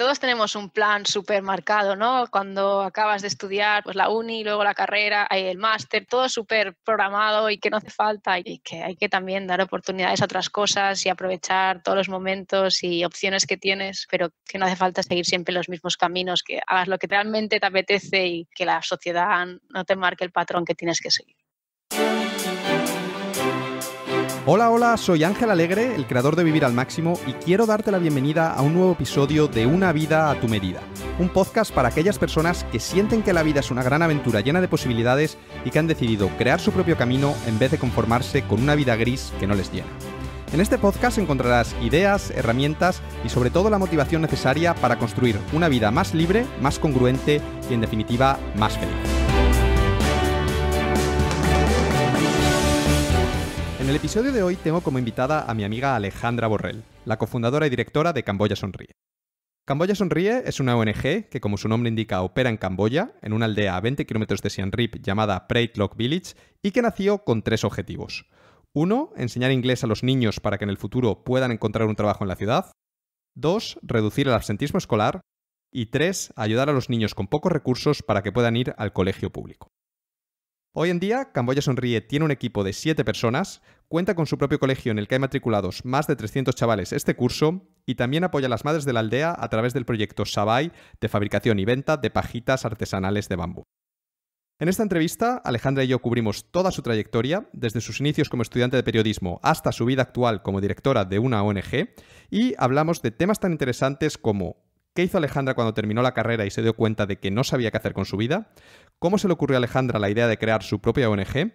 todos tenemos un plan súper marcado, ¿no? Cuando acabas de estudiar, pues la uni, luego la carrera, el máster, todo súper programado y que no hace falta y que hay que también dar oportunidades a otras cosas y aprovechar todos los momentos y opciones que tienes, pero que no hace falta seguir siempre los mismos caminos, que hagas lo que realmente te apetece y que la sociedad no te marque el patrón que tienes que seguir. Hola, hola, soy Ángel Alegre, el creador de Vivir al Máximo, y quiero darte la bienvenida a un nuevo episodio de Una vida a tu medida, un podcast para aquellas personas que sienten que la vida es una gran aventura llena de posibilidades y que han decidido crear su propio camino en vez de conformarse con una vida gris que no les llena. En este podcast encontrarás ideas, herramientas y sobre todo la motivación necesaria para construir una vida más libre, más congruente y en definitiva más feliz. En el episodio de hoy tengo como invitada a mi amiga Alejandra Borrell, la cofundadora y directora de Camboya Sonríe. Camboya Sonríe es una ONG que, como su nombre indica, opera en Camboya, en una aldea a 20 kilómetros de Siem Rip llamada Preitlock Village, y que nació con tres objetivos. Uno, enseñar inglés a los niños para que en el futuro puedan encontrar un trabajo en la ciudad. Dos, reducir el absentismo escolar. Y tres, ayudar a los niños con pocos recursos para que puedan ir al colegio público. Hoy en día, Camboya Sonríe tiene un equipo de siete personas, Cuenta con su propio colegio en el que hay matriculados más de 300 chavales este curso y también apoya a las madres de la aldea a través del proyecto Sabai de fabricación y venta de pajitas artesanales de bambú. En esta entrevista, Alejandra y yo cubrimos toda su trayectoria, desde sus inicios como estudiante de periodismo hasta su vida actual como directora de una ONG, y hablamos de temas tan interesantes como ¿Qué hizo Alejandra cuando terminó la carrera y se dio cuenta de que no sabía qué hacer con su vida? ¿Cómo se le ocurrió a Alejandra la idea de crear su propia ONG?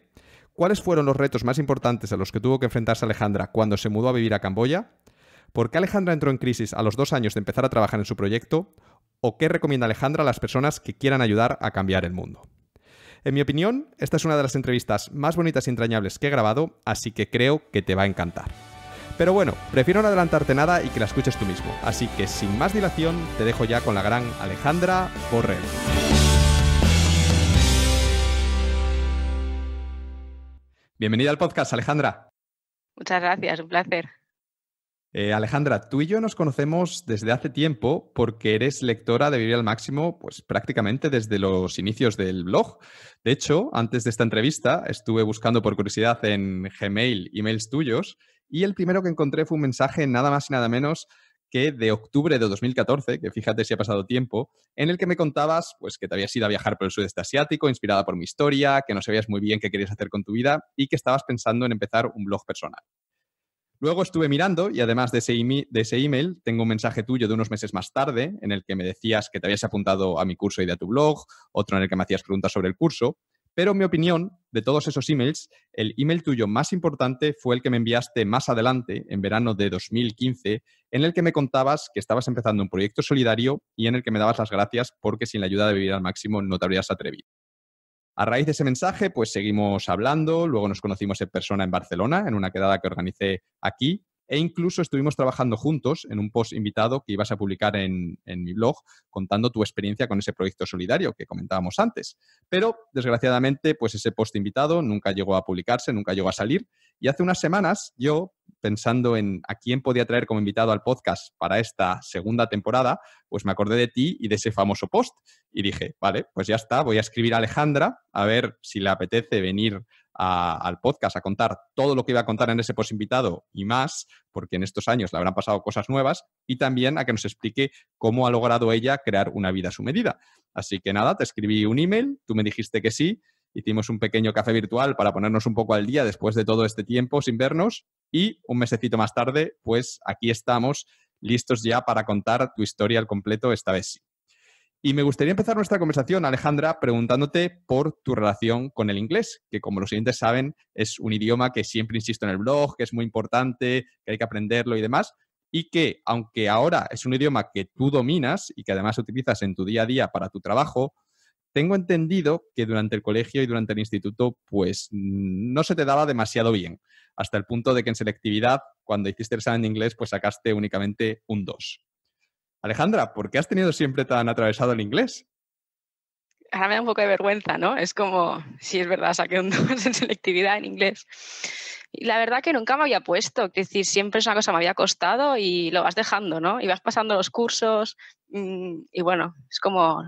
¿Cuáles fueron los retos más importantes a los que tuvo que enfrentarse Alejandra cuando se mudó a vivir a Camboya? ¿Por qué Alejandra entró en crisis a los dos años de empezar a trabajar en su proyecto? ¿O qué recomienda Alejandra a las personas que quieran ayudar a cambiar el mundo? En mi opinión, esta es una de las entrevistas más bonitas y entrañables que he grabado, así que creo que te va a encantar. Pero bueno, prefiero no adelantarte nada y que la escuches tú mismo, así que sin más dilación te dejo ya con la gran Alejandra Borrell. Bienvenida al podcast, Alejandra. Muchas gracias, un placer. Eh, Alejandra, tú y yo nos conocemos desde hace tiempo porque eres lectora de Vivir al Máximo, pues prácticamente desde los inicios del blog. De hecho, antes de esta entrevista estuve buscando por curiosidad en Gmail emails tuyos y el primero que encontré fue un mensaje nada más y nada menos de octubre de 2014, que fíjate si ha pasado tiempo, en el que me contabas pues, que te habías ido a viajar por el sudeste asiático, inspirada por mi historia, que no sabías muy bien qué querías hacer con tu vida y que estabas pensando en empezar un blog personal. Luego estuve mirando y además de ese, email, de ese, email, tengo un mensaje tuyo de unos meses más tarde en el que me decías que te habías apuntado a mi curso y de a tu blog, otro en el que me hacías preguntas sobre el curso, pero en mi opinión de todos esos emails, el email tuyo más importante fue el que me enviaste más adelante, en verano de 2015, en el que me contabas que estabas empezando un proyecto solidario y en el que me dabas las gracias porque sin la ayuda de Vivir al Máximo no te habrías atrevido. A raíz de ese mensaje, pues seguimos hablando, luego nos conocimos en persona en Barcelona, en una quedada que organicé aquí, e incluso estuvimos trabajando juntos en un post invitado que ibas a publicar en, mi blog contando tu experiencia con ese proyecto solidario que comentábamos antes. Pero desgraciadamente, pues ese post invitado nunca llegó a publicarse, nunca llegó a salir y hace unas semanas yo, pensando en a quién podía traer como invitado al podcast para esta segunda temporada, pues me acordé de ti y de ese famoso post y dije, vale, pues ya está, voy a escribir a Alejandra a ver si le apetece venir al podcast, a contar todo lo que iba a contar en ese post invitado y más, porque en estos años le habrán pasado cosas nuevas, y también a que nos explique cómo ha logrado ella crear una vida a su medida. Así que nada, te escribí un email, tú me dijiste que sí, hicimos un pequeño café virtual para ponernos un poco al día después de todo este tiempo sin vernos y un mesecito más tarde, pues aquí estamos listos ya para contar tu historia al completo esta vez sí. Y me gustaría empezar nuestra conversación, Alejandra, preguntándote por tu relación con el inglés, que como los siguientes saben, es un idioma que siempre insisto en el blog, que es muy importante, que hay que aprenderlo y demás, y que aunque ahora es un idioma que tú dominas y que además utilizas en tu día a día para tu trabajo, tengo entendido que durante el colegio y durante el instituto, pues no se te daba demasiado bien, hasta el punto de que en selectividad, cuando hiciste el examen de inglés, pues sacaste únicamente un 2. Alejandra, ¿por qué has tenido siempre tan atravesado el inglés? Ahora me da un poco de vergüenza, ¿no? Es como, si es verdad, saqué un 2 en selectividad en inglés. Y la verdad que nunca me había puesto, es decir, siempre es una cosa que me había costado y lo vas dejando, ¿no? Y vas pasando los cursos mm, y bueno, es como,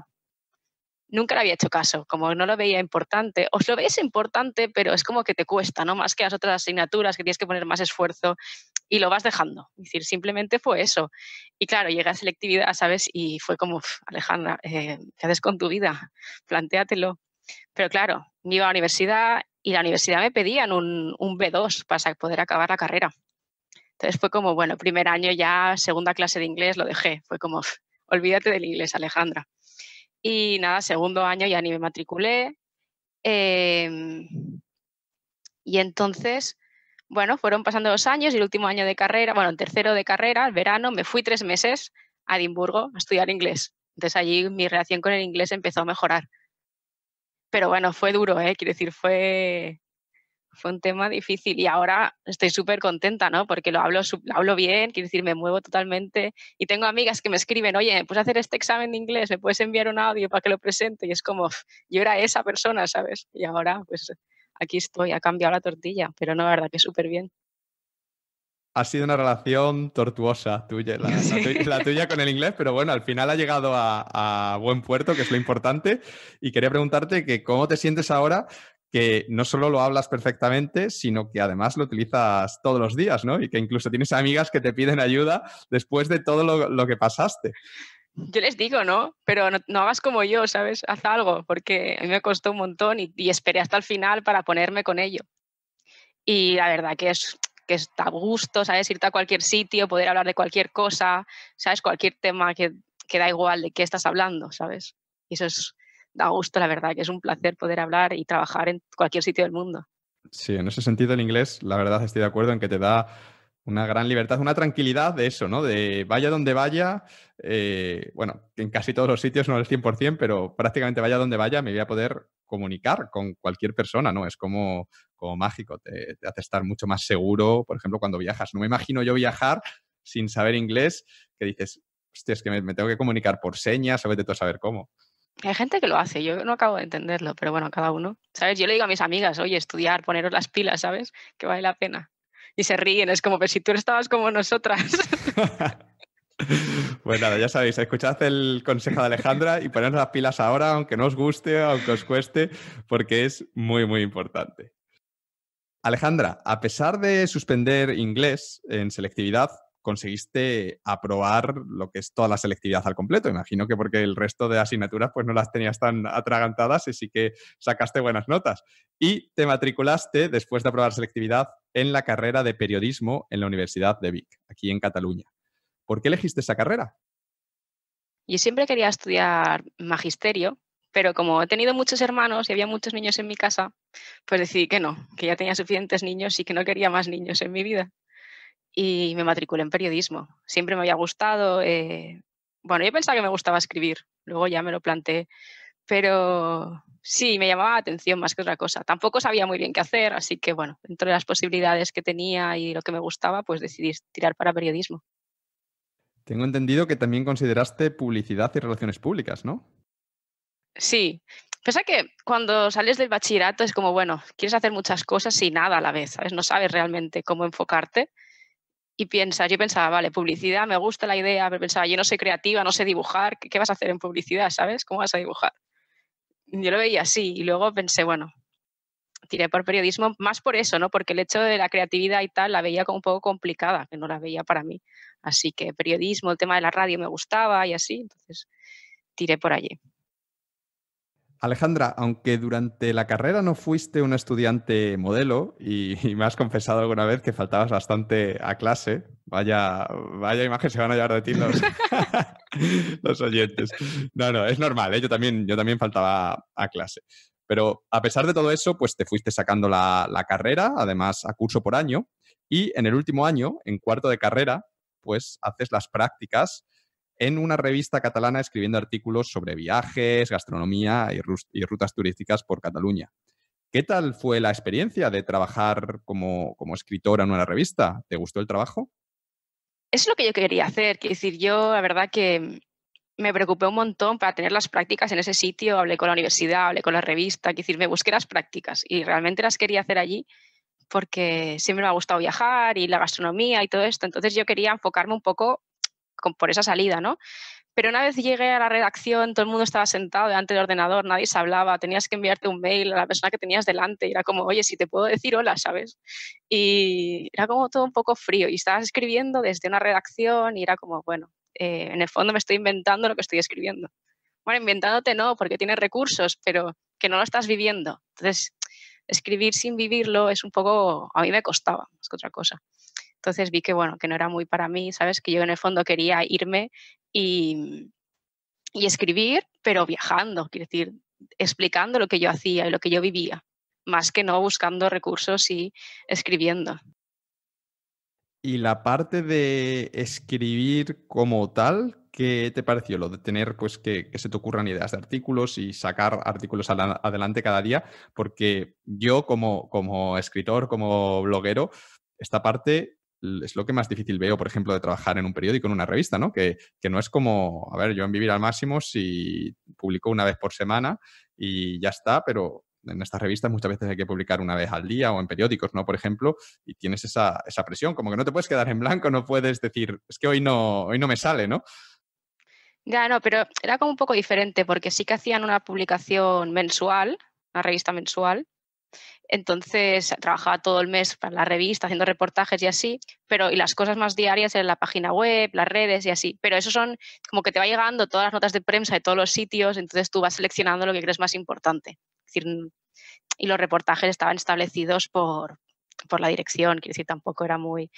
nunca le había hecho caso, como no lo veía importante. Os lo veis importante, pero es como que te cuesta, ¿no? Más que las otras asignaturas que tienes que poner más esfuerzo y lo vas dejando. Es decir, simplemente fue eso. Y claro, llega a selectividad, ¿sabes? Y fue como, Alejandra, eh, ¿qué haces con tu vida? Plantéatelo. Pero claro, me iba a la universidad y la universidad me pedían un, un B2 para poder acabar la carrera. Entonces fue como, bueno, primer año ya, segunda clase de inglés, lo dejé. Fue como, olvídate del inglés, Alejandra. Y nada, segundo año ya ni me matriculé. Em, y entonces bueno, fueron pasando los años y el último año de carrera, bueno, el tercero de carrera, el verano, me fui tres meses a Edimburgo a estudiar inglés. Entonces allí mi relación con el inglés empezó a mejorar. Pero bueno, fue duro, ¿eh? quiero decir, fue, fue un tema difícil y ahora estoy súper contenta, ¿no? Porque lo hablo, lo hablo bien, quiero decir, me muevo totalmente y tengo amigas que me escriben, oye, ¿me puedes hacer este examen de inglés? ¿Me puedes enviar un audio para que lo presente? Y es como, yo era esa persona, ¿sabes? Y ahora, pues, aquí estoy, ha cambiado la tortilla, pero no, la verdad que súper bien. Ha sido una relación tortuosa tuya, la, tuya, con el inglés, pero bueno, al final ha llegado a, buen puerto, que es lo importante, y quería preguntarte que cómo te sientes ahora que no solo lo hablas perfectamente, sino que además lo utilizas todos los días, ¿no? Y que incluso tienes amigas que te piden ayuda después de todo lo que pasaste yo les digo, ¿no? Pero no, hagas como yo, ¿sabes? Haz algo, porque a mí me costó un montón y, esperé hasta el final para ponerme con ello. Y la verdad que es que está a gusto, ¿sabes? Irte a cualquier sitio, poder hablar de cualquier cosa, ¿sabes? Cualquier tema que, que da igual de qué estás hablando, ¿sabes? Y eso es, da gusto, la verdad, que es un placer poder hablar y trabajar en cualquier sitio del mundo. Sí, en ese sentido el inglés, la verdad estoy de acuerdo en que te da una gran libertad, una tranquilidad de eso, ¿no? De vaya donde vaya, eh, bueno, en casi todos los sitios no es 100%, pero prácticamente vaya donde vaya, me voy a poder comunicar con cualquier persona, ¿no? Es como, como mágico, te, hace estar mucho más seguro, por ejemplo, cuando viajas. No me imagino yo viajar sin saber inglés, que dices, hostia, es que me, tengo que comunicar por señas, o vete tú saber cómo. Hay gente que lo hace, yo no acabo de entenderlo, pero bueno, cada uno. ¿Sabes? Yo le digo a mis amigas, oye, estudiar, poneros las pilas, ¿sabes? Que vale la pena y se ríen. Es como, pero si tú estabas como nosotras. Pues nada, ya sabéis, escuchad el consejo de Alejandra y poned las pilas ahora, aunque no os guste, aunque os cueste, porque es muy, muy importante. Alejandra, a pesar de suspender inglés en selectividad, conseguiste aprobar lo que es toda la selectividad al completo. Imagino que porque el resto de asignaturas pues no las tenías tan atragantadas y sí que sacaste buenas notas. Y te matriculaste después de aprobar selectividad en la carrera de periodismo en la Universidad de Vic, aquí en Cataluña. ¿Por qué elegiste esa carrera? Yo siempre quería estudiar magisterio, pero como he tenido muchos hermanos y había muchos niños en mi casa, pues decidí que no, que ya tenía suficientes niños y que no quería más niños en mi vida y me matriculé en periodismo. Siempre me había gustado. Eh, bueno, yo pensaba que me gustaba escribir, luego ya me lo planteé, pero sí, me llamaba la atención más que otra cosa. Tampoco sabía muy bien qué hacer, así que bueno, entre las posibilidades que tenía y lo que me gustaba, pues decidí tirar para periodismo. Tengo entendido que también consideraste publicidad y relaciones públicas, ¿no? Sí. Pasa que cuando sales del bachillerato es como, bueno, quieres hacer muchas cosas y nada a la vez, No sabes realmente cómo enfocarte y piensas, yo pensaba, vale, publicidad, me gusta la idea, pero pensaba, yo no soy creativa, no sé dibujar, ¿qué, qué vas a hacer en publicidad, sabes? ¿Cómo vas a dibujar? Yo lo veía así y luego pensé, bueno, tiré por periodismo más por eso, ¿no? Porque el hecho de la creatividad y tal la veía como un poco complicada, que no la veía para mí. Así que periodismo, el tema de la radio me gustaba y así, entonces tiré por allí. Alejandra, aunque durante la carrera no fuiste una estudiante modelo y, me has confesado alguna vez que faltabas bastante a clase, vaya, vaya imagen se van a llevar de ti los, oyentes. No, no, es normal, ¿eh? yo, también, yo también faltaba a clase. Pero a pesar de todo eso, pues te fuiste sacando la, la carrera, además a curso por año, y en el último año, en cuarto de carrera, pues haces las prácticas en una revista catalana escribiendo artículos sobre viajes, gastronomía y, rutas turísticas por Cataluña. ¿Qué tal fue la experiencia de trabajar como, como, escritora en una revista? ¿Te gustó el trabajo? Es lo que yo quería hacer. Quiero decir, yo la verdad que me preocupé un montón para tener las prácticas en ese sitio. Hablé con la universidad, hablé con la revista. Quiero decir, me busqué las prácticas y realmente las quería hacer allí porque siempre me ha gustado viajar y la gastronomía y todo esto. Entonces yo quería enfocarme un poco por esa salida, ¿no? Pero una vez llegué a la redacción, todo el mundo estaba sentado delante del ordenador, nadie se hablaba, tenías que enviarte un mail a la persona que tenías delante y era como, oye, si te puedo decir hola, ¿sabes? Y era como todo un poco frío y estabas escribiendo desde una redacción y era como, bueno, eh, en el fondo me estoy inventando lo que estoy escribiendo. Bueno, inventándote no, porque tienes recursos, pero que no lo estás viviendo. Entonces, escribir sin vivirlo es un poco, a mí me costaba más que otra cosa entonces vi que, bueno, que no era muy para mí, ¿sabes? Que yo en el fondo quería irme y, escribir, pero viajando, quiero decir, explicando lo que yo hacía y lo que yo vivía, más que no buscando recursos y escribiendo. ¿Y la parte de escribir como tal, qué te pareció? Lo de tener pues que, se te ocurran ideas de artículos y sacar artículos adelante cada día, porque yo como, como escritor, como bloguero, esta parte es lo que más difícil veo, por ejemplo, de trabajar en un periódico, en una revista, ¿no? Que, no es como, a ver, yo en Vivir al Máximo si publico una vez por semana y ya está, pero en estas revistas muchas veces hay que publicar una vez al día o en periódicos, ¿no? Por ejemplo, y tienes esa, esa presión, como que no te puedes quedar en blanco, no puedes decir, es que hoy no, hoy no me sale, ¿no? Ya, no, pero era como un poco diferente, porque sí que hacían una publicación mensual, una revista mensual, entonces trabajaba todo el mes para la revista, haciendo reportajes y así, pero y las cosas más diarias eran la página web, las redes y así. Pero eso son como que te va llegando todas las notas de prensa de todos los sitios, entonces tú vas seleccionando lo que crees más importante. y los reportajes estaban establecidos por, la dirección, quiere decir, tampoco era muy,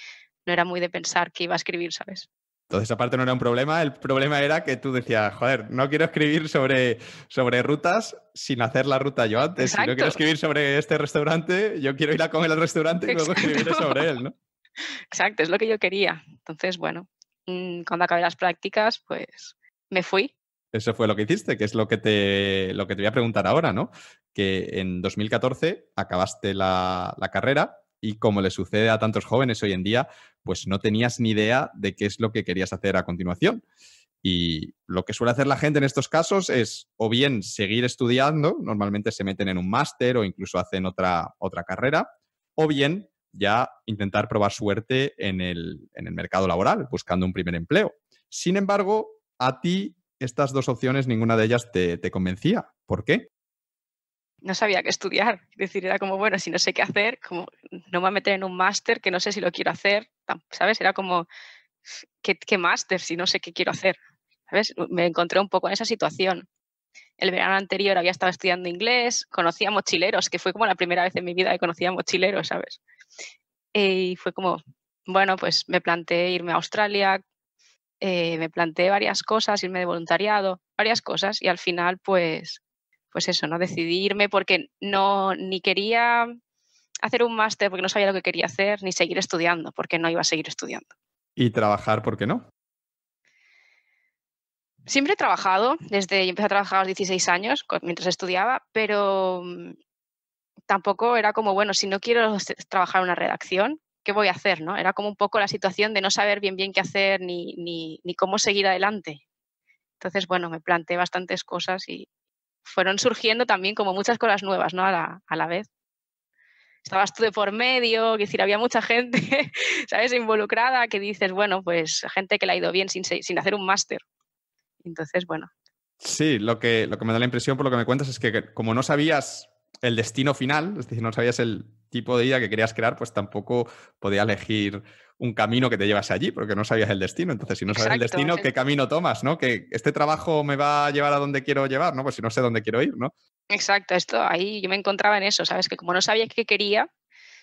no era muy de pensar que iba a escribir, ¿sabes? Entonces, aparte no era un problema. El problema era que tú decías, joder, no quiero escribir sobre, sobre rutas sin hacer la ruta yo antes. Si no quiero escribir sobre este restaurante, yo quiero ir a comer al restaurante y luego escribir sobre él, ¿no? Exacto, es lo que yo quería. Entonces, bueno, mm, cuando acabé las prácticas, pues me fui. Eso fue lo que hiciste, que es lo que te, lo que te voy a preguntar ahora, ¿no? Que en 2014 acabaste la, la carrera y como le sucede a tantos jóvenes hoy en día, pues no tenías ni idea de qué es lo que querías hacer a continuación. Y lo que suele hacer la gente en estos casos es o bien seguir estudiando, normalmente se meten en un máster o incluso hacen otra, otra carrera, o bien ya intentar probar suerte en el, mercado laboral, buscando un primer empleo. Sin embargo, a ti estas dos opciones, ninguna de ellas te convencía. ¿Por qué? no sabía qué estudiar. Es decir, era como, bueno, si no sé qué hacer, como no me voy a meter en un máster que no sé si lo quiero hacer, ¿sabes? Era como, ¿qué, qué máster si no sé qué quiero hacer? ¿Sabes? Me encontré un poco en esa situación. El verano anterior había estado estudiando inglés, conocía mochileros, que fue como la primera vez en mi vida que conocía mochileros, ¿sabes? E, y fue como, bueno, pues me planteé irme a Australia, eh, me planteé varias cosas, irme de voluntariado, varias cosas, y al final, pues pues eso, ¿no? decidirme porque no, ni quería hacer un máster porque no sabía lo que quería hacer, ni seguir estudiando porque no iba a seguir estudiando. ¿Y trabajar por qué no? Siempre he trabajado, desde yo empecé a trabajar a los 16 años mientras estudiaba, pero mm, tampoco era como, bueno, si no quiero trabajar en una redacción, ¿qué voy a hacer? ¿no? Era como un poco la situación de no saber bien bien qué hacer ni, ni cómo seguir adelante. Entonces, bueno, me planteé bastantes cosas y, fueron surgiendo también como muchas cosas nuevas, ¿no? A la, vez. Estabas tú de por medio, que decir, había mucha gente, ¿sabes?, involucrada, que dices, bueno, pues gente que le ha ido bien sin, hacer un máster. Entonces, bueno. Sí, lo que, lo que me da la impresión por lo que me cuentas es que como no sabías el destino final, es decir, no sabías el, tipo de vida que querías crear, pues tampoco podía elegir un camino que te llevas allí, porque no sabías el destino. Entonces, si no sabes el destino, ¿qué camino tomas? ¿no? Que este trabajo me va a llevar a donde quiero llevar, ¿no? Pues si no sé dónde quiero ir, ¿no? Exacto, esto ahí yo me encontraba en eso, ¿sabes? Que como no sabía qué quería,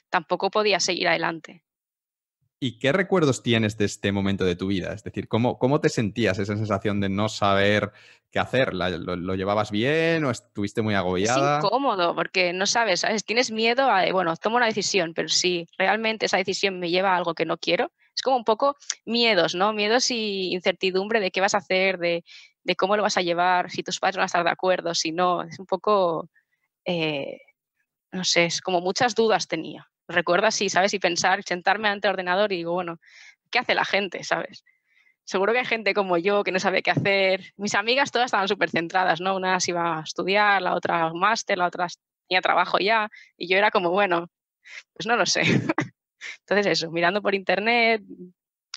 tampoco podía seguir adelante. ¿Y qué recuerdos tienes de este momento de tu vida? Es decir, ¿cómo, cómo te sentías esa sensación de no saber qué hacer? ¿La, lo, llevabas bien o estuviste muy agobiada? Es incómodo porque no sabes, Tienes miedo a, bueno, tomo una decisión, pero si realmente esa decisión me lleva a algo que no quiero, es como un poco miedos, ¿no? Miedos y incertidumbre de qué vas a hacer, de, cómo lo vas a llevar, si tus padres van a estar de acuerdo, si no. Es un poco, eh, no sé, es como muchas dudas tenía recuerdo así, ¿sabes? Y pensar, sentarme ante el ordenador y digo, bueno, ¿qué hace la gente, ¿sabes? Seguro que hay gente como yo que no sabe qué hacer. Mis amigas todas estaban súper centradas, ¿no? Una se iba a estudiar, la otra máster, la otra tenía trabajo ya. Y yo era como, bueno, pues no lo sé. Entonces eso, mirando por internet,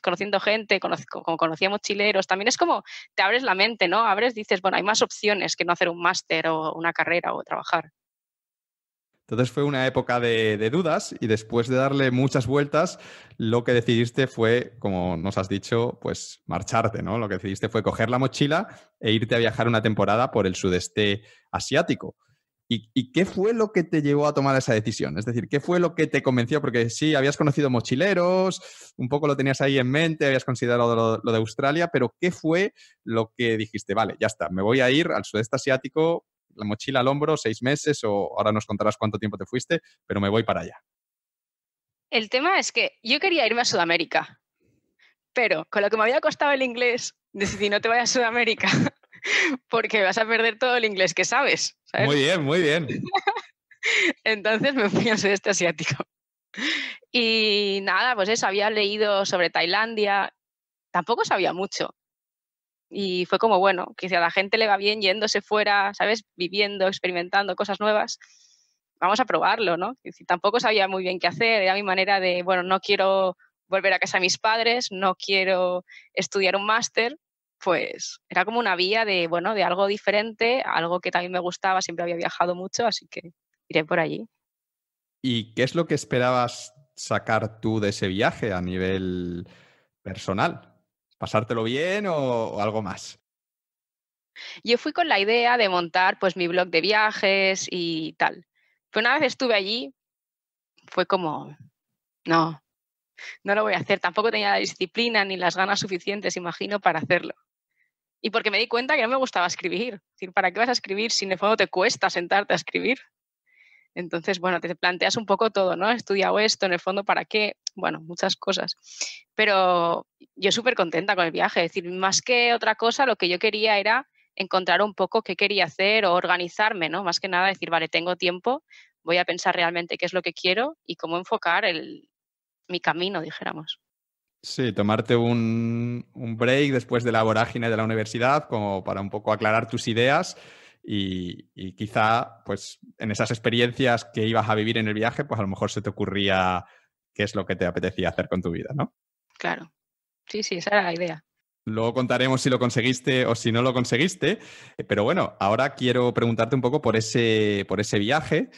conociendo gente, como conocíamos chileros, también es como te abres la mente, ¿no? Abres, dices, bueno, hay más opciones que no hacer un máster o una carrera o trabajar. Entonces fue una época de, dudas y después de darle muchas vueltas, lo que decidiste fue, como nos has dicho, pues marcharte, ¿no? Lo que decidiste fue coger la mochila e irte a viajar una temporada por el sudeste asiático. ¿Y, qué fue lo que te llevó a tomar esa decisión? Es decir, ¿qué fue lo que te convenció? Porque sí, habías conocido mochileros, un poco lo tenías ahí en mente, habías considerado lo, lo de Australia, pero ¿qué fue lo que dijiste? Vale, ya está, me voy a ir al sudeste asiático la mochila al hombro, seis meses o ahora nos contarás cuánto tiempo te fuiste, pero me voy para allá. El tema es que yo quería irme a Sudamérica, pero con lo que me había costado el inglés, decidí no te vayas a Sudamérica, porque vas a perder todo el inglés que sabes. Muy bien, muy bien. Entonces me fui a sudeste asiático. Y nada, pues eso, había leído sobre Tailandia, tampoco sabía mucho. Y fue como, bueno, que si a la gente le va bien yéndose fuera, ¿sabes? Viviendo, experimentando cosas nuevas, vamos a probarlo, ¿no? Y si tampoco sabía muy bien qué hacer, era mi manera de, bueno, no quiero volver a casa a mis padres, no quiero estudiar un máster, pues era como una vía de, bueno, de algo diferente, algo que también me gustaba, siempre había viajado mucho, así que iré por allí. ¿Y qué es lo que esperabas sacar tú de ese viaje a nivel personal? pasártelo bien o, algo más. Yo fui con la idea de montar pues mi blog de viajes y tal. Pero una vez estuve allí, fue como, no, no lo voy a hacer. Tampoco tenía la disciplina ni las ganas suficientes, imagino, para hacerlo. Y porque me di cuenta que no me gustaba escribir. decir, ¿para qué vas a escribir si en el fondo te cuesta sentarte a escribir? Entonces, bueno, te planteas un poco todo, ¿no? He estudiado esto, en el fondo, ¿para qué? Bueno, muchas cosas. Pero yo súper contenta con el viaje. Es decir, más que otra cosa, lo que yo quería era encontrar un poco qué quería hacer o organizarme, ¿no? Más que nada decir, vale, tengo tiempo, voy a pensar realmente qué es lo que quiero y cómo enfocar el, mi camino, dijéramos. Sí, tomarte un, un break después de la vorágine de la universidad como para un poco aclarar tus ideas y, quizá, pues, en esas experiencias que ibas a vivir en el viaje, pues a lo mejor se te ocurría qué es lo que te apetecía hacer con tu vida, ¿no? Claro. Sí, sí, esa era la idea. Luego contaremos si lo conseguiste o si no lo conseguiste. Eh, pero bueno, ahora quiero preguntarte un poco por ese, por ese viaje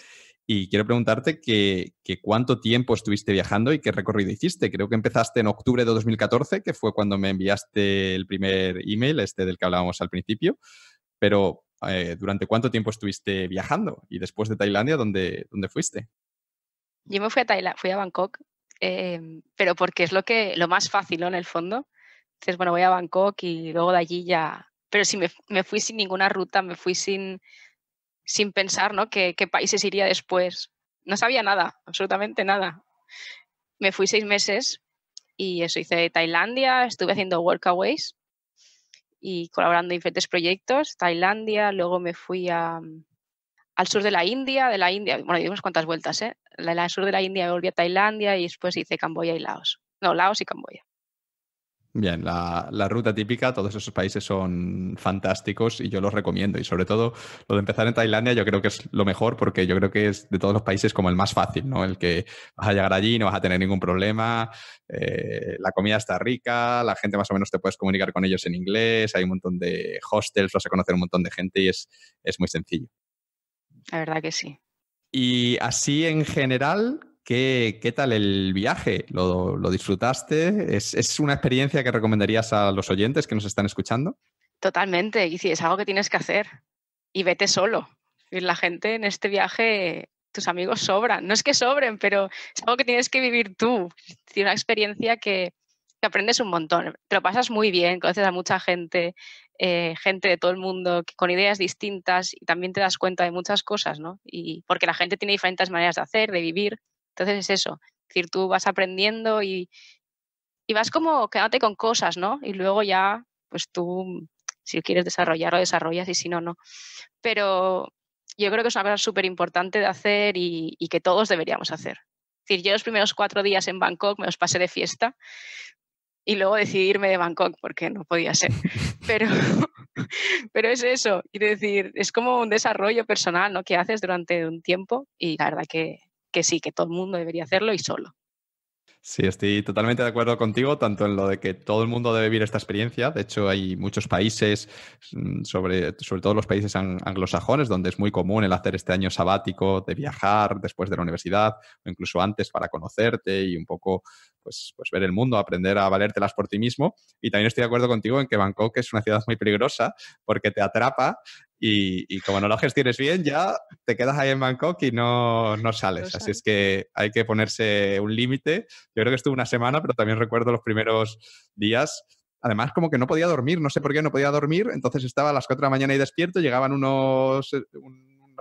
y quiero preguntarte que, cuánto tiempo estuviste viajando y qué recorrido hiciste. Creo que empezaste en octubre de 2014, que fue cuando me enviaste el primer email, este del que hablábamos al principio. Pero eh, ¿durante cuánto tiempo estuviste viajando? Y después de Tailandia, ¿dónde, dónde fuiste? Yo me fui a Tailandia, fui a Bangkok, em, pero porque es lo, que, lo más fácil en el fondo. Entonces, bueno, voy a Bangkok y luego de allí ya... Pero sí, me, me fui sin ninguna ruta, me fui sin, sin pensar ¿no? ¿Qué, qué países iría después. No sabía nada, absolutamente nada. Me fui seis meses y eso hice Tailandia, estuve haciendo workaways y colaborando en diferentes proyectos, Tailandia, luego me fui a, mm, al sur de la India, de la India, bueno, dimos cuántas vueltas, ¿eh? Al sur de la India me volví a Tailandia y después hice Camboya y Laos. No, Laos y Camboya. Bien, la, ruta típica, todos esos países son fantásticos y yo los recomiendo. Y sobre todo lo de empezar en Tailandia yo creo que es lo mejor porque yo creo que es de todos los países como el más fácil, ¿no? El que vas a llegar allí, no vas a tener ningún problema, eh, la comida está rica, la gente más o menos te puedes comunicar con ellos en inglés, hay un montón de hostels, vas a conocer un montón de gente y es, es muy sencillo. La verdad que sí. Y así en general, ¿Qué, tal el viaje? ¿Lo, disfrutaste? ¿Es, una experiencia que recomendarías a los oyentes que nos están escuchando? Totalmente, y si es algo que tienes que hacer. Y vete solo. la gente en este viaje, tus amigos sobran. No es que sobren, pero es algo que tienes que vivir tú. Es una experiencia que, aprendes un montón. Te lo pasas muy bien, conoces a mucha gente, eh, gente de todo el mundo con ideas distintas y también te das cuenta de muchas cosas, ¿no? Y porque la gente tiene diferentes maneras de hacer, de vivir entonces es eso, es decir, tú vas aprendiendo y, vas como quedándote con cosas, ¿no? Y luego ya, pues tú, si quieres desarrollar, lo desarrollas y si no, no. Pero yo creo que es una cosa súper importante de hacer y, que todos deberíamos hacer. Es decir, yo los primeros cuatro días en Bangkok me los pasé de fiesta y luego decidí irme de Bangkok porque no podía ser. Pero, pero es eso, quiero decir, es como un desarrollo personal ¿no? que haces durante un tiempo y la verdad que, que sí, que todo el mundo debería hacerlo y solo. Sí, estoy totalmente de acuerdo contigo, tanto en lo de que todo el mundo debe vivir esta experiencia. De hecho, hay muchos países, mm, sobre, sobre todo los países anglosajones, donde es muy común el hacer este año sabático de viajar después de la universidad o incluso antes para conocerte y un poco pues, pues, ver el mundo, aprender a valértelas por ti mismo. Y también estoy de acuerdo contigo en que Bangkok es una ciudad muy peligrosa porque te atrapa y, como no lo gestiones bien, ya te quedas ahí en Bangkok y no, no sales. Así es que hay que ponerse un límite. Yo creo que estuve una semana, pero también recuerdo los primeros días además como que no podía dormir, no sé por qué no podía dormir, entonces estaba a las 4 de la mañana y despierto, llegaban unos eh,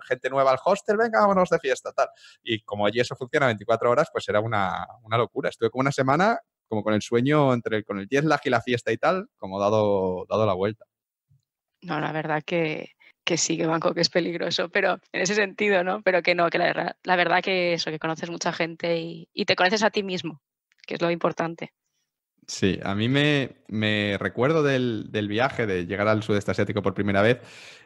gente nueva al hostel, venga, vámonos de fiesta, tal. Y como allí eso funciona 24 horas, pues era una, una locura. Estuve como una semana como con el sueño entre con el 10 lag y la fiesta y tal, como dado, dado la vuelta. No, la verdad que, que sí, que que es peligroso, pero en ese sentido, ¿no? Pero que no, que la, la verdad que eso, que conoces mucha gente y, te conoces a ti mismo, que es lo importante. Sí, a mí me, me recuerdo del, del, viaje, de llegar al sudeste asiático por primera vez,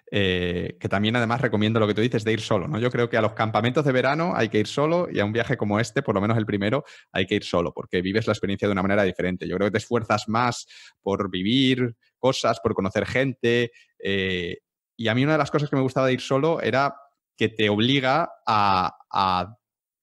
eh, que también además recomiendo lo que tú dices de ir solo, ¿no? Yo creo que a los campamentos de verano hay que ir solo y a un viaje como este, por lo menos el primero, hay que ir solo, porque vives la experiencia de una manera diferente. Yo creo que te esfuerzas más por vivir, cosas, por conocer gente, eh, y a mí una de las cosas que me gustaba de ir solo era que te obliga a,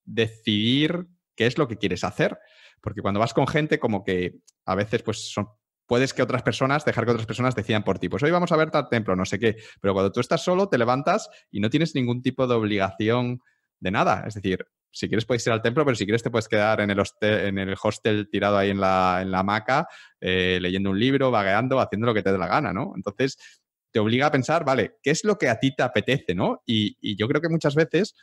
decidir qué es lo que quieres hacer. Porque cuando vas con gente, como que a veces pues son, puedes que otras personas, dejar que otras personas decidan por ti. Pues hoy vamos a verte al templo, no sé qué. Pero cuando tú estás solo, te levantas y no tienes ningún tipo de obligación de nada. Es decir, si quieres puedes ir al templo, pero si quieres te puedes quedar en el, hostel, en el hostel tirado ahí en la, en la hamaca, eh, leyendo un libro, vagueando, haciendo lo que te dé la gana, ¿no? Entonces, te obliga a pensar, vale, ¿qué es lo que a ti te apetece, no? Y, yo creo que muchas veces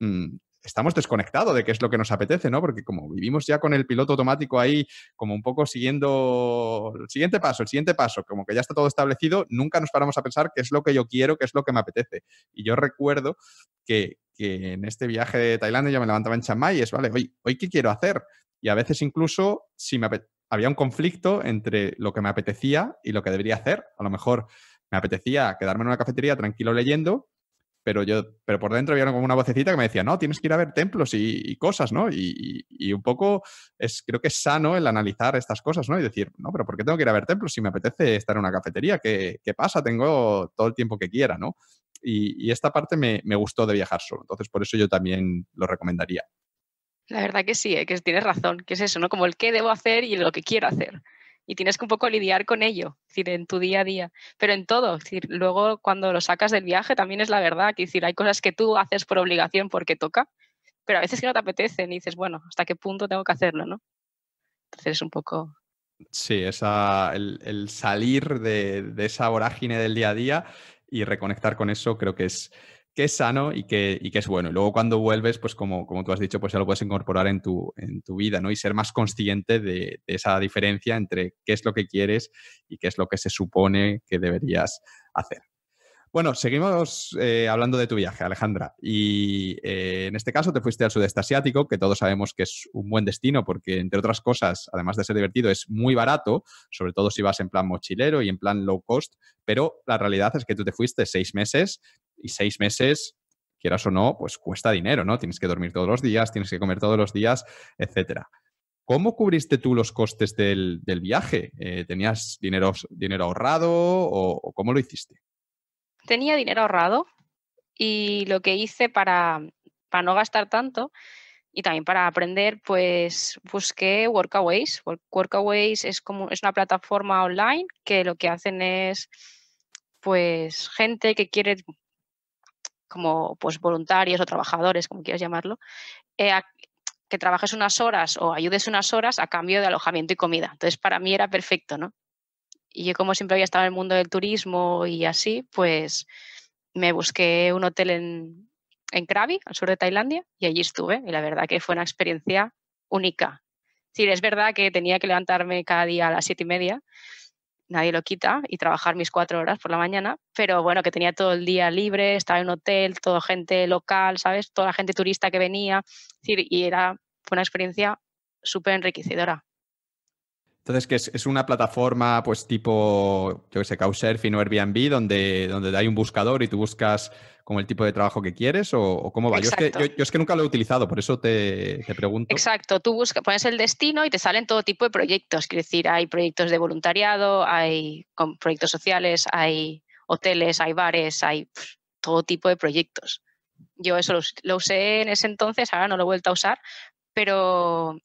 mm, estamos desconectados de qué es lo que nos apetece, ¿no? Porque como vivimos ya con el piloto automático ahí, como un poco siguiendo el siguiente paso, el siguiente paso, como que ya está todo establecido, nunca nos paramos a pensar qué es lo que yo quiero, qué es lo que me apetece. Y yo recuerdo que, en este viaje de Tailandia yo me levantaba en Chiang Mai y es, vale, hoy, hoy qué quiero hacer. Y a veces incluso si había un conflicto entre lo que me apetecía y lo que debería hacer. A lo mejor me apetecía quedarme en una cafetería tranquilo leyendo, pero yo, pero por dentro había como una vocecita que me decía, no, tienes que ir a ver templos y, cosas, ¿no? Y, un poco es, creo que es sano el analizar estas cosas, ¿no? Y decir, no, pero ¿por qué tengo que ir a ver templos si me apetece estar en una cafetería? ¿Qué, qué pasa? Tengo todo el tiempo que quiera, ¿no? Y, esta parte me, me gustó de viajar solo, entonces por eso yo también lo recomendaría. La verdad que sí, ¿eh? que tienes razón, que es eso, ¿no? Como el qué debo hacer y lo que quiero hacer y tienes que un poco lidiar con ello, decir, en tu día a día, pero en todo, es luego cuando lo sacas del viaje también es la verdad, que decir, hay cosas que tú haces por obligación porque toca, pero a veces que no te apetecen y dices, bueno, ¿hasta qué punto tengo que hacerlo, no? Entonces es un poco... Sí, esa, el, salir de, de esa vorágine del día a día y reconectar con eso creo que es, que es sano y que, y que es bueno. Y luego cuando vuelves, pues como, tú has dicho, pues ya lo puedes incorporar en tu, en tu vida, ¿no? Y ser más consciente de, esa diferencia entre qué es lo que quieres y qué es lo que se supone que deberías hacer. Bueno, seguimos eh, hablando de tu viaje, Alejandra. Y eh, en este caso te fuiste al sudeste asiático, que todos sabemos que es un buen destino porque, entre otras cosas, además de ser divertido, es muy barato, sobre todo si vas en plan mochilero y en plan low cost. Pero la realidad es que tú te fuiste seis meses y seis meses, quieras o no, pues cuesta dinero, ¿no? Tienes que dormir todos los días, tienes que comer todos los días, etcétera. ¿Cómo cubriste tú los costes del, viaje? Eh, ¿Tenías dinero, dinero ahorrado o, cómo lo hiciste? Tenía dinero ahorrado y lo que hice para, no gastar tanto y también para aprender, pues busqué Workaways. Workaways es como es una plataforma online que lo que hacen es pues gente que quiere como pues voluntarios o trabajadores, como quieras llamarlo, eh, que trabajes unas horas o ayudes unas horas a cambio de alojamiento y comida. Entonces, para mí era perfecto, ¿no? Y yo como siempre había estado en el mundo del turismo y así, pues me busqué un hotel en, en Krabi, al sur de Tailandia, y allí estuve. Y la verdad que fue una experiencia única. si es verdad que tenía que levantarme cada día a las siete y media, nadie lo quita, y trabajar mis cuatro horas por la mañana, pero bueno, que tenía todo el día libre, estaba en un hotel, toda gente local, ¿sabes? Toda la gente turista que venía, y era, una experiencia súper enriquecedora. Entonces, que es, una plataforma, pues tipo, yo que sé, Couchsurfing o Airbnb, donde, donde hay un buscador y tú buscas como el tipo de trabajo que quieres o, cómo va. Yo es, que, yo, es, que, nunca lo he utilizado, por eso te, pregunto. Exacto, tú buscas, pones el destino y te salen todo tipo de proyectos. Quiero decir, hay proyectos de voluntariado, hay con proyectos sociales, hay hoteles, hay bares, hay todo tipo de proyectos. Yo eso lo, lo usé en ese entonces, ahora no lo he vuelto a usar, pero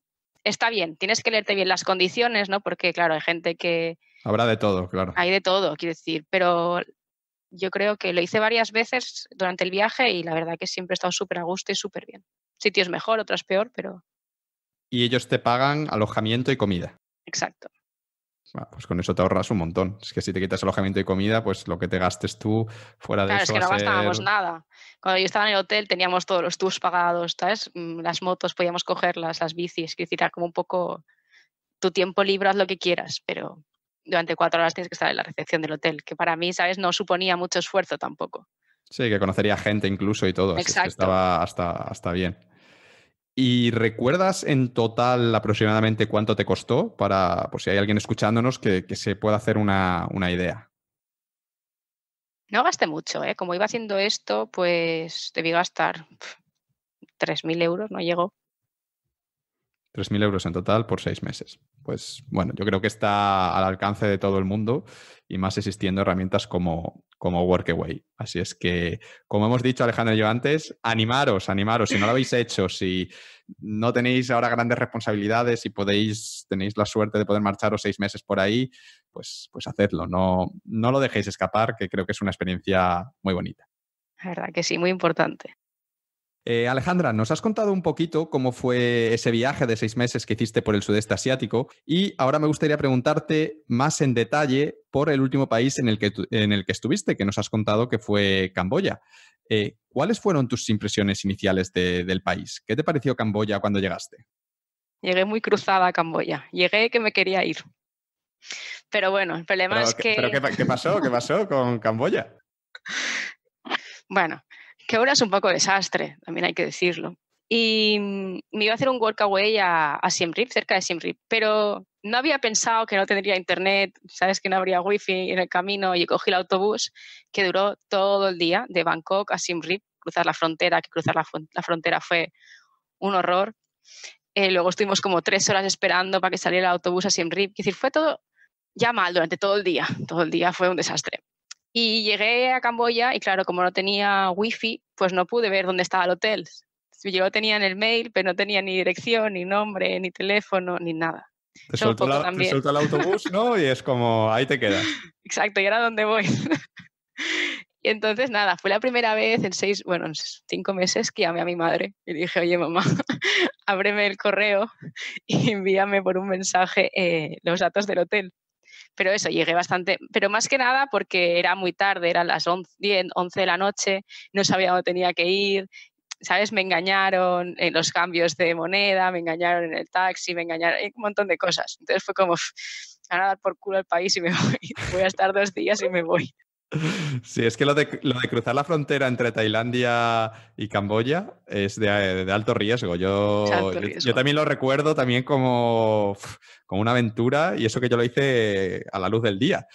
está bien, tienes que leerte bien las condiciones, ¿no? Porque, claro, hay gente que... Habrá de todo, claro. Hay de todo, quiero decir, pero yo creo que lo hice varias veces durante el viaje y la verdad que siempre he estado súper a gusto y súper bien. Sitios mejor, otras peor, pero... Y ellos te pagan alojamiento y comida. Exacto. Ah, pues con eso te ahorras un montón. Es que si te quitas alojamiento y comida, pues lo que te gastes tú fuera de eso. Claro, es que no gastábamos nada. Cuando yo estaba en el hotel teníamos todos los tours pagados, ¿sabes? Mm, las motos podíamos cogerlas, las bicis, que decir, como un poco tu tiempo libre, haz lo que quieras, pero durante cuatro horas tienes que estar en la recepción del hotel, que para mí, ¿sabes? No suponía mucho esfuerzo tampoco. Sí, que conocería gente incluso y todo. Exacto. que estaba hasta, hasta bien. ¿Y recuerdas en total aproximadamente cuánto te costó para, pues si hay alguien escuchándonos, que, se pueda hacer una, una, idea? No gasté mucho, ¿eh? Como iba haciendo esto, pues debí gastar 3.000 euros, no llegó. 3.000 euros en total por seis meses. Pues bueno, yo creo que está al alcance de todo el mundo y más existiendo herramientas como, como Workaway. Así es que, como hemos dicho Alejandro y yo antes, animaros, animaros. Si no lo habéis hecho, si no tenéis ahora grandes responsabilidades y podéis, tenéis la suerte de poder marcharos seis meses por ahí, pues, pues hacedlo. No, no lo dejéis escapar, que creo que es una experiencia muy bonita. La verdad que sí, muy importante. Eh, Alejandra, nos has contado un poquito cómo fue ese viaje de seis meses que hiciste por el sudeste asiático y ahora me gustaría preguntarte más en detalle por el último país en el que, en el que estuviste, que nos has contado que fue Camboya. Eh, ¿Cuáles fueron tus impresiones iniciales del país? ¿Qué te pareció Camboya cuando llegaste? Llegué muy cruzada a Camboya. Llegué que me quería ir. Pero bueno, el problema es que... ¿Pero qué pasó? ¿Qué pasó con Camboya? Bueno, que ahora es un poco desastre, también hay que decirlo. Y mm, me iba a hacer un walk a, a Siem Reap, cerca de Siem Reap, pero no había pensado que no tendría internet, sabes que no habría wifi en el camino y cogí el autobús que duró todo el día de Bangkok a Siem Reap, cruzar la frontera, que cruzar la, frontera fue un horror. Eh, luego estuvimos como tres horas esperando para que saliera el autobús a Siem Reap, es decir, fue todo ya mal durante todo el día, todo el día fue un desastre. Y llegué a Camboya y claro, como no tenía wifi, pues no pude ver dónde estaba el hotel. Yo tenía en el mail, pero no tenía ni dirección, ni nombre, ni teléfono, ni nada. Te soltó el autobús, ¿no? Y es como, ahí te quedas. Exacto, y ahora dónde voy. y entonces, nada, fue la primera vez en seis, bueno, cinco meses que llamé a mi madre y dije, oye, mamá, ábreme el correo y envíame por un mensaje eh, los datos del hotel. Pero eso, llegué bastante, pero más que nada porque era muy tarde, eran las 11, 10, 11 de la noche, no sabía dónde tenía que ir, ¿sabes? Me engañaron en los cambios de moneda, me engañaron en el taxi, me engañaron en un montón de cosas. Entonces fue como, van a dar por culo al país y me voy. Voy a estar dos días y me voy. Sí, es que lo de, cruzar la frontera entre Tailandia y Camboya es de, alto, riesgo. Yo, Yo, también lo recuerdo también como, como, una aventura y eso que yo lo hice a la luz del día.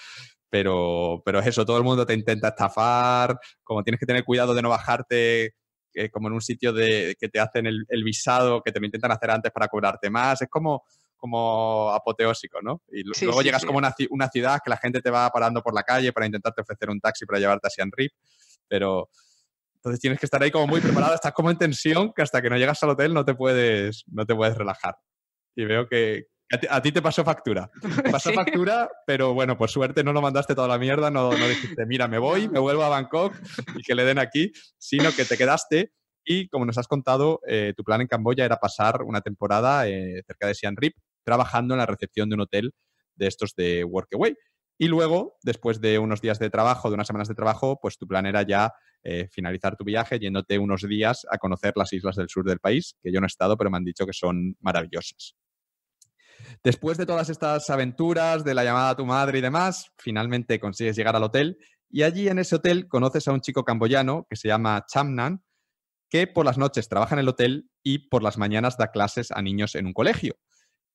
Pero, pero es eso, todo el mundo te intenta estafar, como tienes que tener cuidado de no bajarte eh, como en un sitio de, que te hacen el, visado, que te intentan hacer antes para cobrarte más. Es como, como apoteósico, ¿no? Y luego llegas como una, una ciudad que la gente te va parando por la calle para intentarte ofrecer un taxi para llevarte a Sian Rip, pero entonces tienes que estar ahí como muy preparado, estás como en tensión que hasta que no llegas al hotel no te puedes, no te puedes relajar. Y veo que, a ti, te pasó factura. pasó factura, pero bueno, por suerte no lo mandaste toda la mierda, no, no, dijiste, mira, me voy, me vuelvo a Bangkok y que le den aquí, sino que te quedaste y como nos has contado, eh, tu plan en Camboya era pasar una temporada eh, cerca de Siem Reap trabajando en la recepción de un hotel de estos de Workaway. Y luego, después de unos días de trabajo, de unas semanas de trabajo, pues tu plan era ya eh, finalizar tu viaje yéndote unos días a conocer las islas del sur del país, que yo no he estado, pero me han dicho que son maravillosas. Después de todas estas aventuras, de la llamada a tu madre y demás, finalmente consigues llegar al hotel y allí en ese hotel conoces a un chico camboyano que se llama Chamnan, que por las noches trabaja en el hotel y por las mañanas da clases a niños en un colegio.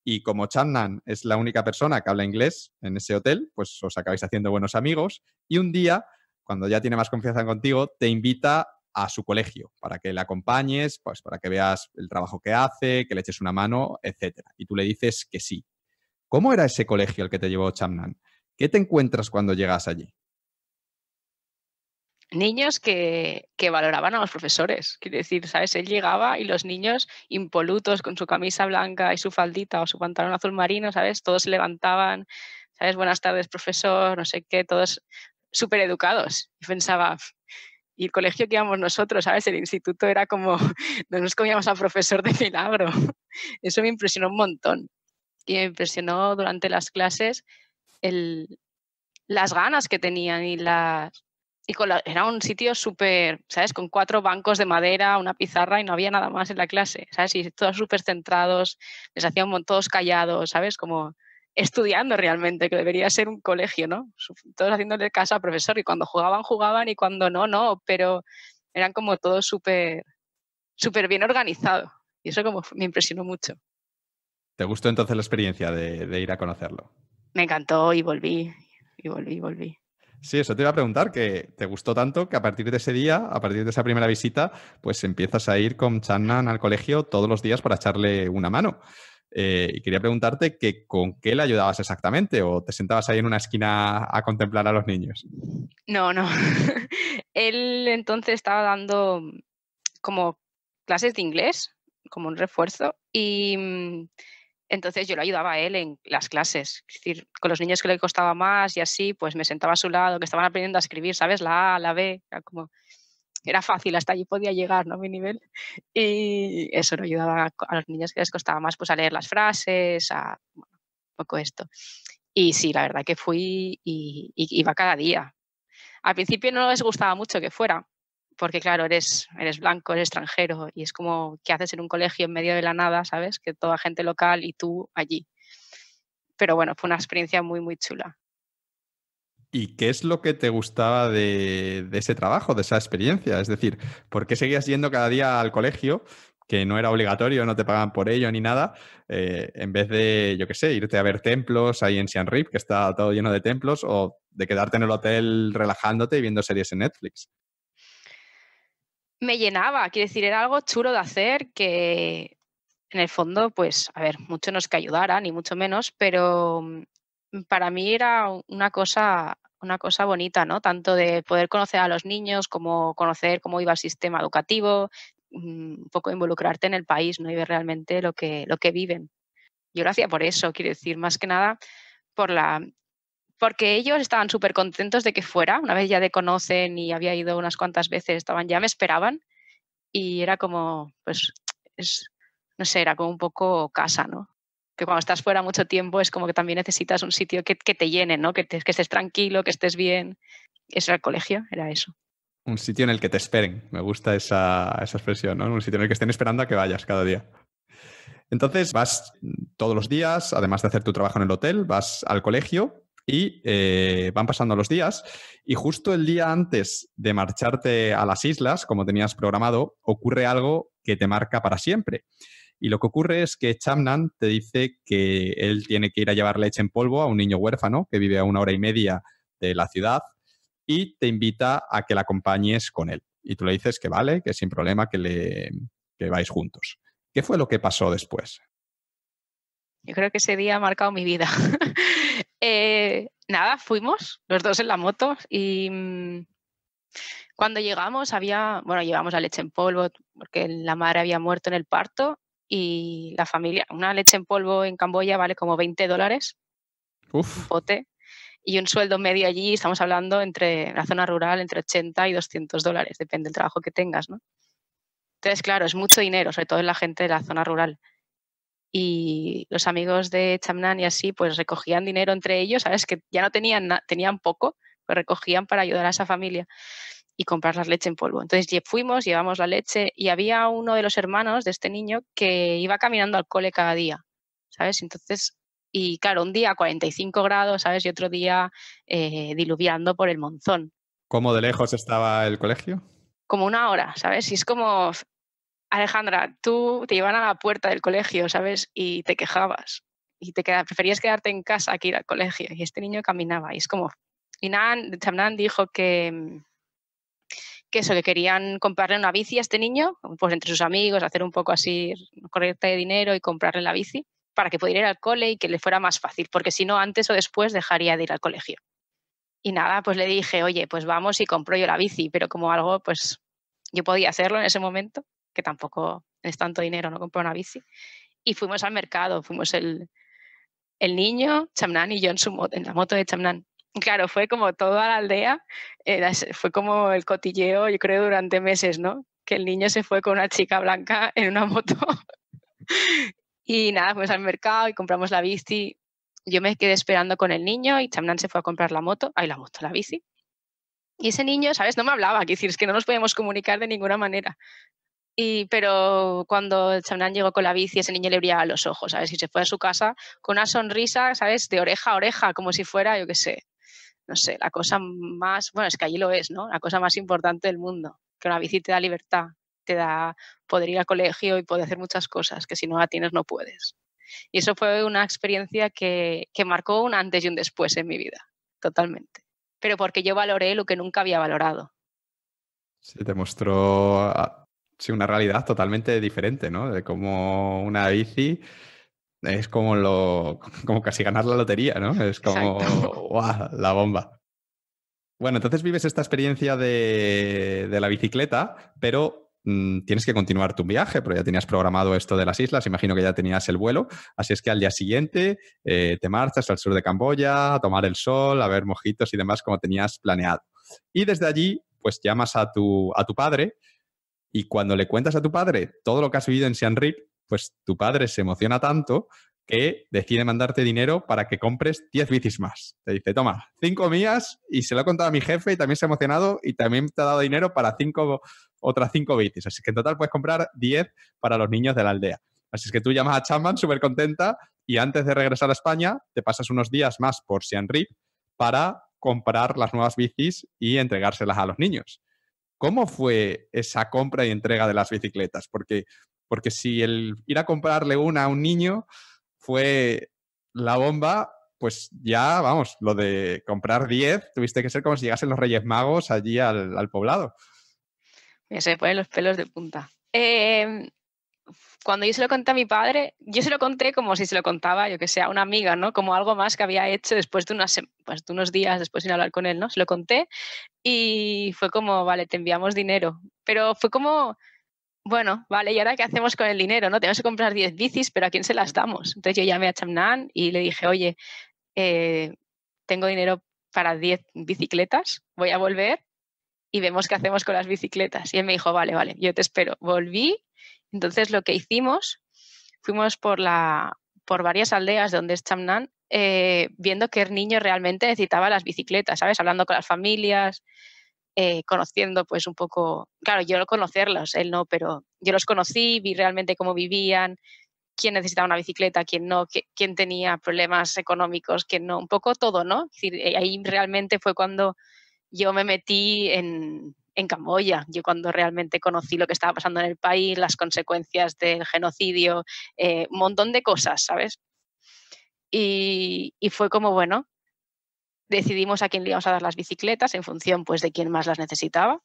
Y como Chandan es la única persona que habla inglés en ese hotel, pues os acabáis haciendo buenos amigos. Y un día, cuando ya tiene más confianza contigo, te invita a su colegio para que le acompañes, pues para que veas el trabajo que hace, que le eches una mano, etcétera. Y tú le dices que sí. ¿Cómo era ese colegio al que te llevó Chamnan? ¿Qué te encuentras cuando llegas allí? niños que, valoraban a los profesores. quiere decir, ¿sabes? Él llegaba y los niños impolutos con su camisa blanca y su faldita o su pantalón azul marino, ¿sabes? Todos se levantaban, ¿sabes? Buenas tardes, profesor, no sé qué, todos súper educados. Y pensaba, y el colegio que íbamos nosotros, ¿sabes? El instituto era como, no nos comíamos al profesor de milagro. Eso me impresionó un montón. Y me impresionó durante las clases las ganas que tenían y las y era un sitio súper, ¿sabes? Con cuatro bancos de madera, una pizarra y no había nada más en la clase, ¿sabes? Y todos súper centrados, les hacían todos callados, ¿sabes? Como estudiando realmente, que debería ser un colegio, ¿no? Todos haciéndole caso al profesor y cuando jugaban, jugaban y cuando no, no, pero eran como todos súper, súper bien organizado y eso como me impresionó mucho. ¿Te gustó entonces la experiencia de, ir a conocerlo? Me encantó y volví, y volví, y volví. Sí, eso te iba a preguntar, que te gustó tanto que a partir de ese día, a partir de esa primera visita, pues empiezas a ir con Channan al colegio todos los días para echarle una mano. Eh, y quería preguntarte que con qué le ayudabas exactamente o te sentabas ahí en una esquina a contemplar a los niños. No, no. Él entonces estaba dando mm, como clases de inglés, como un refuerzo, y mm, entonces yo lo ayudaba a él en las clases, es decir, con los niños que le costaba más y así, pues me sentaba a su lado, que estaban aprendiendo a escribir, ¿sabes? La A, la B, era como era fácil, hasta allí podía llegar, ¿no? Mi nivel. Y eso lo ayudaba a los niños que les costaba más, pues a leer las frases, a un poco esto. Y sí, la verdad que fui y, y iba cada día. Al principio no les gustaba mucho que fuera, porque claro, eres, eres blanco, eres extranjero y es como que haces en un colegio en medio de la nada, ¿sabes? Que toda gente local y tú allí. Pero bueno, fue una experiencia muy, muy chula. ¿Y qué es lo que te gustaba de, ese trabajo, de esa experiencia? Es decir, ¿por qué seguías yendo cada día al colegio que no era obligatorio, no te pagaban por ello ni nada, eh, en vez de, yo qué sé, irte a ver templos ahí en San Reap, que está todo lleno de templos, o de quedarte en el hotel relajándote y viendo series en Netflix me llenaba, quiero decir, era algo chulo de hacer que en el fondo, pues, a ver, mucho no es que ayudara, ni mucho menos, pero mm, para mí era una cosa, una cosa bonita, ¿no? Tanto de poder conocer a los niños como conocer cómo iba el sistema educativo, mm, un poco involucrarte en el país, ¿no? Y ver realmente lo que, lo que viven. Yo lo hacía por eso, quiero decir, más que nada por la porque ellos estaban súper contentos de que fuera, una vez ya te conocen y había ido unas cuantas veces, estaban ya me esperaban y era como, pues, no sé, era como un poco casa, ¿no? Que cuando estás fuera mucho tiempo es como que también necesitas un sitio que, te llene, ¿no? Que, que estés tranquilo, que estés bien. Eso era el colegio, era eso. Un sitio en el que te esperen, me gusta esa, esa expresión, ¿no? Un sitio en el que estén esperando a que vayas cada día. Entonces vas todos los días, además de hacer tu trabajo en el hotel, vas al colegio y eh, van pasando los días y justo el día antes de marcharte a las islas, como tenías programado, ocurre algo que te marca para siempre. Y lo que ocurre es que Chamnan te dice que él tiene que ir a llevar leche en polvo a un niño huérfano que vive a una hora y media de la ciudad y te invita a que la acompañes con él. Y tú le dices que vale, que sin problema, que, le, que vais juntos. ¿Qué fue lo que pasó después? Yo creo que ese día ha marcado mi vida. Eh, nada, fuimos los dos en la moto y mm, cuando llegamos había, bueno, llevamos la leche en polvo porque la madre había muerto en el parto y la familia, una leche en polvo en Camboya vale como 20 dólares, un pote, y un sueldo medio allí, estamos hablando entre la zona rural entre 80 y 200 dólares, depende del trabajo que tengas, ¿no? Entonces, claro, es mucho dinero, sobre todo en la gente de la zona rural y los amigos de Chamnán y así pues recogían dinero entre ellos, sabes que ya no tenían tenían poco, pues recogían para ayudar a esa familia y comprar la leche en polvo. Entonces fuimos, llevamos la leche y había uno de los hermanos de este niño que iba caminando al cole cada día, ¿sabes? Entonces, y claro, un día a 45 grados, ¿sabes? Y otro día eh, diluviando por el monzón. ¿Cómo de lejos estaba el colegio? Como una hora, ¿sabes? Y es como, Alejandra, tú te llevan a la puerta del colegio, ¿sabes? Y te quejabas. Y te preferías quedarte en casa que ir al colegio. Y este niño caminaba. Y es como. Y Nan, Chamnan dijo que, que eso, que querían comprarle una bici a este niño, pues entre sus amigos, hacer un poco así, corriente de dinero y comprarle la bici para que pudiera ir al cole y que le fuera más fácil, porque si no, antes o después dejaría de ir al colegio. Y nada, pues le dije, oye, pues vamos y compro yo la bici, pero como algo, pues yo podía hacerlo en ese momento que tampoco es tanto dinero, no compró una bici. Y fuimos al mercado, fuimos el, niño, Chamnan y yo en, su moto, en la moto de Chamnán. Claro, fue como toda la aldea, fue como el cotilleo, yo creo, durante meses, ¿no? Que el niño se fue con una chica blanca en una moto. y nada, fuimos al mercado y compramos la bici. Yo me quedé esperando con el niño y Chamnan se fue a comprar la moto, ahí la moto, la bici. Y ese niño, ¿sabes? No me hablaba, que decir, es que no nos podíamos comunicar de ninguna manera. Y, pero cuando Chamnan llegó con la bici, ese niño le brillaba los ojos, ¿sabes? Y se fue a su casa con una sonrisa, ¿sabes? De oreja a oreja, como si fuera, yo qué sé, no sé, la cosa más, bueno, es que allí lo es, ¿no? La cosa más importante del mundo, que una bici te da libertad, te da poder ir al colegio y poder hacer muchas cosas que si no la tienes no puedes. Y eso fue una experiencia que, marcó un antes y un después en mi vida, totalmente. Pero porque yo valoré lo que nunca había valorado. Se te mostró sí, una realidad totalmente diferente, ¿no? De cómo una bici es como, lo, como casi ganar la lotería, ¿no? Es como la bomba. Bueno, entonces vives esta experiencia de, la bicicleta, pero mm, tienes que continuar tu viaje, pero ya tenías programado esto de las islas, imagino que ya tenías el vuelo, así es que al día siguiente eh, te marchas al sur de Camboya a tomar el sol, a ver mojitos y demás como tenías planeado. Y desde allí, pues llamas a tu, a tu padre y cuando le cuentas a tu padre todo lo que has vivido en Siam Rip, pues tu padre se emociona tanto que decide mandarte dinero para que compres 10 bicis más. Te dice, toma, 5 mías y se lo he contado a mi jefe y también se ha emocionado y también te ha dado dinero para cinco, otras 5 bicis. Así que en total puedes comprar 10 para los niños de la aldea. Así es que tú llamas a Chaman súper contenta y antes de regresar a España te pasas unos días más por Siam rip para comprar las nuevas bicis y entregárselas a los niños. ¿Cómo fue esa compra y entrega de las bicicletas? Porque, porque si el ir a comprarle una a un niño fue la bomba, pues ya, vamos, lo de comprar 10 tuviste que ser como si llegasen los Reyes Magos allí al, poblado. Ya se ponen los pelos de punta. Eh, cuando yo se lo conté a mi padre, yo se lo conté como si se lo contaba, yo que sé, una amiga, ¿no? Como algo más que había hecho después de, unas, pues, unos días, después sin hablar con él, ¿no? Se lo conté y fue como, vale, te enviamos dinero. Pero fue como, bueno, vale, ¿y ahora qué hacemos con el dinero? ¿No? Tenemos que comprar 10 bicis, pero ¿a quién se las damos? Entonces yo llamé a Chamnan y le dije, oye, eh, tengo dinero para 10 bicicletas, voy a volver y vemos qué hacemos con las bicicletas. Y él me dijo, vale, vale, yo te espero. Volví, entonces lo que hicimos, fuimos por, la, por varias aldeas donde es Chamnán, eh, viendo que el niño realmente necesitaba las bicicletas, ¿sabes? Hablando con las familias, eh, conociendo pues un poco, claro, yo conocerlos, él no, pero yo los conocí, vi realmente cómo vivían, quién necesitaba una bicicleta, quién no, quién tenía problemas económicos, quién no, un poco todo, ¿no? Es decir, eh, ahí realmente fue cuando yo me metí en, en Camboya. Yo cuando realmente conocí lo que estaba pasando en el país, las consecuencias del genocidio, eh, un montón de cosas, ¿sabes? Y, fue como, bueno, decidimos a quién le íbamos a dar las bicicletas en función pues, de quién más las necesitaba.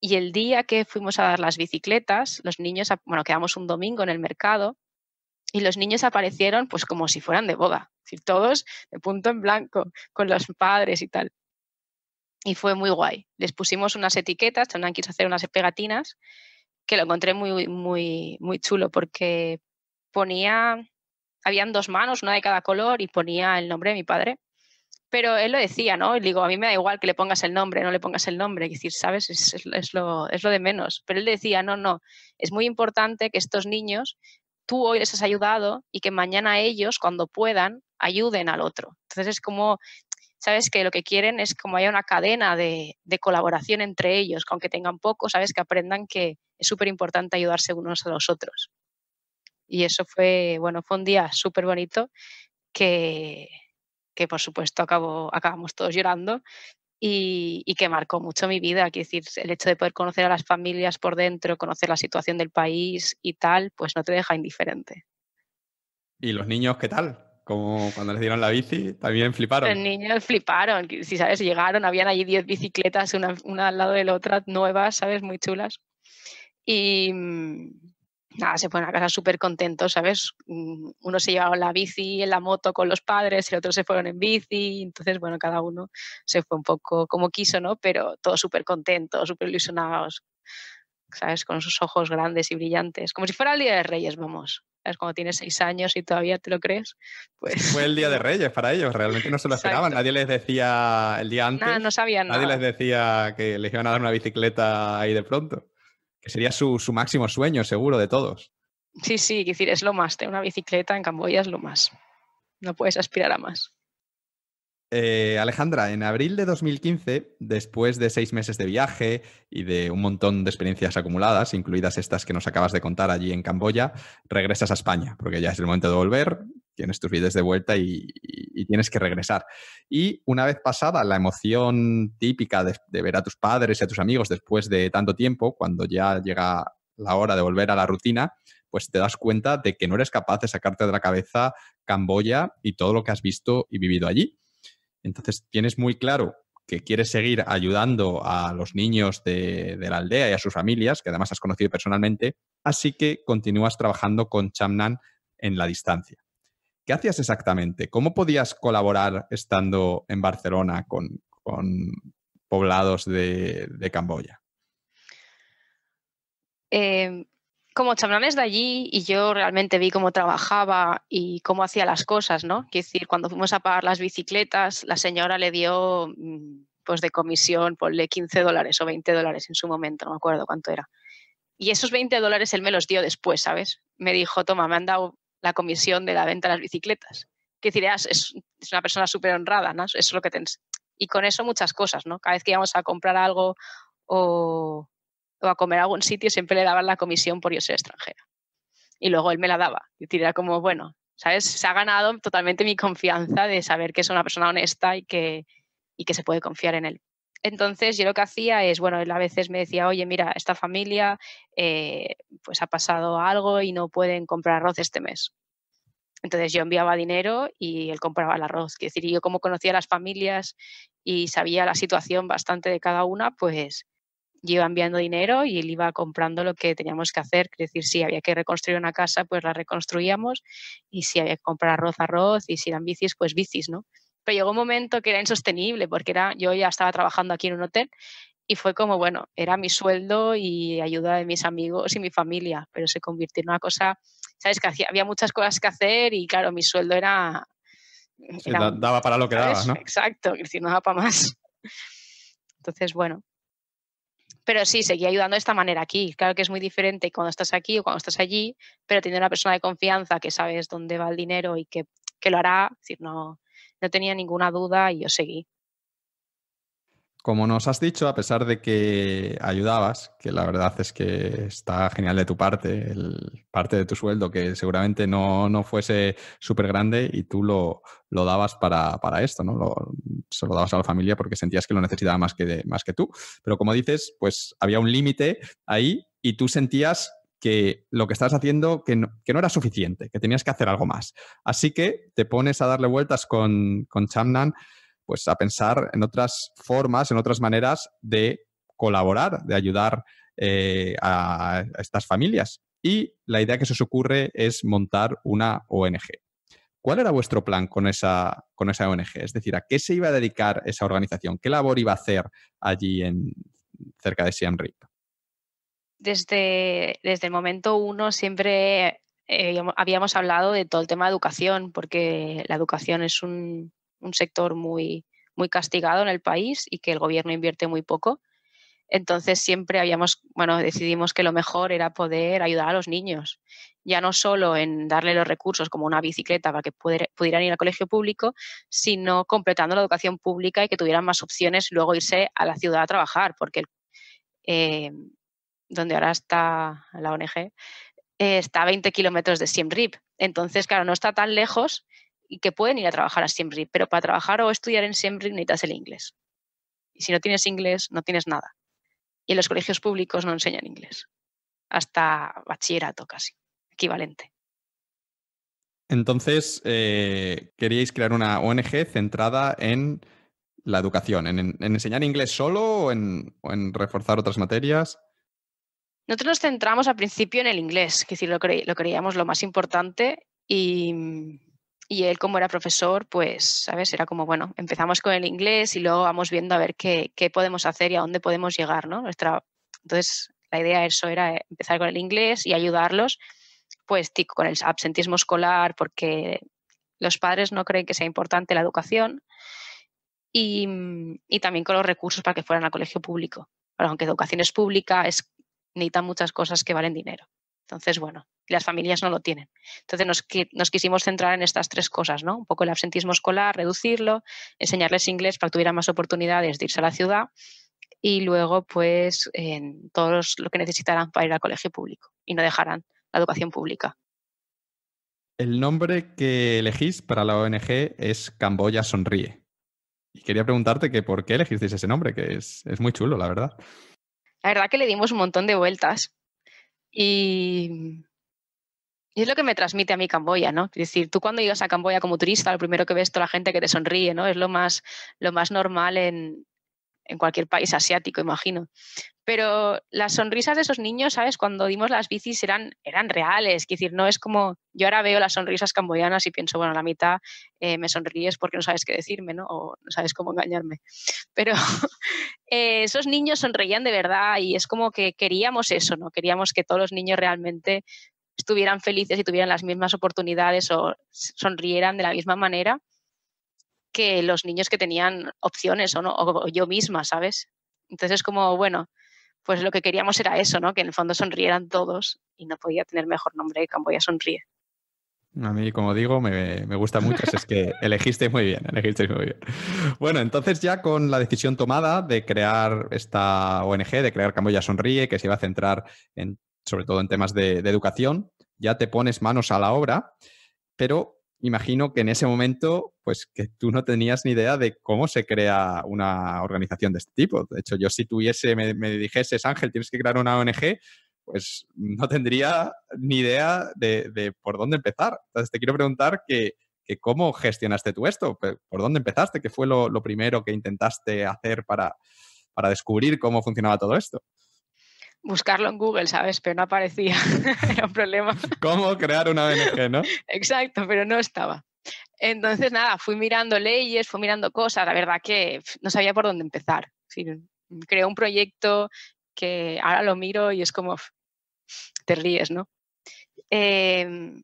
Y el día que fuimos a dar las bicicletas, los niños, bueno, quedamos un domingo en el mercado y los niños aparecieron pues como si fueran de boda, es decir, todos de punto en blanco, con los padres y tal y fue muy guay. Les pusimos unas etiquetas, también quiso hacer unas pegatinas, que lo encontré muy, muy, muy chulo porque ponía, habían dos manos, una de cada color y ponía el nombre de mi padre. Pero él lo decía, ¿no? Y digo, a mí me da igual que le pongas el nombre, no le pongas el nombre. Es decir, ¿sabes? es, lo, es lo de menos. Pero él decía, no, no, es muy importante que estos niños, tú hoy les has ayudado y que mañana ellos, cuando puedan, ayuden al otro. Entonces es como sabes que lo que quieren es como haya una cadena de, colaboración entre ellos, que aunque tengan poco, sabes que aprendan que es súper importante ayudarse unos a los otros. Y eso fue, bueno, fue un día súper bonito que, por supuesto acabamos todos llorando y, y, que marcó mucho mi vida. Quiero decir, el hecho de poder conocer a las familias por dentro, conocer la situación del país y tal, pues no te deja indiferente. ¿Y los niños qué tal? como cuando les dieron la bici, también fliparon. Los niños fliparon, si sabes, llegaron, habían allí 10 bicicletas, una, al lado de la otra, nuevas, ¿sabes? Muy chulas. Y mm, nada, se fueron a casa súper contentos, ¿sabes? Mm, uno se llevaba la bici en la moto con los padres, el otro se fueron en bici, entonces, bueno, cada uno se fue un poco como quiso, ¿no? Pero todos súper contentos, súper ilusionados. Con sus ojos grandes y brillantes, como si fuera el Día de Reyes, vamos. Es Cuando tienes seis años y todavía te lo crees, pues... Fue el Día de Reyes para ellos, realmente no se lo esperaban. Nadie les decía el día antes... Nadie les decía que les iban a dar una bicicleta ahí de pronto. Que sería su, máximo sueño, seguro, de todos. Sí, sí, es decir, es lo más. Tener una bicicleta en Camboya es lo más. No puedes aspirar a más. Eh, Alejandra, en abril de 2015, después de seis meses de viaje y de un montón de experiencias acumuladas, incluidas estas que nos acabas de contar allí en Camboya, regresas a España, porque ya es el momento de volver, tienes tus vidas de vuelta y, tienes que regresar. Y una vez pasada la emoción típica de ver a tus padres y a tus amigos después de tanto tiempo, cuando ya llega la hora de volver a la rutina, pues te das cuenta de que no eres capaz de sacarte de la cabeza Camboya y todo lo que has visto y vivido allí. Entonces tienes muy claro que quieres seguir ayudando a los niños de, la aldea y a sus familias, que además has conocido personalmente, así que continúas trabajando con Chamnan en la distancia. ¿Qué hacías exactamente? ¿Cómo podías colaborar estando en Barcelona con, poblados de, Camboya? Em, como chamanes de allí y yo realmente vi cómo trabajaba y cómo hacía las cosas, ¿no? Quiero decir, cuando fuimos a pagar las bicicletas, la señora le dio, mm, pues de comisión, ponle 15 dólares o 20 dólares en su momento, no me acuerdo cuánto era. Y esos 20 dólares él me los dio después, ¿sabes? Me dijo, toma, me han dado la comisión de la venta de las bicicletas. Quiero decir, es, una persona súper honrada, ¿no? Eso es lo que tens. Y con eso muchas cosas, ¿no? Cada vez que íbamos a comprar algo o, o a comer a algún sitio, siempre le daban la comisión por yo ser extranjera. Y luego él me la daba. Y era como, bueno, ¿sabes? Se ha ganado totalmente mi confianza de saber que es una persona honesta y que, y que se puede confiar en él. Entonces, yo lo que hacía es, bueno, él a veces me decía, oye, mira, esta familia eh, pues ha pasado algo y no pueden comprar arroz este mes. Entonces yo enviaba dinero y él compraba el arroz. Es decir, yo como conocía las familias y sabía la situación bastante de cada una, pues yo iba enviando dinero y él iba comprando lo que teníamos que hacer. Es decir, si había que reconstruir una casa, pues la reconstruíamos y si había que comprar arroz, arroz y si eran bicis, pues bicis, ¿no? Pero llegó un momento que era insostenible porque era, yo ya estaba trabajando aquí en un hotel y fue como, bueno, era mi sueldo y ayuda de mis amigos y mi familia, pero se convirtió en una cosa, ¿sabes? Que había muchas cosas que hacer y claro, mi sueldo era... daba para lo que daba, ¿no? Exacto, es decir, no daba para más. Entonces, bueno, pero sí, seguí ayudando de esta manera aquí. Claro que es muy diferente cuando estás aquí o cuando estás allí, pero tener una persona de confianza que sabes dónde va el dinero y que, que lo hará, no, no tenía ninguna duda y yo seguí. Como nos has dicho, a pesar de que ayudabas, que la verdad es que está genial de tu parte, el, parte de tu sueldo que seguramente no, no fuese súper grande y tú lo, lo dabas para, para, esto, ¿no? Lo, se lo dabas a la familia porque sentías que lo necesitaba más que, más que tú. Pero como dices, pues había un límite ahí y tú sentías que lo que estabas haciendo que no, que no, era suficiente, que tenías que hacer algo más. Así que te pones a darle vueltas con, con Chamnan pues a pensar en otras formas, en otras maneras de colaborar, de ayudar eh, a estas familias. Y la idea que se os ocurre es montar una ONG. ¿Cuál era vuestro plan con esa, con esa ONG? Es decir, ¿a qué se iba a dedicar esa organización? ¿Qué labor iba a hacer allí en, cerca de Siem Reap? Desde, desde el momento uno siempre eh, habíamos hablado de todo el tema de educación, porque la educación es un, un sector muy, muy castigado en el país y que el gobierno invierte muy poco. Entonces siempre habíamos, bueno, decidimos que lo mejor era poder ayudar a los niños, ya no solo en darle los recursos como una bicicleta para que pudieran ir al colegio público, sino completando la educación pública y que tuvieran más opciones luego irse a la ciudad a trabajar, porque eh, donde ahora está la ONG eh, está a 20 kilómetros de Siem Reap. Entonces, claro, no está tan lejos y que pueden ir a trabajar a siempre pero para trabajar o estudiar en Siembri necesitas el inglés. Y si no tienes inglés, no tienes nada. Y en los colegios públicos no enseñan inglés, hasta bachillerato casi, equivalente. Entonces, eh, queríais crear una ONG centrada en la educación, en, enseñar inglés solo o en, reforzar otras materias. Nosotros nos centramos al principio en el inglés, que decir, lo, creíamos lo más importante y, y él, como era profesor, pues, ¿sabes? Era como, bueno, empezamos con el inglés y luego vamos viendo a ver qué, qué podemos hacer y a dónde podemos llegar, ¿no? Nuestra... Entonces, la idea eso era empezar con el inglés y ayudarlos, pues, con el absentismo escolar, porque los padres no creen que sea importante la educación y, mm, también con los recursos para que fueran al colegio público. aunque educación es pública, es, necesitan muchas cosas que valen dinero. Entonces, bueno, las familias no lo tienen. Entonces nos, nos quisimos centrar en estas tres cosas, ¿no? Un poco el absentismo escolar, reducirlo, enseñarles inglés para que tuvieran más oportunidades de irse a la ciudad y luego pues en todos lo que necesitarán para ir al colegio público y no dejarán la educación pública. El nombre que elegís para la ONG es Camboya Sonríe. Y quería preguntarte que por qué elegisteis ese nombre, que es, es muy chulo, la verdad. La verdad que le dimos un montón de vueltas y y es lo que me transmite a mí Camboya, ¿no? Es decir, tú cuando llegas a Camboya como turista, lo primero que ves es toda la gente que te sonríe, ¿no? Es lo más, lo más normal en, cualquier país asiático, imagino. Pero las sonrisas de esos niños, ¿sabes? Cuando dimos las bicis eran, eran reales. Es decir, no es como yo ahora veo las sonrisas camboyanas y pienso, bueno, la mitad eh, me sonríes porque no sabes qué decirme, ¿no? O no sabes cómo engañarme. Pero eh, esos niños sonreían de verdad y es como que queríamos eso, ¿no? Queríamos que todos los niños realmente estuvieran felices y tuvieran las mismas oportunidades o sonrieran de la misma manera que los niños que tenían opciones o, no, o yo misma, ¿sabes? Entonces, como, bueno, pues lo que queríamos era eso, ¿no? Que en el fondo sonrieran todos y no podía tener mejor nombre que Camboya Sonríe. A mí, como digo, me, gusta mucho. es que elegiste muy bien, elegiste muy bien. Bueno, entonces ya con la decisión tomada de crear esta ONG, de crear Camboya Sonríe, que se iba a centrar en sobre todo en temas de, educación, ya te pones manos a la obra, pero imagino que en ese momento, pues que tú no tenías ni idea de cómo se crea una organización de este tipo. De hecho, yo si tuviese, me, me dijese, Ángel, tienes que crear una ONG, pues no tendría ni idea de, por dónde empezar. Entonces, te quiero preguntar que, cómo gestionaste tú esto, por dónde empezaste, qué fue lo, lo primero que intentaste hacer para, para descubrir cómo funcionaba todo esto buscarlo en Google, ¿sabes? Pero no aparecía, era un problema. ¿Cómo crear una ONG, no? Exacto, pero no estaba. Entonces, nada, fui mirando leyes, fui mirando cosas, la verdad que no sabía por dónde empezar. Creé un proyecto que ahora lo miro y es como, te ríes, ¿no? Eh,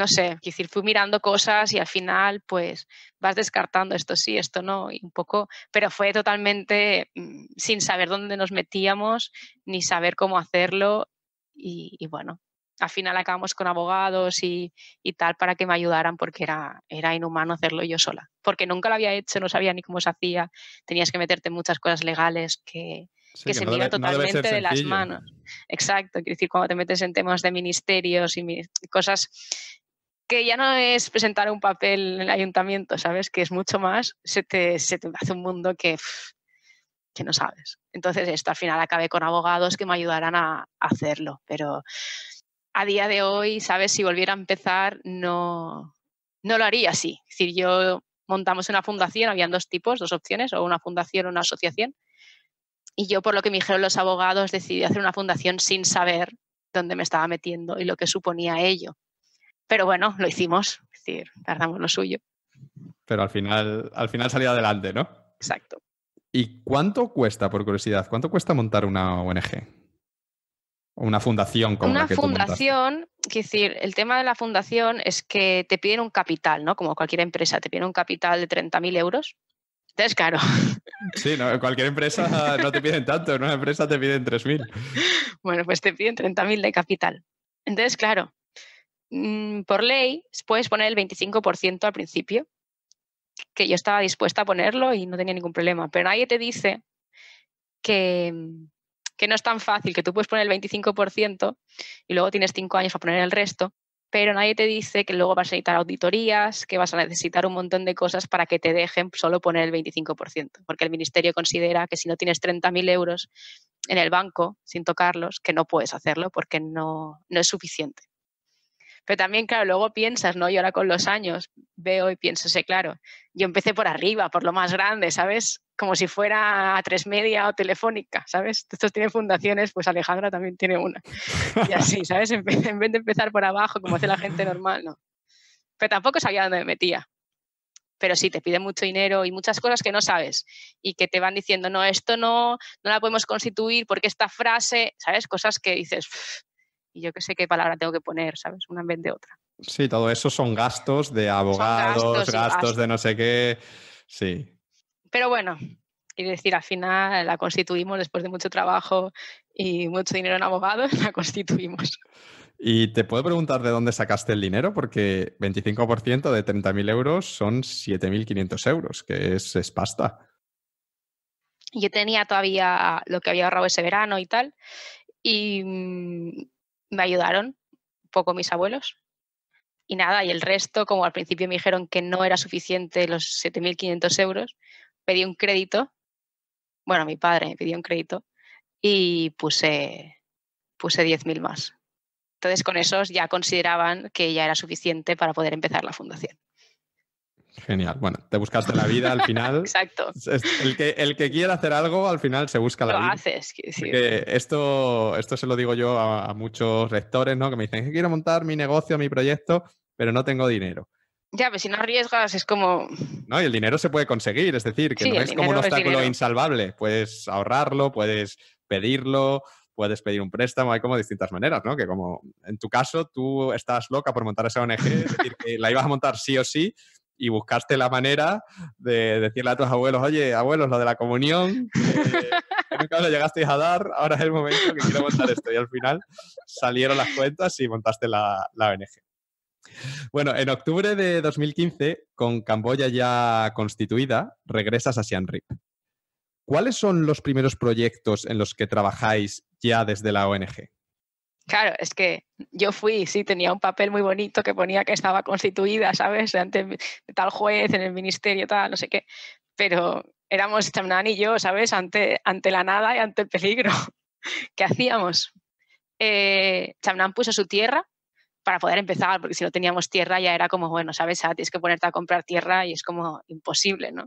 no sé, decir, fui mirando cosas y al final pues vas descartando esto sí, esto no, y un poco, pero fue totalmente mm, sin saber dónde nos metíamos ni saber cómo hacerlo y, bueno, al final acabamos con abogados y, y, tal para que me ayudaran porque era, era inhumano hacerlo yo sola, porque nunca lo había hecho, no sabía ni cómo se hacía, tenías que meterte en muchas cosas legales que, que, se me totalmente de las manos. Exacto, quiero decir, cuando te metes en temas de ministerios y cosas que ya no es presentar un papel en el ayuntamiento, ¿sabes? Que es mucho más, se te, hace un mundo que, no sabes. Entonces, esto al final acabé con abogados que me ayudarán a, hacerlo, pero a día de hoy, ¿sabes? Si volviera a empezar, no, no lo haría así. Es decir, yo montamos una fundación, habían dos tipos, dos opciones, o una fundación o una asociación. Y yo, por lo que me dijeron los abogados, decidí hacer una fundación sin saber dónde me estaba metiendo y lo que suponía ello. Pero bueno, lo hicimos, es decir, tardamos lo suyo. Pero al final, al final salía adelante, ¿no? Exacto. ¿Y cuánto cuesta, por curiosidad, cuánto cuesta montar una ONG? Una fundación como una fundación, decir, el tema de la fundación es que te piden un capital, ¿no? Como cualquier empresa, te piden un capital de 30.000 euros. Entonces, claro. Sí, no, cualquier empresa no te piden tanto, en una empresa te piden 3.000. Bueno, pues te piden 30.000 de capital. Entonces, claro, Mm, por ley puedes poner el 25% al principio, que yo estaba dispuesta a ponerlo y no tenía ningún problema, pero nadie te dice que, mm, no es tan fácil, que tú puedes poner el 25% y luego tienes cinco años para poner el resto, pero nadie te dice que luego vas a necesitar auditorías, que vas a necesitar un montón de cosas para que te dejen solo poner el 25%, porque el ministerio considera que si no tienes 30.000 euros en el banco sin tocarlos, que no puedes hacerlo porque no es suficiente. Pero también, claro, luego piensas, ¿no? Y ahora con los años veo y pienso, sé, claro, yo empecé por arriba, por lo más grande, ¿sabes? Como si fuera a tres media o telefónica, ¿sabes? Estos tienen fundaciones, pues Alejandra también tiene una. Y así, ¿sabes? En vez de empezar por abajo, como hace la gente normal, no. Pero tampoco sabía dónde me metía pero sí, te piden mucho dinero y muchas cosas que no sabes y que te van diciendo, no, esto no, no la podemos constituir porque esta frase, ¿sabes? Cosas que dices, y yo qué sé qué palabra tengo que poner, ¿sabes? Una en vez de otra. Sí, todo eso son gastos de abogados, gastos, de no sé qué. Sí. Pero bueno, y decir, al final la constituimos después de mucho trabajo y mucho dinero en abogados, la constituimos. Y te puedo preguntar de dónde sacaste el dinero, porque 25% de 30.000 euros son 7.500 euros, que es, es pasta. Yo tenía todavía lo que había ahorrado ese verano y tal, y mm, me ayudaron poco mis abuelos. Y nada, y el resto, como al principio me dijeron que no era suficiente los 7.500 euros, pedí un crédito. Bueno, mi padre me pidió un crédito y puse, puse 10.000 más. Entonces, con esos ya consideraban que ya era suficiente para poder empezar la fundación. Genial. Bueno, te buscaste la vida al final. Exacto. El que, el que quiera hacer algo, al final se busca la vida. Lo haces. Esto, esto se lo digo yo a, muchos rectores, ¿no? Que me dicen que quiero montar mi negocio, mi proyecto, pero no tengo dinero. Ya, pero si no arriesgas es como... No, y el dinero se puede conseguir, es decir, que no es como un obstáculo insalvable. Puedes ahorrarlo, puedes pedirlo, puedes pedir un préstamo, hay como distintas maneras, ¿no? Que como en tu caso, tú estás loca por montar esa ONG, es decir, que la ibas a montar sí o sí, y buscaste la manera de decirle a tus abuelos, oye, abuelos, lo de la comunión, nunca lo llegasteis a dar, ahora es el momento que quiero montar esto. Y al final salieron las cuentas y montaste la, ONG. Bueno, en octubre de 2015, con Camboya ya constituida, regresas a Siam ¿Cuáles son los primeros proyectos en los que trabajáis ya desde la ONG? Claro, es que yo fui, sí, tenía un papel muy bonito que ponía que estaba constituida, ¿sabes? Ante tal juez, en el ministerio, tal, no sé qué. Pero éramos Chamnán y yo, ¿sabes? Ante, ante la nada y ante el peligro. ¿Qué hacíamos? Eh, Chamnán puso su tierra para poder empezar, porque si no teníamos tierra ya era como, bueno, ¿sabes? tienes que ponerte a comprar tierra y es como imposible, ¿no?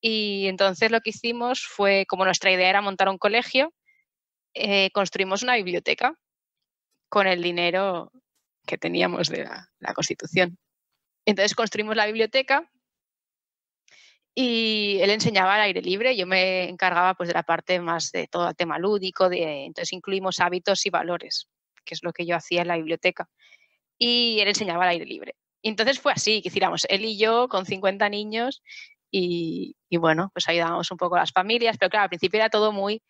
Y entonces lo que hicimos fue, como nuestra idea era montar un colegio, eh, construimos una biblioteca con el dinero que teníamos de la, Constitución. Entonces construimos la biblioteca y él enseñaba al aire libre, yo me encargaba pues de la parte más de todo el tema lúdico, entonces incluimos hábitos y valores, que es lo que yo hacía en la biblioteca. Y él enseñaba al aire libre. entonces fue así, que hiciéramos él y yo con 50 niños y, y, bueno, pues ayudábamos un poco a las familias, pero claro, al principio era todo muy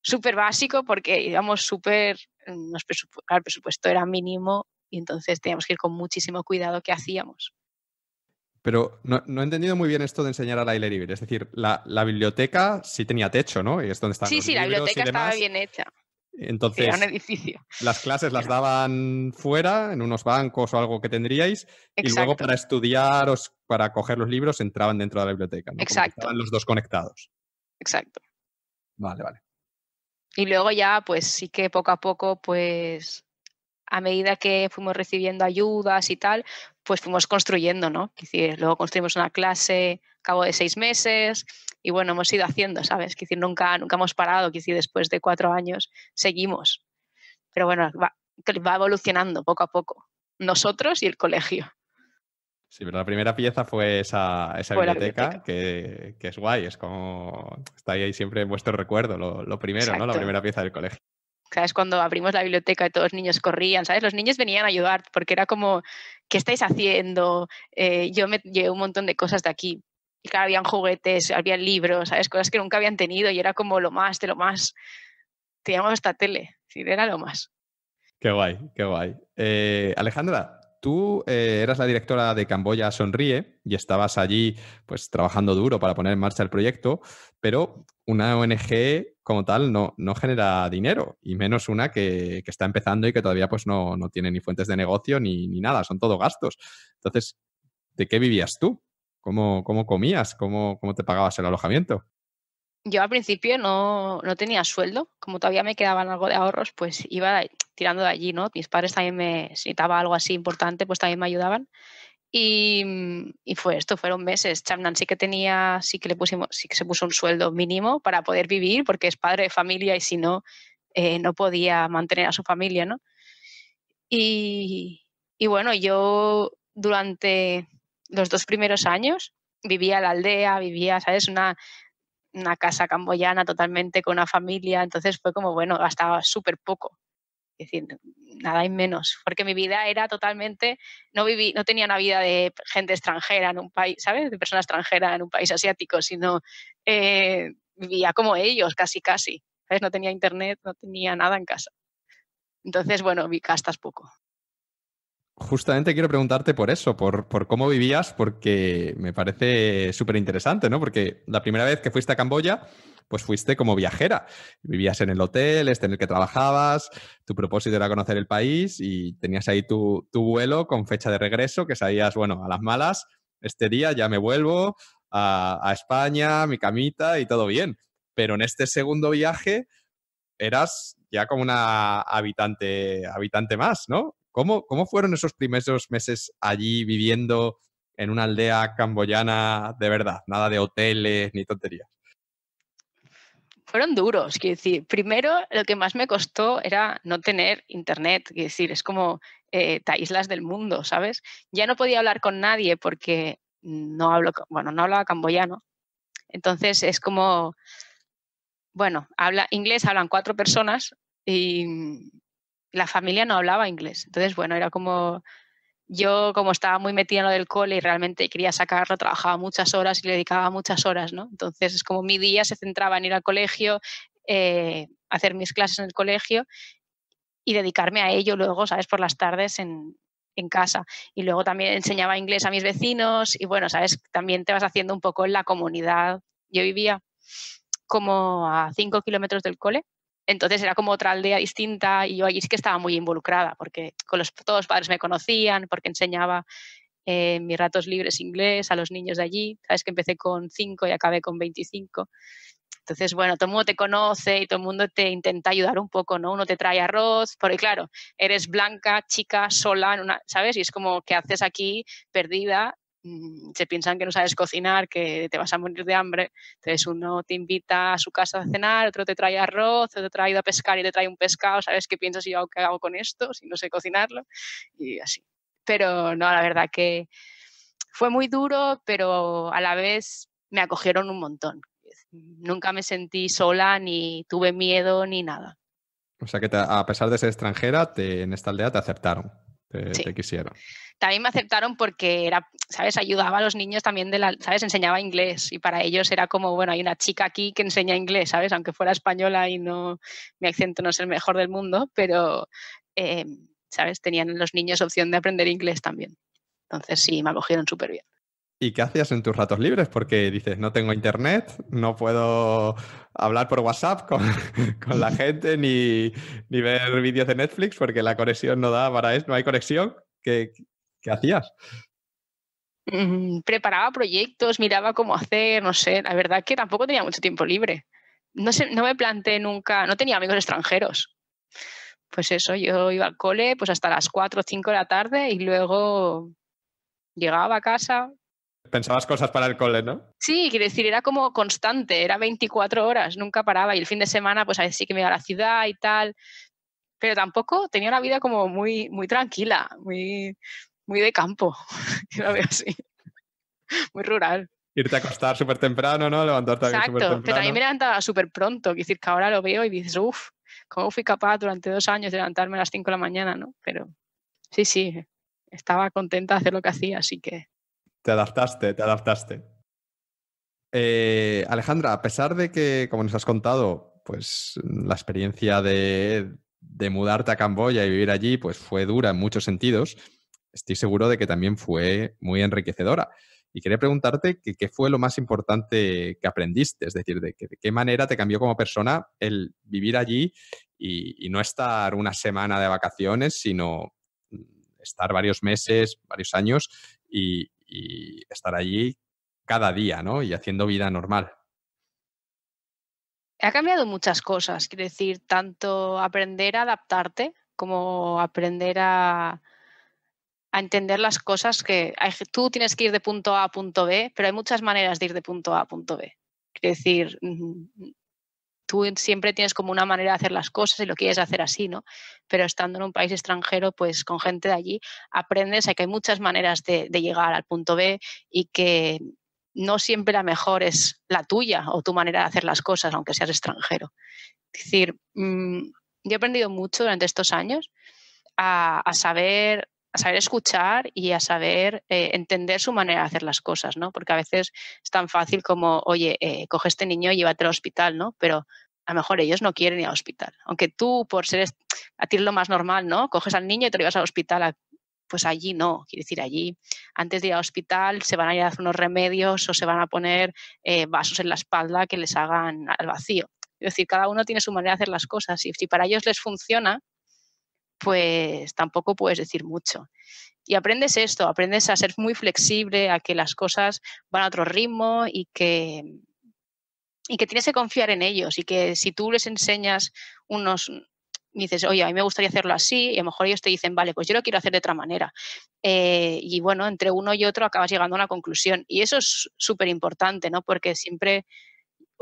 súper básico porque íbamos súper el presupuesto era mínimo y entonces teníamos que ir con muchísimo cuidado qué hacíamos. Pero no, he entendido muy bien esto de enseñar a la libre. Es decir, la, biblioteca sí tenía techo, ¿no? Y es donde estaban Sí, sí, la biblioteca estaba bien hecha. Entonces, era un edificio. las clases las daban fuera, en unos bancos o algo que tendríais, y luego para estudiar o para coger los libros entraban dentro de la biblioteca. Exacto. Estaban los dos conectados. Exacto. Vale, vale. Y luego ya, pues sí que poco a poco, pues a medida que fuimos recibiendo ayudas y tal, pues fuimos construyendo, ¿no? Es Decir, luego construimos una clase a cabo de seis meses y bueno, hemos ido haciendo, ¿sabes? Decir, nunca, nunca hemos parado, decir, después de cuatro años seguimos. Pero bueno, va, va evolucionando poco a poco, nosotros y el colegio. Sí, pero la primera pieza fue esa, biblioteca, Que, es guay, es como está ahí siempre en vuestro recuerdo, lo, primero, ¿no? La primera pieza del colegio. ¿Sabes? Cuando abrimos la biblioteca y todos los niños corrían, ¿sabes? Los niños venían a ayudar porque era como, ¿qué estáis haciendo? Eh, yo me llevé un montón de cosas de aquí. Y claro, habían juguetes, habían libros, ¿sabes? Cosas que nunca habían tenido y era como lo más de lo más. Teníamos esta tele, sí, era lo más. Qué guay, qué guay. Eh, Alejandra, Tú eh, eras la directora de Camboya Sonríe y estabas allí pues trabajando duro para poner en marcha el proyecto, pero una ONG como tal no, no genera dinero, y menos una que, está empezando y que todavía pues no, tiene ni fuentes de negocio ni, nada, son todo gastos. Entonces, ¿de qué vivías tú? ¿Cómo, comías? ¿Cómo te pagabas el alojamiento? yo al principio no, tenía sueldo, como todavía me quedaban algo de ahorros, pues iba tirando de allí, ¿no? Mis padres también me, necesitaban algo así importante, pues también me ayudaban. Y, mm, y, fue esto, fueron meses. Chamnan sí que tenía, sí que le pusimos, sí que se puso un sueldo mínimo para poder vivir, porque es padre de familia y si no, eh, no podía mantener a su familia, ¿no? Y, y bueno, yo durante los dos primeros años vivía en la aldea, vivía, ¿sabes? Una una casa camboyana totalmente con una familia, entonces fue como, bueno, gastaba súper poco. Es decir, nada y menos, porque mi vida era totalmente, no viví, no tenía una vida de gente extranjera en un país, ¿sabes? De persona extranjera en un país asiático, sino eh, vivía como ellos, casi, casi. ¿Sabes? No tenía internet, no tenía nada en casa. Entonces, bueno, gastas poco justamente quiero preguntarte por eso, por, cómo vivías, porque me parece súper interesante, ¿no? Porque la primera vez que fuiste a Camboya, pues fuiste como viajera. Vivías en el hotel, este en el que trabajabas, tu propósito era conocer el país y tenías ahí tu, vuelo con fecha de regreso, que sabías, bueno, a las malas, este día ya me vuelvo a, España, mi camita y todo bien. Pero en este segundo viaje eras ya como una habitante, habitante más, ¿no? ¿Cómo, fueron esos primeros meses allí viviendo en una aldea camboyana de verdad? Nada de hoteles ni tonterías. Fueron duros, quiero decir, primero lo que más me costó era no tener internet, quiero decir, es como eh, islas del mundo, ¿sabes? Ya no podía hablar con nadie porque no hablo, bueno, no hablaba camboyano. Entonces es como, bueno, habla inglés, hablan cuatro personas y la familia no hablaba inglés. Entonces, bueno, era como yo como estaba muy metida en lo del cole y realmente quería sacarlo, trabajaba muchas horas y le dedicaba muchas horas, ¿no? Entonces es como mi día se centraba en ir al colegio, eh, hacer mis clases en el colegio y dedicarme a ello luego, ¿sabes? Por las tardes en, en, casa. Y luego también enseñaba inglés a mis vecinos y bueno, ¿sabes? También te vas haciendo un poco en la comunidad. Yo vivía como a cinco kilómetros del cole entonces era como otra aldea distinta y yo allí sí que estaba muy involucrada porque con los, todos los padres me conocían, porque enseñaba eh, mis ratos libres inglés a los niños de allí. Sabes que empecé con 5 y acabé con 25. Entonces, bueno, todo el mundo te conoce y todo el mundo te intenta ayudar un poco, ¿no? Uno te trae arroz, porque claro, eres blanca, chica, sola, en una, ¿sabes? Y es como, que haces aquí perdida? Mm, se piensan que no sabes cocinar, que te vas a morir de hambre. Entonces uno te invita a su casa a cenar, otro te trae arroz, otro te ha a pescar y te trae un pescado, ¿sabes qué piensas yo qué hago con esto si no sé cocinarlo? Y así. Pero no, la verdad que fue muy duro, pero a la vez me acogieron un montón. Nunca me sentí sola, ni tuve miedo, ni nada. O sea que a pesar de ser extranjera, en esta aldea te aceptaron. También me aceptaron porque era, ¿sabes? Ayudaba a los niños también de la, ¿sabes? Enseñaba inglés y para ellos era como, bueno, hay una chica aquí que enseña inglés, ¿sabes? Aunque fuera española y no, mi acento no es el mejor del mundo, pero, eh, ¿sabes? Tenían los niños opción de aprender inglés también. Entonces sí, me acogieron súper bien. ¿Y qué hacías en tus ratos libres? Porque dices, no tengo internet, no puedo hablar por WhatsApp con, la gente, ni, ver vídeos de Netflix, porque la conexión no da para eso, no hay conexión. ¿Qué, hacías? Mm, preparaba proyectos, miraba cómo hacer, no sé, la verdad es que tampoco tenía mucho tiempo libre. No, sé, no me planteé nunca, no tenía amigos extranjeros. Pues eso, yo iba al cole pues hasta las 4 o 5 de la tarde y luego llegaba a casa, Pensabas cosas para el cole, ¿no? Sí, quiero decir, era como constante, era 24 horas, nunca paraba. Y el fin de semana, pues a veces sí que me iba a la ciudad y tal. Pero tampoco tenía una vida como muy, muy tranquila, muy, muy de campo. lo así. Muy rural. Irte a acostar súper temprano, ¿no? Levantarte súper temprano. pero también me levantaba súper pronto. Quiero decir, que ahora lo veo y dices, uff, cómo fui capaz durante dos años de levantarme a las 5 de la mañana, ¿no? Pero sí, sí, estaba contenta de hacer lo que hacía, así que te adaptaste, te adaptaste. Eh, Alejandra, a pesar de que, como nos has contado, pues la experiencia de, mudarte a Camboya y vivir allí, pues fue dura en muchos sentidos, estoy seguro de que también fue muy enriquecedora. Y quería preguntarte qué fue lo más importante que aprendiste, es decir, de, qué manera te cambió como persona el vivir allí y, no estar una semana de vacaciones, sino mm, estar varios meses, varios años y, y estar allí cada día, ¿no? Y haciendo vida normal. Ha cambiado muchas cosas, quiero decir, tanto aprender a adaptarte como aprender a, entender las cosas que tú tienes que ir de punto A a punto B, pero hay muchas maneras de ir de punto A a punto B. Quiero decir, tú siempre tienes como una manera de hacer las cosas y lo quieres hacer así, ¿no? Pero estando en un país extranjero, pues con gente de allí, aprendes a que hay muchas maneras de, llegar al punto B y que no siempre la mejor es la tuya o tu manera de hacer las cosas, aunque seas extranjero. Es decir, mm, yo he aprendido mucho durante estos años a saber a saber escuchar y a saber eh, entender su manera de hacer las cosas, ¿no? Porque a veces es tan fácil como, oye, eh, coge este niño y llévate al hospital, ¿no? Pero a lo mejor ellos no quieren ir al hospital. Aunque tú, por ser a ti lo más normal, ¿no? Coges al niño y te lo llevas al hospital. pues allí no, quiere decir allí. Antes de ir al hospital se van a ir a hacer unos remedios o se van a poner eh, vasos en la espalda que les hagan al vacío. Es decir, cada uno tiene su manera de hacer las cosas y si para ellos les funciona, pues tampoco puedes decir mucho. Y aprendes esto, aprendes a ser muy flexible, a que las cosas van a otro ritmo y que, y que tienes que confiar en ellos y que si tú les enseñas unos, dices, oye, a mí me gustaría hacerlo así y a lo mejor ellos te dicen, vale, pues yo lo quiero hacer de otra manera. Eh, y bueno, entre uno y otro acabas llegando a una conclusión. Y eso es súper importante, ¿no? Porque siempre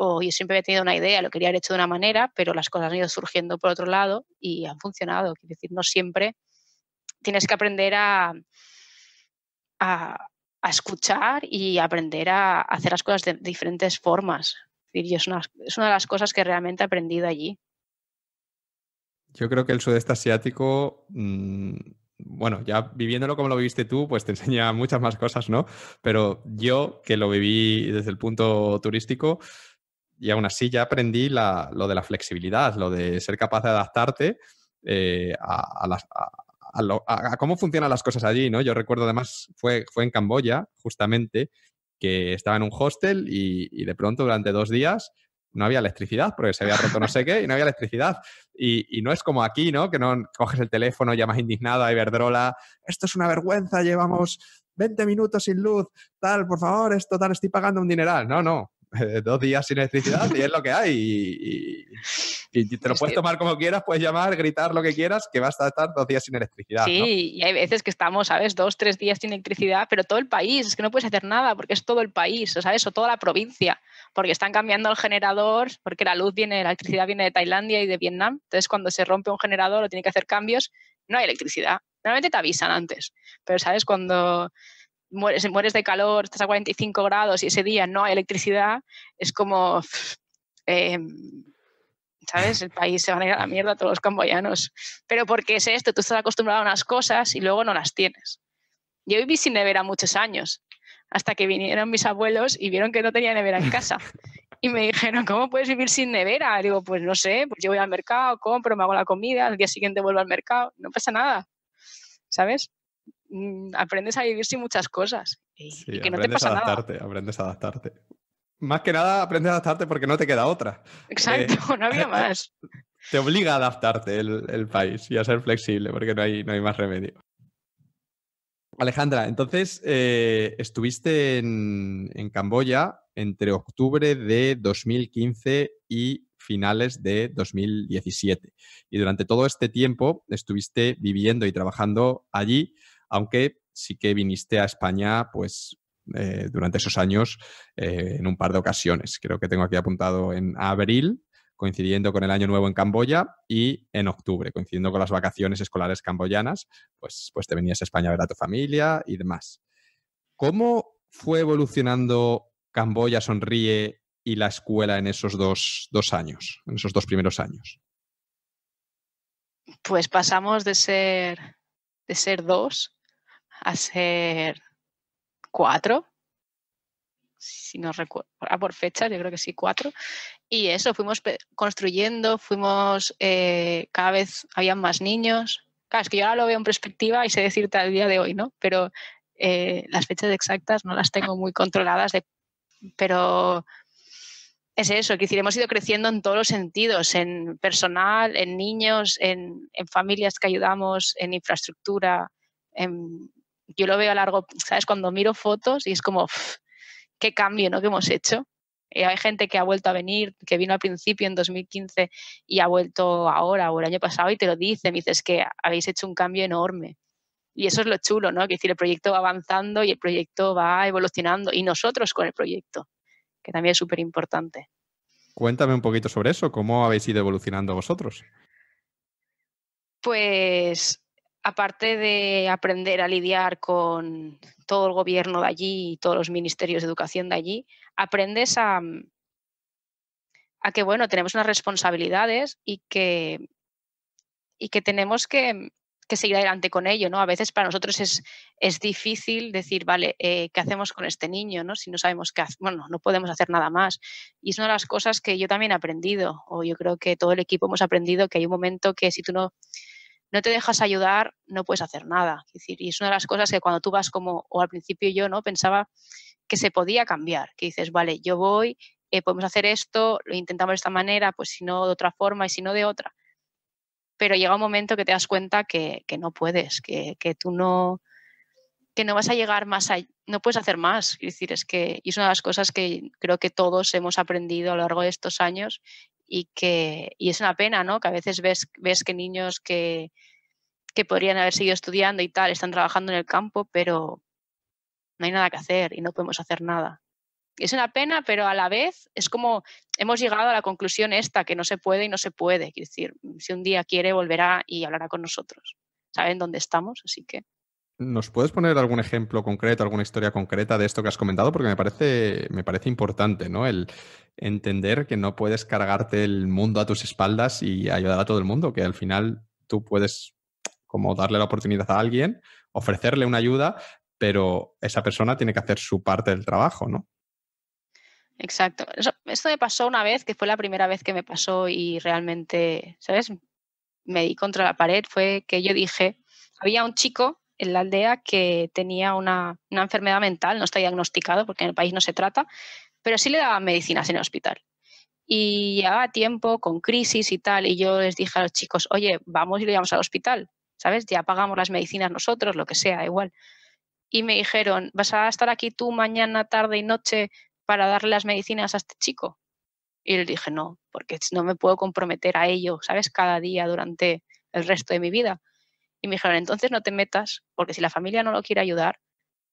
o yo siempre había tenido una idea, lo quería haber hecho de una manera, pero las cosas han ido surgiendo por otro lado y han funcionado. Quiero decir, no siempre tienes que aprender a, a, escuchar y aprender a hacer las cosas de, diferentes formas. Es, es, una, es una de las cosas que realmente he aprendido allí. Yo creo que el sudeste asiático mm, bueno, ya viviéndolo como lo viviste tú, pues te enseña muchas más cosas, ¿no? Pero yo, que lo viví desde el punto turístico, y aún así ya aprendí lo de la flexibilidad, lo de ser capaz de adaptarte eh, a, cómo funcionan las cosas allí, ¿no? Yo recuerdo además, fue, fue en Camboya, justamente, que estaba en un hostel y, de pronto durante dos días no había electricidad, porque se había roto no sé qué y no había electricidad. Y, no es como aquí, ¿no? Que no coges el teléfono, llamas indignada a Iberdrola, esto es una vergüenza, llevamos 20 minutos sin luz, tal, por favor, esto tal, estoy pagando un dineral. No, no, dos días sin electricidad y es lo que hay. Y, te lo puedes tomar como quieras, puedes llamar, gritar lo que quieras, que vas a estar dos días sin electricidad. Sí, y hay veces que estamos, ¿sabes? Dos, tres días sin electricidad, pero todo el país, es que no puedes hacer nada porque es todo el país, ¿sabes? O toda la provincia, porque están cambiando el generador, porque la luz viene, la electricidad viene de Tailandia y de Vietnam. Entonces, cuando se rompe un generador o tiene que hacer cambios, no hay electricidad. Normalmente te avisan antes, pero ¿sabes? Cuando mueres, de calor, estás a 45 grados y ese día no hay electricidad, es como, em, ¿sabes? El país se va a ir a la mierda a todos los camboyanos. Pero porque es esto, tú estás acostumbrado a unas cosas y luego no las tienes. Yo viví sin nevera muchos años, hasta que vinieron mis abuelos y vieron que no tenía nevera en casa. Y me dijeron, ¿cómo puedes vivir sin nevera? Y digo, pues no sé, pues yo voy al mercado, compro, me hago la comida, al día siguiente vuelvo al mercado, no pasa nada, ¿sabes? Mm, aprendes a vivir sin muchas cosas y, que no te pasa nada. Aprendes a adaptarte. Más que nada aprendes a adaptarte porque no te queda otra. Eh, Exacto, no había más. Te obliga a adaptarte el, país y a ser flexible porque no hay, no hay más remedio. Alejandra, entonces eh, estuviste en, en Camboya entre octubre de 2015 y finales de 2017. Y durante todo este tiempo estuviste viviendo y trabajando allí aunque sí que viniste a España, pues, eh, durante esos años eh, en un par de ocasiones. Creo que tengo aquí apuntado en abril, coincidiendo con el Año Nuevo en Camboya, y en octubre, coincidiendo con las vacaciones escolares camboyanas, pues, pues te venías a España a ver a tu familia y demás. ¿Cómo fue evolucionando Camboya Sonríe y la escuela en esos dos, años, en esos dos primeros años? Pues pasamos de ser dos a ser cuatro, si no recuerdo, ah, por fecha, yo creo que sí, cuatro. Y eso, fuimos construyendo, fuimos, eh, cada vez habían más niños. Claro, es que yo ahora lo veo en perspectiva y sé decirte al día de hoy, ¿no? Pero eh, las fechas exactas no las tengo muy controladas, pero es eso, que decir, hemos ido creciendo en todos los sentidos, en personal, en niños, en, en familias que ayudamos, en infraestructura, en yo lo veo a largo, ¿sabes? Cuando miro fotos y es como, qué cambio, ¿no? Que hemos hecho. Eh, hay gente que ha vuelto a venir, que vino al principio en 2015 y ha vuelto ahora o el año pasado y te lo dice, me dices que habéis hecho un cambio enorme. Y eso es lo chulo, ¿no? Que decir, el proyecto va avanzando y el proyecto va evolucionando y nosotros con el proyecto, que también es súper importante. Cuéntame un poquito sobre eso, ¿cómo habéis ido evolucionando vosotros? Pues aparte de aprender a lidiar con todo el gobierno de allí y todos los ministerios de educación de allí, aprendes a, mm, a que, bueno, tenemos unas responsabilidades y que, y que tenemos que, mm, que, seguir adelante con ello, ¿no? A veces para nosotros es, es difícil decir, vale, eh, ¿qué hacemos con este niño, no? Si no sabemos qué hacer, bueno, no podemos hacer nada más. Y es una de las cosas que yo también he aprendido, o yo creo que todo el equipo hemos aprendido que hay un momento que si tú no no te dejas ayudar, no puedes hacer nada. decir, y es una de las cosas que cuando tú vas como, o al principio yo no pensaba que se podía cambiar, que dices, vale, yo voy, eh, podemos hacer esto, lo intentamos de esta manera, pues si no de otra forma y si no de otra. Pero llega un momento que te das cuenta que, que no puedes, que, que, tú no, que no vas a llegar más allá, no puedes hacer más. Es decir, es que y es una de las cosas que creo que todos hemos aprendido a lo largo de estos años y que es una pena, ¿no? Que a veces ves, ves que niños que, podrían haber seguido estudiando y tal están trabajando en el campo, pero no hay nada que hacer y no podemos hacer nada. Es una pena, pero a la vez es como hemos llegado a la conclusión esta, que no se puede y no se puede. Es decir, si un día quiere, volverá y hablará con nosotros. Saben dónde estamos, así que... ¿Nos puedes poner algún ejemplo concreto, alguna historia concreta de esto que has comentado? Porque me parece, me parece importante, ¿no? El entender que no puedes cargarte el mundo a tus espaldas y ayudar a todo el mundo, que al final tú puedes como darle la oportunidad a alguien, ofrecerle una ayuda, pero esa persona tiene que hacer su parte del trabajo, ¿no? Exacto. esto me pasó una vez, que fue la primera vez que me pasó y realmente, ¿sabes? Me di contra la pared, fue que yo dije, había un chico en la aldea que tenía una, una enfermedad mental, no está diagnosticado porque en el país no se trata, pero sí le daban medicinas en el hospital y llevaba tiempo con crisis y tal, y yo les dije a los chicos, oye, vamos y lo llevamos al hospital, ¿sabes? Ya pagamos las medicinas nosotros, lo que sea, igual. Y me dijeron, ¿vas a estar aquí tú mañana, tarde y noche para darle las medicinas a este chico? Y le dije, no, porque no me puedo comprometer a ello, ¿sabes? Cada día durante el resto de mi vida. Y me dijeron, entonces no te metas, porque si la familia no lo quiere ayudar,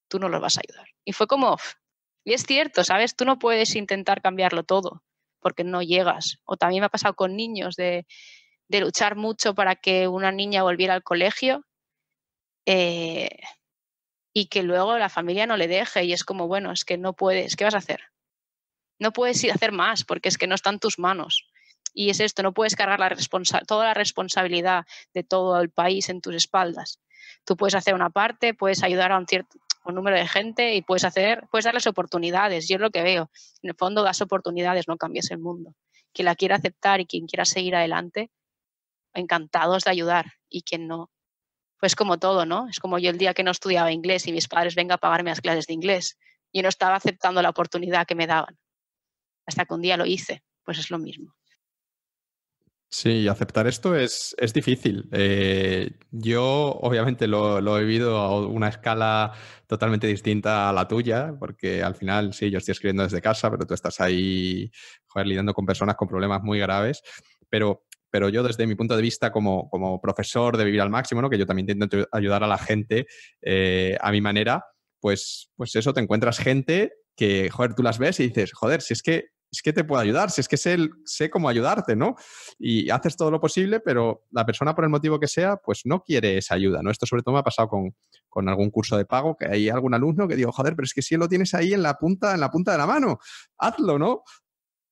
tú no los vas a ayudar. Y fue como, y es cierto, ¿sabes? Tú no puedes intentar cambiarlo todo, porque no llegas. O también me ha pasado con niños de, de luchar mucho para que una niña volviera al colegio eh, y que luego la familia no le deje. Y es como, bueno, es que no puedes, ¿qué vas a hacer? No puedes ir a hacer más, porque es que no está en tus manos. Y es esto, no puedes cargar toda la responsabilidad de todo el país en tus espaldas. Tú puedes hacer una parte, puedes ayudar a un cierto número de gente y puedes hacer, puedes darles oportunidades. Yo es lo que veo. En el fondo das oportunidades, no cambias el mundo. Quien la quiera aceptar y quien quiera seguir adelante, encantados de ayudar. Y quien no, pues como todo, ¿no? Es como yo el día que no estudiaba inglés y mis padres vengan a pagarme las clases de inglés. Yo no estaba aceptando la oportunidad que me daban. Hasta que un día lo hice, pues es lo mismo. Sí, aceptar esto es, difícil. Eh, yo obviamente lo, he vivido a una escala totalmente distinta a la tuya, porque al final, sí, yo estoy escribiendo desde casa, pero tú estás ahí, lidiando con personas con problemas muy graves. Pero, pero yo desde mi punto de vista como, profesor de vivir al máximo, que yo también intento ayudar a la gente eh, a mi manera, pues, pues eso, te encuentras gente que, joder, tú las ves y dices, joder, si es que es que te puedo ayudar, si es que sé, cómo ayudarte, ¿no? Y haces todo lo posible, pero la persona, por el motivo que sea, pues no quiere esa ayuda, ¿no? Esto sobre todo me ha pasado con, algún curso de pago, que hay algún alumno que digo, joder, pero es que si lo tienes ahí en la punta, en la punta de la mano, hazlo, ¿no?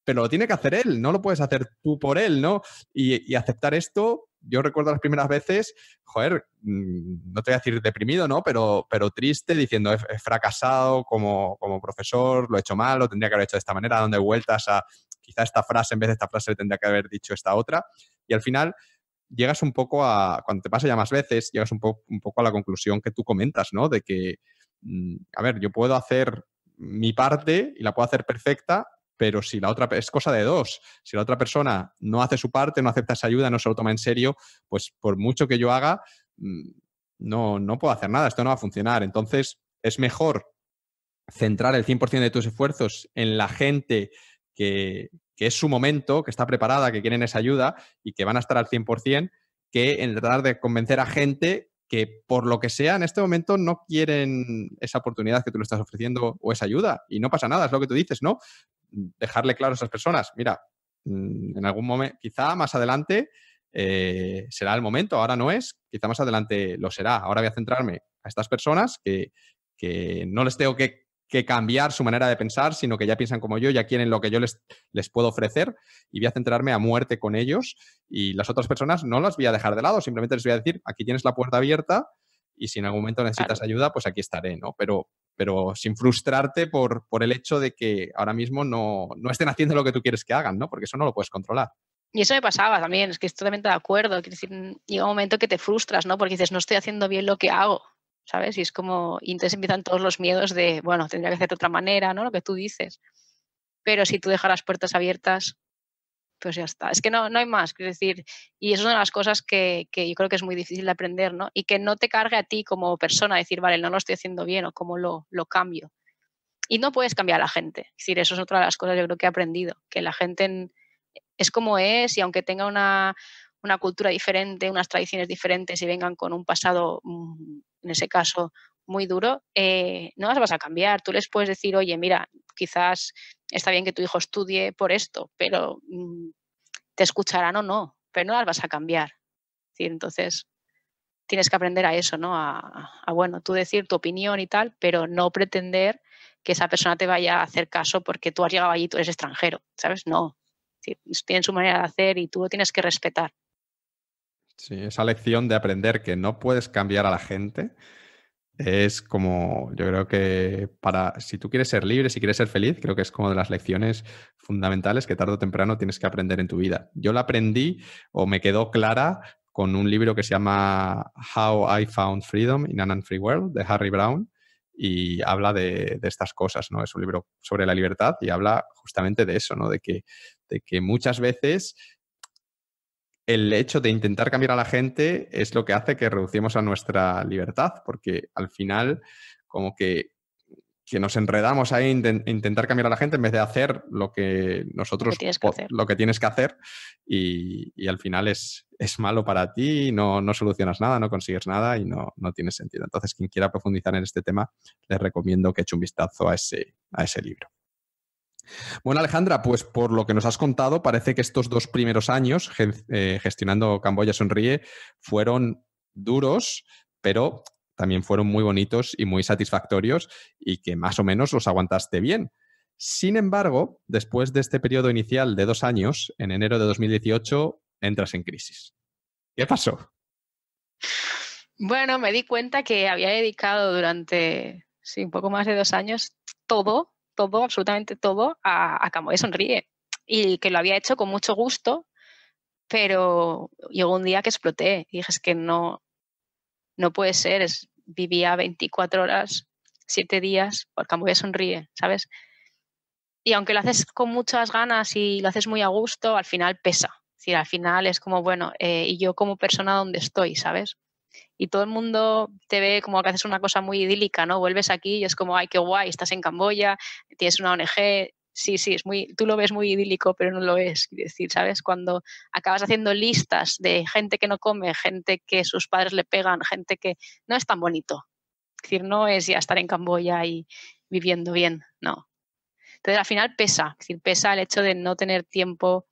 Pero lo tiene que hacer él, no lo puedes hacer tú por él, ¿no? y aceptar esto yo recuerdo las primeras veces, joder, mm, no te voy a decir deprimido, ¿no? Pero, pero triste, diciendo, he, fracasado como, profesor, lo he hecho mal, lo tendría que haber hecho de esta manera, dando vueltas a quizá esta frase, en vez de esta frase le tendría que haber dicho esta otra. Y al final llegas un poco a, cuando te pasa ya más veces, llegas un, un poco a la conclusión que tú comentas, ¿no? De que, mm, a ver, yo puedo hacer mi parte y la puedo hacer perfecta pero si la otra es cosa de dos, si la otra persona no hace su parte, no acepta esa ayuda, no se lo toma en serio, pues por mucho que yo haga, mm, no, no puedo hacer nada, esto no va a funcionar. Entonces, es mejor centrar el 100% de tus esfuerzos en la gente que, que, es su momento, que está preparada, que quieren esa ayuda y que van a estar al 100%, que en tratar de convencer a gente que por lo que sea en este momento no quieren esa oportunidad que tú le estás ofreciendo o esa ayuda. Y no pasa nada, es lo que tú dices, ¿no? dejarle claro a esas personas, mira, mm, en algún momento, quizá más adelante eh, será el momento, ahora no es, quizá más adelante lo será. Ahora voy a centrarme a estas personas que, que no les tengo que, que, cambiar su manera de pensar, sino que ya piensan como yo, ya quieren lo que yo les, les puedo ofrecer y voy a centrarme a muerte con ellos y las otras personas no las voy a dejar de lado, simplemente les voy a decir, aquí tienes la puerta abierta y si en algún momento necesitas ayuda, pues aquí estaré, ¿no? Pero, pero sin frustrarte por, por el hecho de que ahora mismo no, no estén haciendo lo que tú quieres que hagan, ¿no? Porque eso no lo puedes controlar. Y eso me pasaba también, es que estoy totalmente de acuerdo. Quiero decir, llega un momento que te frustras, ¿no? Porque dices, no estoy haciendo bien lo que hago, ¿sabes? Y es como, y entonces empiezan todos los miedos de, bueno, tendría que hacer de otra manera, ¿no? Lo que tú dices. Pero si tú dejas las puertas abiertas, pues ya está. Es que no, no hay más, es decir, y eso es una de las cosas que, yo creo que es muy difícil de aprender, ¿no? Y que no te cargue a ti como persona decir, vale, no lo estoy haciendo bien o cómo lo, cambio. Y no puedes cambiar a la gente. Es decir, eso es otra de las cosas yo creo que he aprendido, que la gente es como es y aunque tenga una, una cultura diferente, unas tradiciones diferentes y vengan con un pasado, mm, en ese caso, muy duro, eh, no las vas a cambiar. Tú les puedes decir, oye, mira, quizás está bien que tu hijo estudie por esto, pero mm, te escucharán o no, pero no las vas a cambiar. ¿Sí? Entonces, tienes que aprender a eso, ¿no? A, bueno, tú decir tu opinión y tal, pero no pretender que esa persona te vaya a hacer caso porque tú has llegado allí y tú eres extranjero, ¿sabes? No. tienen su manera de hacer y tú lo tienes que respetar. Sí, esa lección de aprender que no puedes cambiar a la gente, es como, yo creo que para, si tú quieres ser libre, si quieres ser feliz, creo que es como de las lecciones fundamentales que tarde o temprano tienes que aprender en tu vida. Yo la aprendí o me quedó clara con un libro que se llama How I Found Freedom in an Unfree World de Harry Brown y habla de, estas cosas, ¿no? Es un libro sobre la libertad y habla justamente de eso, ¿no? De que, de que muchas veces el hecho de intentar cambiar a la gente es lo que hace que reducimos a nuestra libertad, porque al final como que, nos enredamos ahí intentar cambiar a la gente en vez de hacer lo que nosotros, lo que tienes que hacer, y, al final es, es malo para ti, no, no solucionas nada, no consigues nada y no, no tiene sentido. Entonces, quien quiera profundizar en este tema, les recomiendo que eche un vistazo a ese, a ese libro. Bueno, Alejandra, pues por lo que nos has contado, parece que estos dos primeros años eh, gestionando Camboya Sonríe fueron duros, pero también fueron muy bonitos y muy satisfactorios y que más o menos los aguantaste bien. Sin embargo, después de este periodo inicial de dos años, en enero de 2018, entras en crisis. ¿Qué pasó? Bueno, me di cuenta que había dedicado durante un poco más de dos años todo todo, absolutamente todo, a, a Sonríe. Y que lo había hecho con mucho gusto, pero llegó un día que exploté. Y dije, es que no, no puede ser. Es, vivía 24 horas, 7 días, por de Sonríe, ¿sabes? Y aunque lo haces con muchas ganas y lo haces muy a gusto, al final pesa. Es decir, al final es como, bueno, eh, ¿y yo como persona dónde estoy, sabes? y todo el mundo te ve como que haces una cosa muy idílica, ¿no? Vuelves aquí y es como, ay, qué guay, estás en Camboya, tienes una ONG. Sí, sí, es muy, tú lo ves muy idílico, pero no lo es. Es decir, ¿sabes? Cuando acabas haciendo listas de gente que no come, gente que sus padres le pegan, gente que no es tan bonito. Es decir, no es ya estar en Camboya y viviendo bien, no. Entonces, al final pesa, es decir, pesa el hecho de no tener tiempo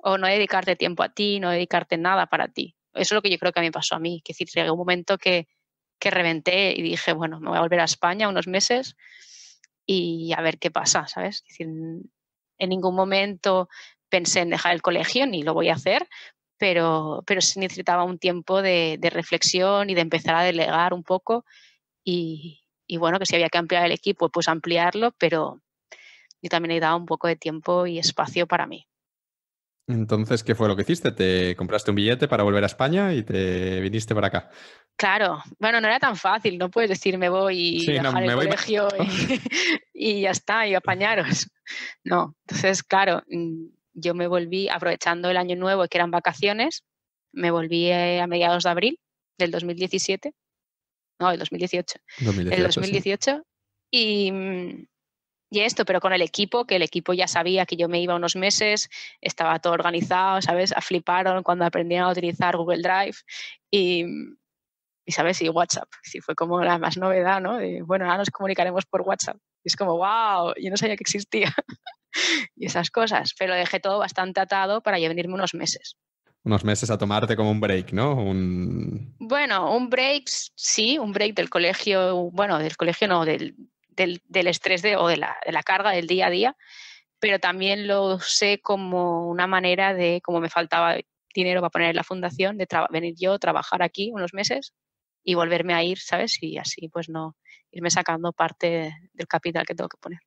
o no dedicarte tiempo a ti, no dedicarte nada para ti. Eso es lo que yo creo que a mí pasó a mí. Que es decir, llegó un momento que, reventé y dije, bueno, me voy a volver a España unos meses y a ver qué pasa, ¿sabes? en ningún momento pensé en dejar el colegio, ni lo voy a hacer, pero, pero se necesitaba un tiempo de, reflexión y de empezar a delegar un poco y, y, bueno, que si había que ampliar el equipo, pues ampliarlo, pero yo también he dado un poco de tiempo y espacio para mí. Entonces, ¿qué fue lo que hiciste? ¿Te compraste un billete para volver a España y te viniste para acá? Claro, bueno, no era tan fácil, no puedes decir me voy y dejar el colegio y, ya está, y apañaros. No, entonces, claro, mm, yo me volví aprovechando el año nuevo que eran vacaciones, me volví eh, a mediados de abril del 2017, no, el 2018, el 2018 y mm, y esto, pero con el equipo, que el equipo ya sabía que yo me iba unos meses, estaba todo organizado, ¿sabes? Fliparon cuando aprendí a utilizar Google Drive y, ¿sabes? Y WhatsApp. Sí, fue como la más novedad, ¿no? bueno, ahora nos comunicaremos por WhatsApp. Y es como, wow, yo no sabía que existía. y esas cosas. Pero dejé todo bastante atado para ya venirme unos meses. Unos meses a tomarte como un break, ¿no? Un... Bueno, un break, sí, un break del colegio, bueno, del colegio no, del, del, estrés de, o de la, carga del día a día, pero también lo sé como una manera de, como me faltaba dinero para poner en la fundación, de venir yo, a trabajar aquí unos meses y volverme a ir, ¿sabes? Y así pues no irme sacando parte del capital que tengo que poner.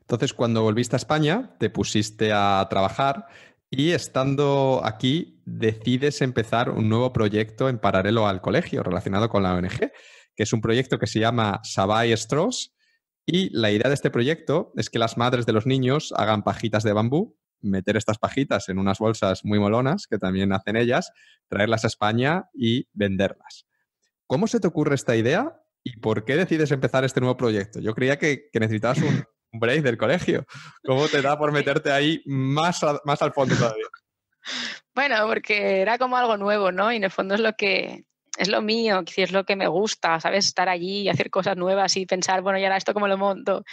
Entonces, cuando volviste a España, te pusiste a trabajar y estando aquí, decides empezar un nuevo proyecto en paralelo al colegio relacionado con la ONG, que es un proyecto que se llama Sabai Strauss y la idea de este proyecto es que las madres de los niños hagan pajitas de bambú, meter estas pajitas en unas bolsas muy molonas, que también hacen ellas, traerlas a España y venderlas. ¿Cómo se te ocurre esta idea y por qué decides empezar este nuevo proyecto? Yo creía que, necesitabas un, break del colegio. ¿Cómo te da por meterte ahí más al fondo todavía? Bueno, porque era como algo nuevo, ¿no? Y en el fondo es lo que es lo mío, es lo que me gusta, ¿sabes? Estar allí y hacer cosas nuevas y pensar, bueno, ya ahora esto cómo lo monto?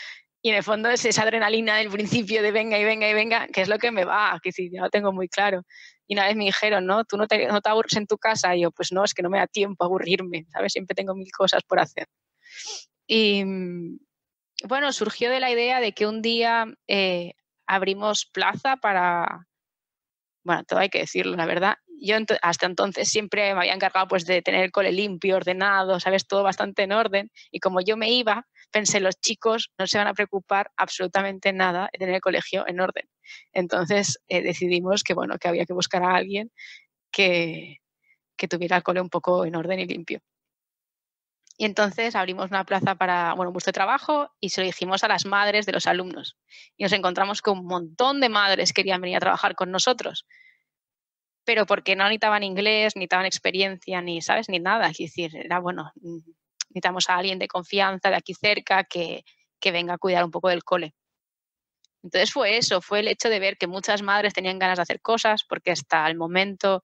Y en el fondo es esa adrenalina del principio de venga y venga y venga, que es lo que me va, que si ya lo tengo muy claro. Y una vez me dijeron, ¿no? ¿Tú no te, no te aburres en tu casa? Y yo, pues no, es que no me da tiempo a aburrirme, ¿sabes? Siempre tengo mil cosas por hacer. Y mm, bueno, surgió de la idea de que un día eh, abrimos plaza para, bueno, todo hay que decirlo, la verdad, yo hasta entonces siempre me había encargado pues de tener el cole limpio, ordenado, sabes, todo bastante en orden. Y como yo me iba, pensé, los chicos no se van a preocupar absolutamente nada de tener el colegio en orden. Entonces eh, decidimos que, bueno, que había que buscar a alguien que, que tuviera el cole un poco en orden y limpio. Y entonces abrimos una plaza para, bueno, un puesto de trabajo y se lo dijimos a las madres de los alumnos. Y nos encontramos con un montón de madres que querían venir a trabajar con nosotros pero porque no necesitaban inglés, necesitaban experiencia, ni, ¿sabes? Ni nada. Es decir, era bueno, mm, necesitamos a alguien de confianza de aquí cerca que, que venga a cuidar un poco del cole. Entonces fue eso, fue el hecho de ver que muchas madres tenían ganas de hacer cosas, porque hasta el momento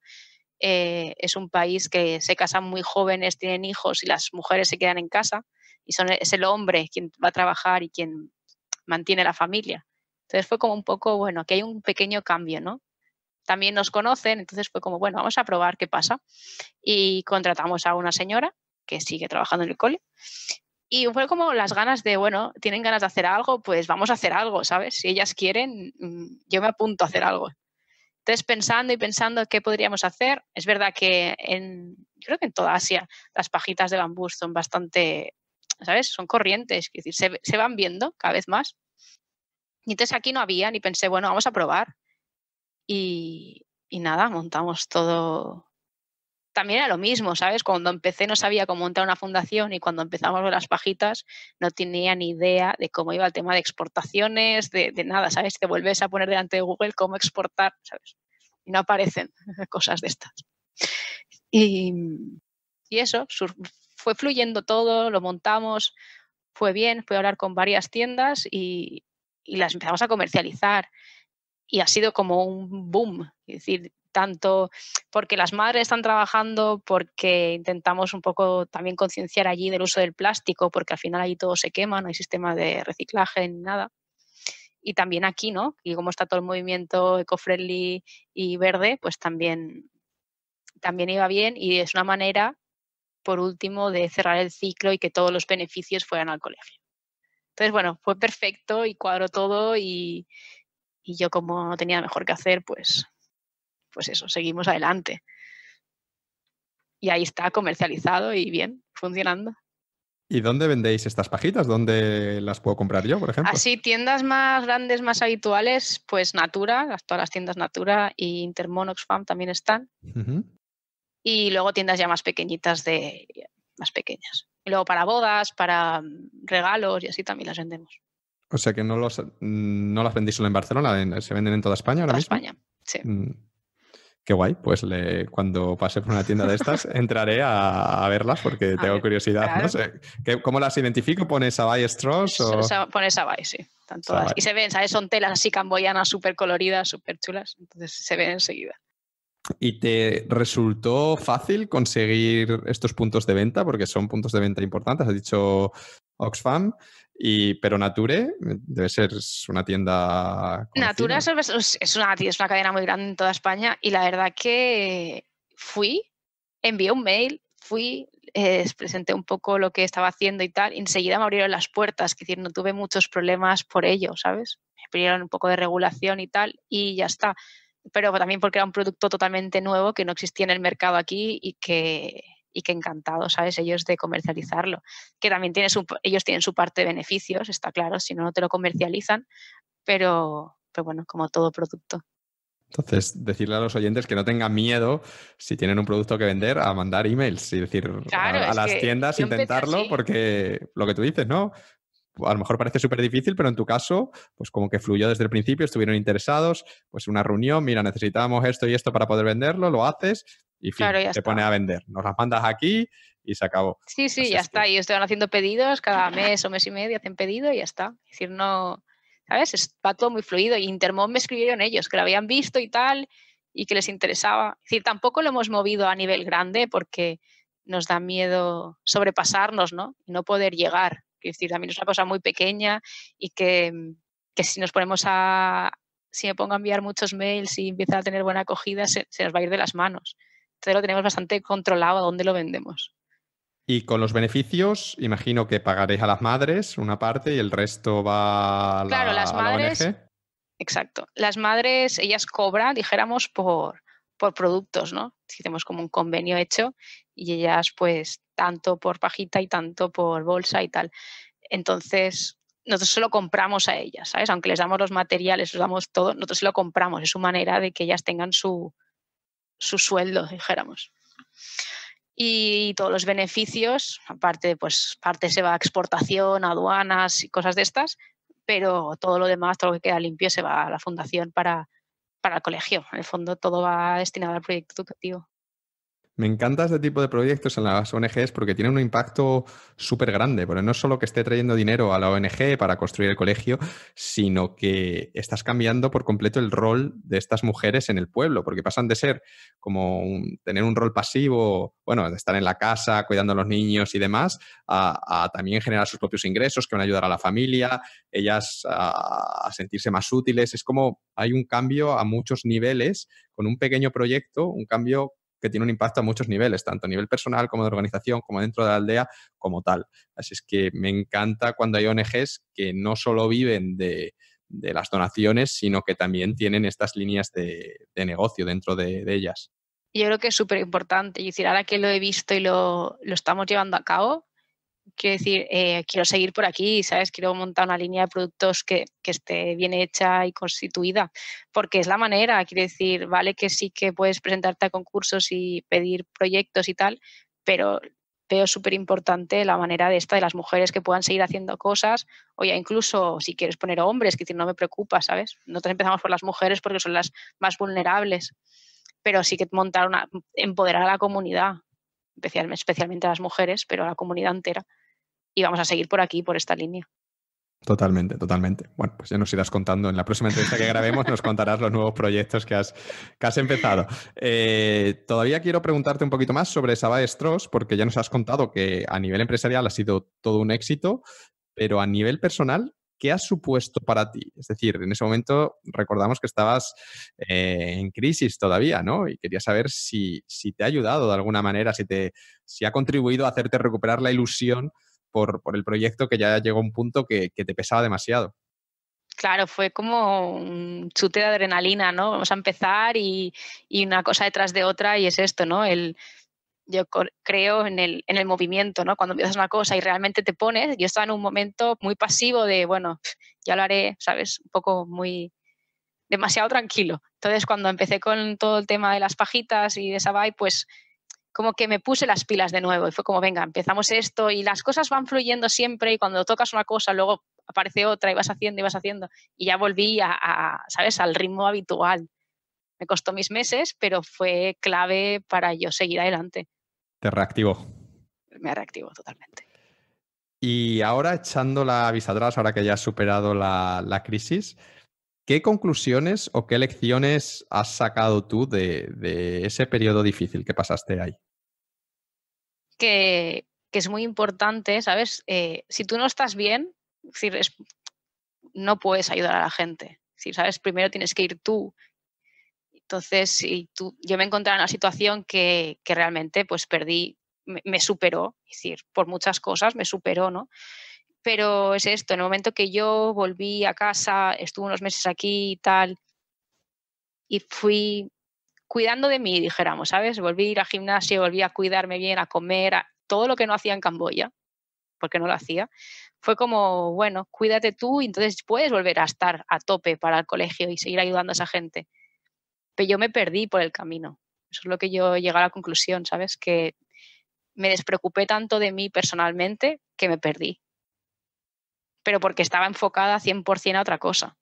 eh, es un país que se casan muy jóvenes, tienen hijos y las mujeres se quedan en casa y son, es el hombre quien va a trabajar y quien mantiene la familia. Entonces fue como un poco, bueno, que hay un pequeño cambio, ¿no? también nos conocen, entonces fue como, bueno, vamos a probar qué pasa. Y contratamos a una señora que sigue trabajando en el cole. Y fue como las ganas de, bueno, tienen ganas de hacer algo, pues vamos a hacer algo, ¿sabes? Si ellas quieren, mm, yo me apunto a hacer algo. Entonces, pensando y pensando qué podríamos hacer, es verdad que en, yo creo que en toda Asia las pajitas de bambú son bastante, ¿sabes? Son corrientes, es decir, se, se van viendo cada vez más. Y entonces aquí no había, ni pensé, bueno, vamos a probar y, nada, montamos todo. También era lo mismo, ¿sabes? Cuando empecé no sabía cómo montar una fundación y cuando empezamos con las pajitas no tenía ni idea de cómo iba el tema de exportaciones, de, nada, ¿sabes? Te vuelves a poner delante de Google cómo exportar, ¿sabes? Y no aparecen cosas de estas. Y, eso, fue fluyendo todo, lo montamos, fue bien, fui a hablar con varias tiendas y las empezamos a comercializar y ha sido como un boom, es decir, tanto porque las madres están trabajando, porque intentamos un poco también concienciar allí del uso del plástico, porque al final allí todo se quema, no hay sistema de reciclaje ni nada. Y también aquí, ¿no? Y como está todo el movimiento eco y verde, pues también, también iba bien y es una manera, por último, de cerrar el ciclo y que todos los beneficios fueran al colegio. Entonces, bueno, fue perfecto y cuadro todo y, y yo como no tenía mejor que hacer, pues, pues eso, seguimos adelante. Y ahí está comercializado y bien, funcionando. ¿Y dónde vendéis estas pajitas? ¿Dónde las puedo comprar yo, por ejemplo? Así, tiendas más grandes, más habituales, pues Natura, todas las tiendas Natura y Intermonox Farm también están. Y luego tiendas ya más pequeñitas de más pequeñas. Y luego para bodas, para regalos y así también las vendemos. O sea que no, los, mm, las vendéis solo en Barcelona, se venden en toda España ahora mismo. España, sí. Mm. qué guay, pues cuando pase por una tienda de estas entraré a, verlas porque tengo curiosidad. ¿Cómo las identifico? ¿Pones a Straws? O... Pones sí. Y se ven, ¿sabes? Son telas así camboyanas, súper coloridas, súper chulas. Entonces se ven enseguida. ¿Y te resultó fácil conseguir estos puntos de venta? Porque son puntos de venta importantes, has dicho Oxfam. Y, pero Nature eh, debe ser una tienda. Natura es, una, es una cadena muy grande en toda España y la verdad que fui, envié un mail, fui, eh, presenté un poco lo que estaba haciendo y tal, y enseguida me abrieron las puertas, que decir, no tuve muchos problemas por ello, ¿sabes? Me pidieron un poco de regulación y tal, y ya está. Pero también porque era un producto totalmente nuevo que no existía en el mercado aquí y que y que encantado, ¿sabes? Ellos de comercializarlo, que también tiene ellos tienen su parte de beneficios, está claro, si no, no te lo comercializan, pero, bueno, como todo producto. Entonces, decirle a los oyentes que no tengan miedo, si tienen un producto que vender, a mandar emails y decir a, a las tiendas intentarlo, porque lo que tú dices, ¿no? A lo mejor parece súper difícil, pero en tu caso, pues como que fluyó desde el principio, estuvieron interesados, pues una reunión, mira, necesitamos esto y esto para poder venderlo, lo haces y se te pone a vender. Nos las mandas aquí y se acabó. Sí, sí, ya está. Y estaban haciendo pedidos cada mes o mes y medio, hacen pedido y ya está. Es decir, no, ¿sabes? Es, todo muy fluido. Y Intermón me escribieron ellos, que lo habían visto y tal, y que les interesaba. Es decir, tampoco lo hemos movido a nivel grande porque nos da miedo sobrepasarnos, ¿no? Y no poder llegar. Es decir, también es una cosa muy pequeña y que, si nos ponemos a, si me pongo a enviar muchos mails y empieza a tener buena acogida, se, nos va a ir de las manos. Entonces lo tenemos bastante controlado a dónde lo vendemos. Y con los beneficios, imagino que pagaréis a las madres una parte y el resto va a la, claro, las madres, Exacto. Las madres, ellas cobran, dijéramos, por, por productos, ¿no? Si tenemos como un convenio hecho y ellas pues tanto por pajita y tanto por bolsa y tal. Entonces, nosotros se lo compramos a ellas, ¿sabes? Aunque les damos los materiales, les damos todo, nosotros se lo compramos. Es su manera de que ellas tengan su, su sueldo, dijéramos. Y todos los beneficios, aparte, pues parte se va a exportación, aduanas y cosas de estas, pero todo lo demás, todo lo que queda limpio, se va a la fundación para, para el colegio. En el fondo, todo va destinado al proyecto educativo. Me encanta este tipo de proyectos en las ONGs porque tienen un impacto súper grande, porque no solo que esté trayendo dinero a la ONG para construir el colegio, sino que estás cambiando por completo el rol de estas mujeres en el pueblo, porque pasan de ser como tener un rol pasivo, bueno, de estar en la casa cuidando a los niños y demás, a, también generar sus propios ingresos que van a ayudar a la familia, ellas a sentirse más útiles. Es como hay un cambio a muchos niveles con un pequeño proyecto, un cambio que tiene un impacto a muchos niveles, tanto a nivel personal como de organización, como dentro de la aldea, como tal. Así es que me encanta cuando hay ONGs que no solo viven de, las donaciones, sino que también tienen estas líneas de, negocio dentro de, ellas. Yo creo que es súper importante. Y decir, ahora que lo he visto y lo, estamos llevando a cabo, quiero decir, eh, quiero seguir por aquí, ¿sabes? Quiero montar una línea de productos que, que, esté bien hecha y constituida, porque es la manera, quiero decir, vale que sí que puedes presentarte a concursos y pedir proyectos y tal, pero veo súper importante la manera de esta, de las mujeres que puedan seguir haciendo cosas, o ya incluso si quieres poner hombres, que decir, no me preocupa, ¿sabes? Nosotros empezamos por las mujeres porque son las más vulnerables, pero sí que montar una, empoderar a la comunidad, especialmente a las mujeres, pero a la comunidad entera y vamos a seguir por aquí, por esta línea. Totalmente, totalmente. Bueno, pues ya nos irás contando. En la próxima entrevista que grabemos nos contarás los nuevos proyectos que has, que has empezado. Eh, todavía quiero preguntarte un poquito más sobre Saba Stross, porque ya nos has contado que a nivel empresarial ha sido todo un éxito, pero a nivel personal, ¿qué ha supuesto para ti? Es decir, en ese momento recordamos que estabas eh, en crisis todavía, ¿no? Y quería saber si, si, te ha ayudado de alguna manera, si, te, si ha contribuido a hacerte recuperar la ilusión por, el proyecto que ya llegó a un punto que, te pesaba demasiado. Claro, fue como un chute de adrenalina, ¿no? Vamos a empezar y, una cosa detrás de otra y es esto, ¿no? El, yo creo en el, en el movimiento, ¿no? Cuando empiezas una cosa y realmente te pones, yo estaba en un momento muy pasivo de, bueno, ya lo haré, ¿sabes? Un poco muy demasiado tranquilo. Entonces, cuando empecé con todo el tema de las pajitas y de esa vibe, pues como que me puse las pilas de nuevo y fue como, venga, empezamos esto y las cosas van fluyendo siempre y cuando tocas una cosa, luego aparece otra y vas haciendo y vas haciendo y ya volví a, ¿sabes?, al ritmo habitual. Me costó mis meses, pero fue clave para yo seguir adelante. Te reactivó. Me reactivó totalmente. Y ahora, echando la vista atrás, ahora que ya has superado la, crisis, ¿qué conclusiones o qué lecciones has sacado tú de, ese periodo difícil que pasaste ahí? que, es muy importante, ¿sabes? Eh, si tú no estás bien, es no puedes ayudar a la gente. Si sabes, primero tienes que ir tú. Entonces, yo me encontré en una situación que, realmente pues perdí, me, superó, decir, por muchas cosas me superó, ¿no? Pero es esto, en el momento que yo volví a casa, estuve unos meses aquí y tal, y fui cuidando de mí, dijéramos, ¿sabes? Volví a ir al gimnasio, volví a cuidarme bien, a comer, a todo lo que no hacía en Camboya, porque no lo hacía. Fue como, bueno, cuídate tú y entonces puedes volver a estar a tope para el colegio y seguir ayudando a esa gente. Pero yo me perdí por el camino. Eso es lo que yo llegué a la conclusión, ¿sabes? Que me despreocupé tanto de mí personalmente que me perdí. Pero porque estaba enfocada 100% a otra cosa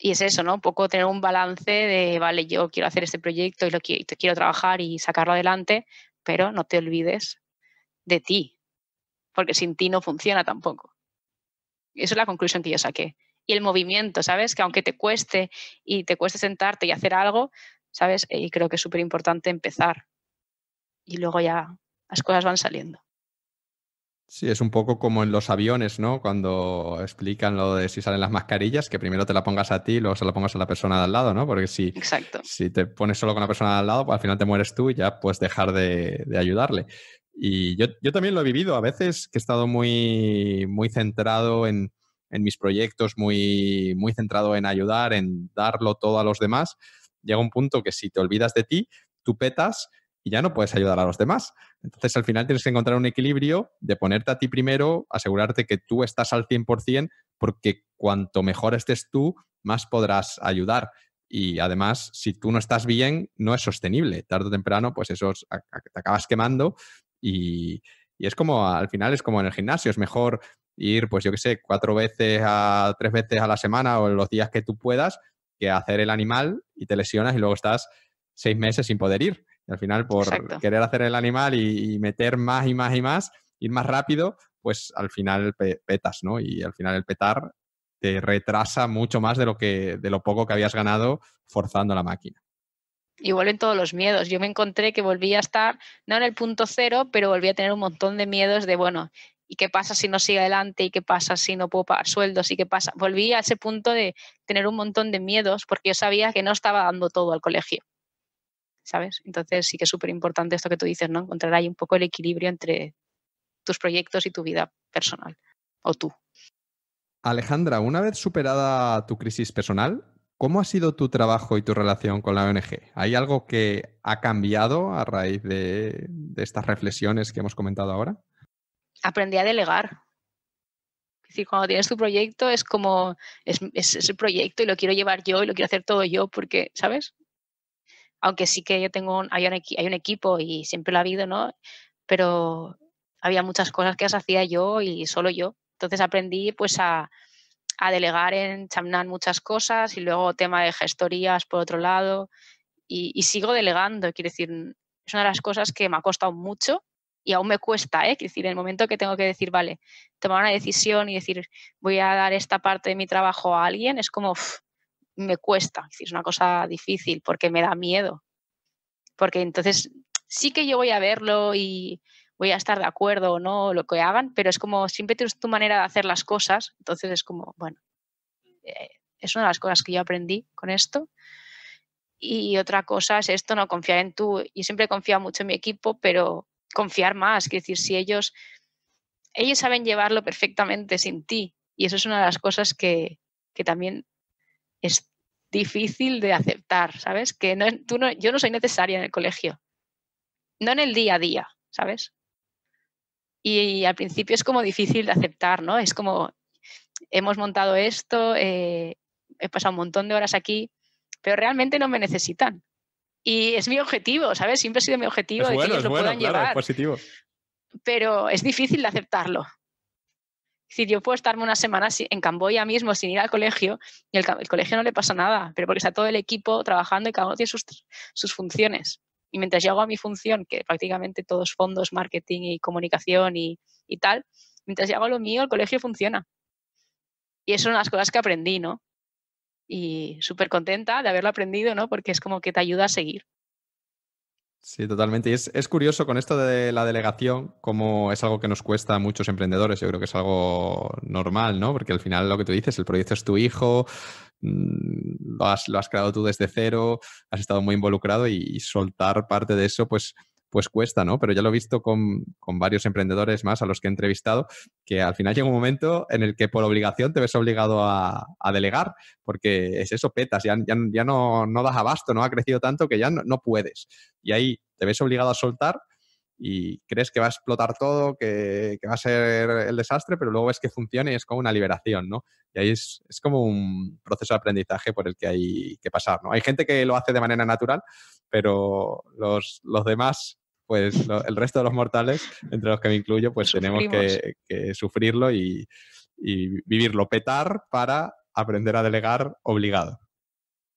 y es eso, ¿no? Un poco tener un balance de, vale, yo quiero hacer este proyecto y lo quiero, te quiero trabajar y sacarlo adelante, pero no te olvides de ti, porque sin ti no funciona tampoco. Esa es la conclusión que yo saqué. Y el movimiento, ¿sabes? Que aunque te cueste y te cueste sentarte y hacer algo, ¿sabes? Eh, y creo que es súper importante empezar y luego ya las cosas van saliendo. Sí, es un poco como en los aviones, ¿no? Cuando explican lo de si salen las mascarillas, que primero te la pongas a ti y luego se la pongas a la persona de al lado, ¿no? Porque si, Exacto. si te pones solo con la persona de al lado, pues, al final te mueres tú y ya puedes dejar de, ayudarle. Y yo, también lo he vivido a veces, que he estado muy, muy centrado en, mis proyectos, muy, muy centrado en ayudar, en darlo todo a los demás. Llega un punto que si te olvidas de ti, tú petas y ya no puedes ayudar a los demás. Entonces, al final tienes que encontrar un equilibrio de ponerte a ti primero, asegurarte que tú estás al 100%, porque cuanto mejor estés tú, más podrás ayudar. Y además, si tú no estás bien, no es sostenible. Tarde o temprano, pues eso te acabas quemando y, y es como, al final es como en el gimnasio, es mejor ir, pues yo qué sé, cuatro veces a tres veces a la semana o en los días que tú puedas, que hacer el animal y te lesionas y luego estás seis meses sin poder ir al final, por querer hacer el animal y, meter más y más y más, ir más rápido, pues al final petas, ¿no? Y al final el petar te retrasa mucho más de lo, que, de lo poco que habías ganado forzando la máquina y vuelven todos los miedos. Yo me encontré que volví a estar, no en el punto cero, pero volví a tener un montón de miedos de, bueno, ¿y qué pasa si no sigue adelante? ¿Y qué pasa si no puedo pagar sueldos? ¿Y qué pasa? Volví a ese punto de tener un montón de miedos porque yo sabía que no estaba dando todo al colegio. ¿sabes? Entonces sí que es súper importante esto que tú dices, ¿no? Encontrar ahí un poco el equilibrio entre tus proyectos y tu vida personal, o tú. Alejandra, una vez superada tu crisis personal, ¿cómo ha sido tu trabajo y tu relación con la ONG? ¿Hay algo que ha cambiado a raíz de, estas reflexiones que hemos comentado ahora? Aprendí a delegar. Es decir, cuando tienes tu proyecto es como, es, es, es el proyecto y lo quiero llevar yo y lo quiero hacer todo yo porque, ¿sabes? aunque sí que yo tengo, un, hay, un, equipo y siempre lo ha habido, ¿no? Pero había muchas cosas que hacía yo y solo yo. Entonces aprendí pues a, delegar en Chamnan muchas cosas y luego tema de gestorías por otro lado y, sigo delegando, quiero decir, es una de las cosas que me ha costado mucho y aún me cuesta, ¿eh? decir, en el momento que tengo que decir, vale, tomar una decisión y decir, voy a dar esta parte de mi trabajo a alguien, es como, me cuesta, es, es una cosa difícil porque me da miedo. Porque entonces sí que yo voy a verlo y voy a estar de acuerdo o no lo que hagan, pero es como siempre tienes tu manera de hacer las cosas, entonces es como, bueno, eh, es una de las cosas que yo aprendí con esto. Y otra cosa es esto, no confiar en tú. y siempre confía mucho en mi equipo, pero confiar más, es decir, si ellos, ellos saben llevarlo perfectamente sin ti. Y eso es una de las cosas que, que también es difícil de aceptar, ¿sabes? Que no, tú no, yo no soy necesaria en el colegio, no en el día a día, ¿sabes? Y, al principio es como difícil de aceptar, ¿no? Es como, hemos montado esto, eh, he pasado un montón de horas aquí, pero realmente no me necesitan. Y es mi objetivo, ¿sabes? Siempre ha sido mi objetivo de que ellos lo puedan Pero es difícil de aceptarlo, es yo puedo estarme una semana en Camboya mismo sin ir al colegio y el, colegio no le pasa nada, pero porque está todo el equipo trabajando y cada uno tiene sus, funciones. Y mientras yo hago mi función, que prácticamente todos fondos, marketing y comunicación y, y tal, mientras yo hago lo mío, el colegio funciona. Y eso son las cosas que aprendí, ¿no? Y súper contenta de haberlo aprendido, ¿no? Porque es como que te ayuda a seguir. Sí, totalmente. Y es, curioso con esto de la delegación, como es algo que nos cuesta a muchos emprendedores. Yo creo que es algo normal, ¿no? Porque al final lo que tú dices, el proyecto es tu hijo, mm, lo has, lo has creado tú desde cero, has estado muy involucrado y soltar parte de eso, pues pues cuesta, ¿no? Pero ya lo he visto con, varios emprendedores más a los que he entrevistado, que al final llega un momento en el que por obligación te ves obligado a, delegar, porque es eso, petas, ya, ya, ya no, no, das abasto, ¿no? Ha crecido tanto que ya no, puedes. Y ahí te ves obligado a soltar y crees que va a explotar todo, que, va a ser el desastre, pero luego ves que funciona y es como una liberación, ¿no? Y ahí es, como un proceso de aprendizaje por el que hay que pasar, ¿no? Hay gente que lo hace de manera natural, pero los, los demás pues el resto de los mortales, entre los que me incluyo, pues tenemos que, sufrirlo y, vivirlo, petar para aprender a delegar obligado.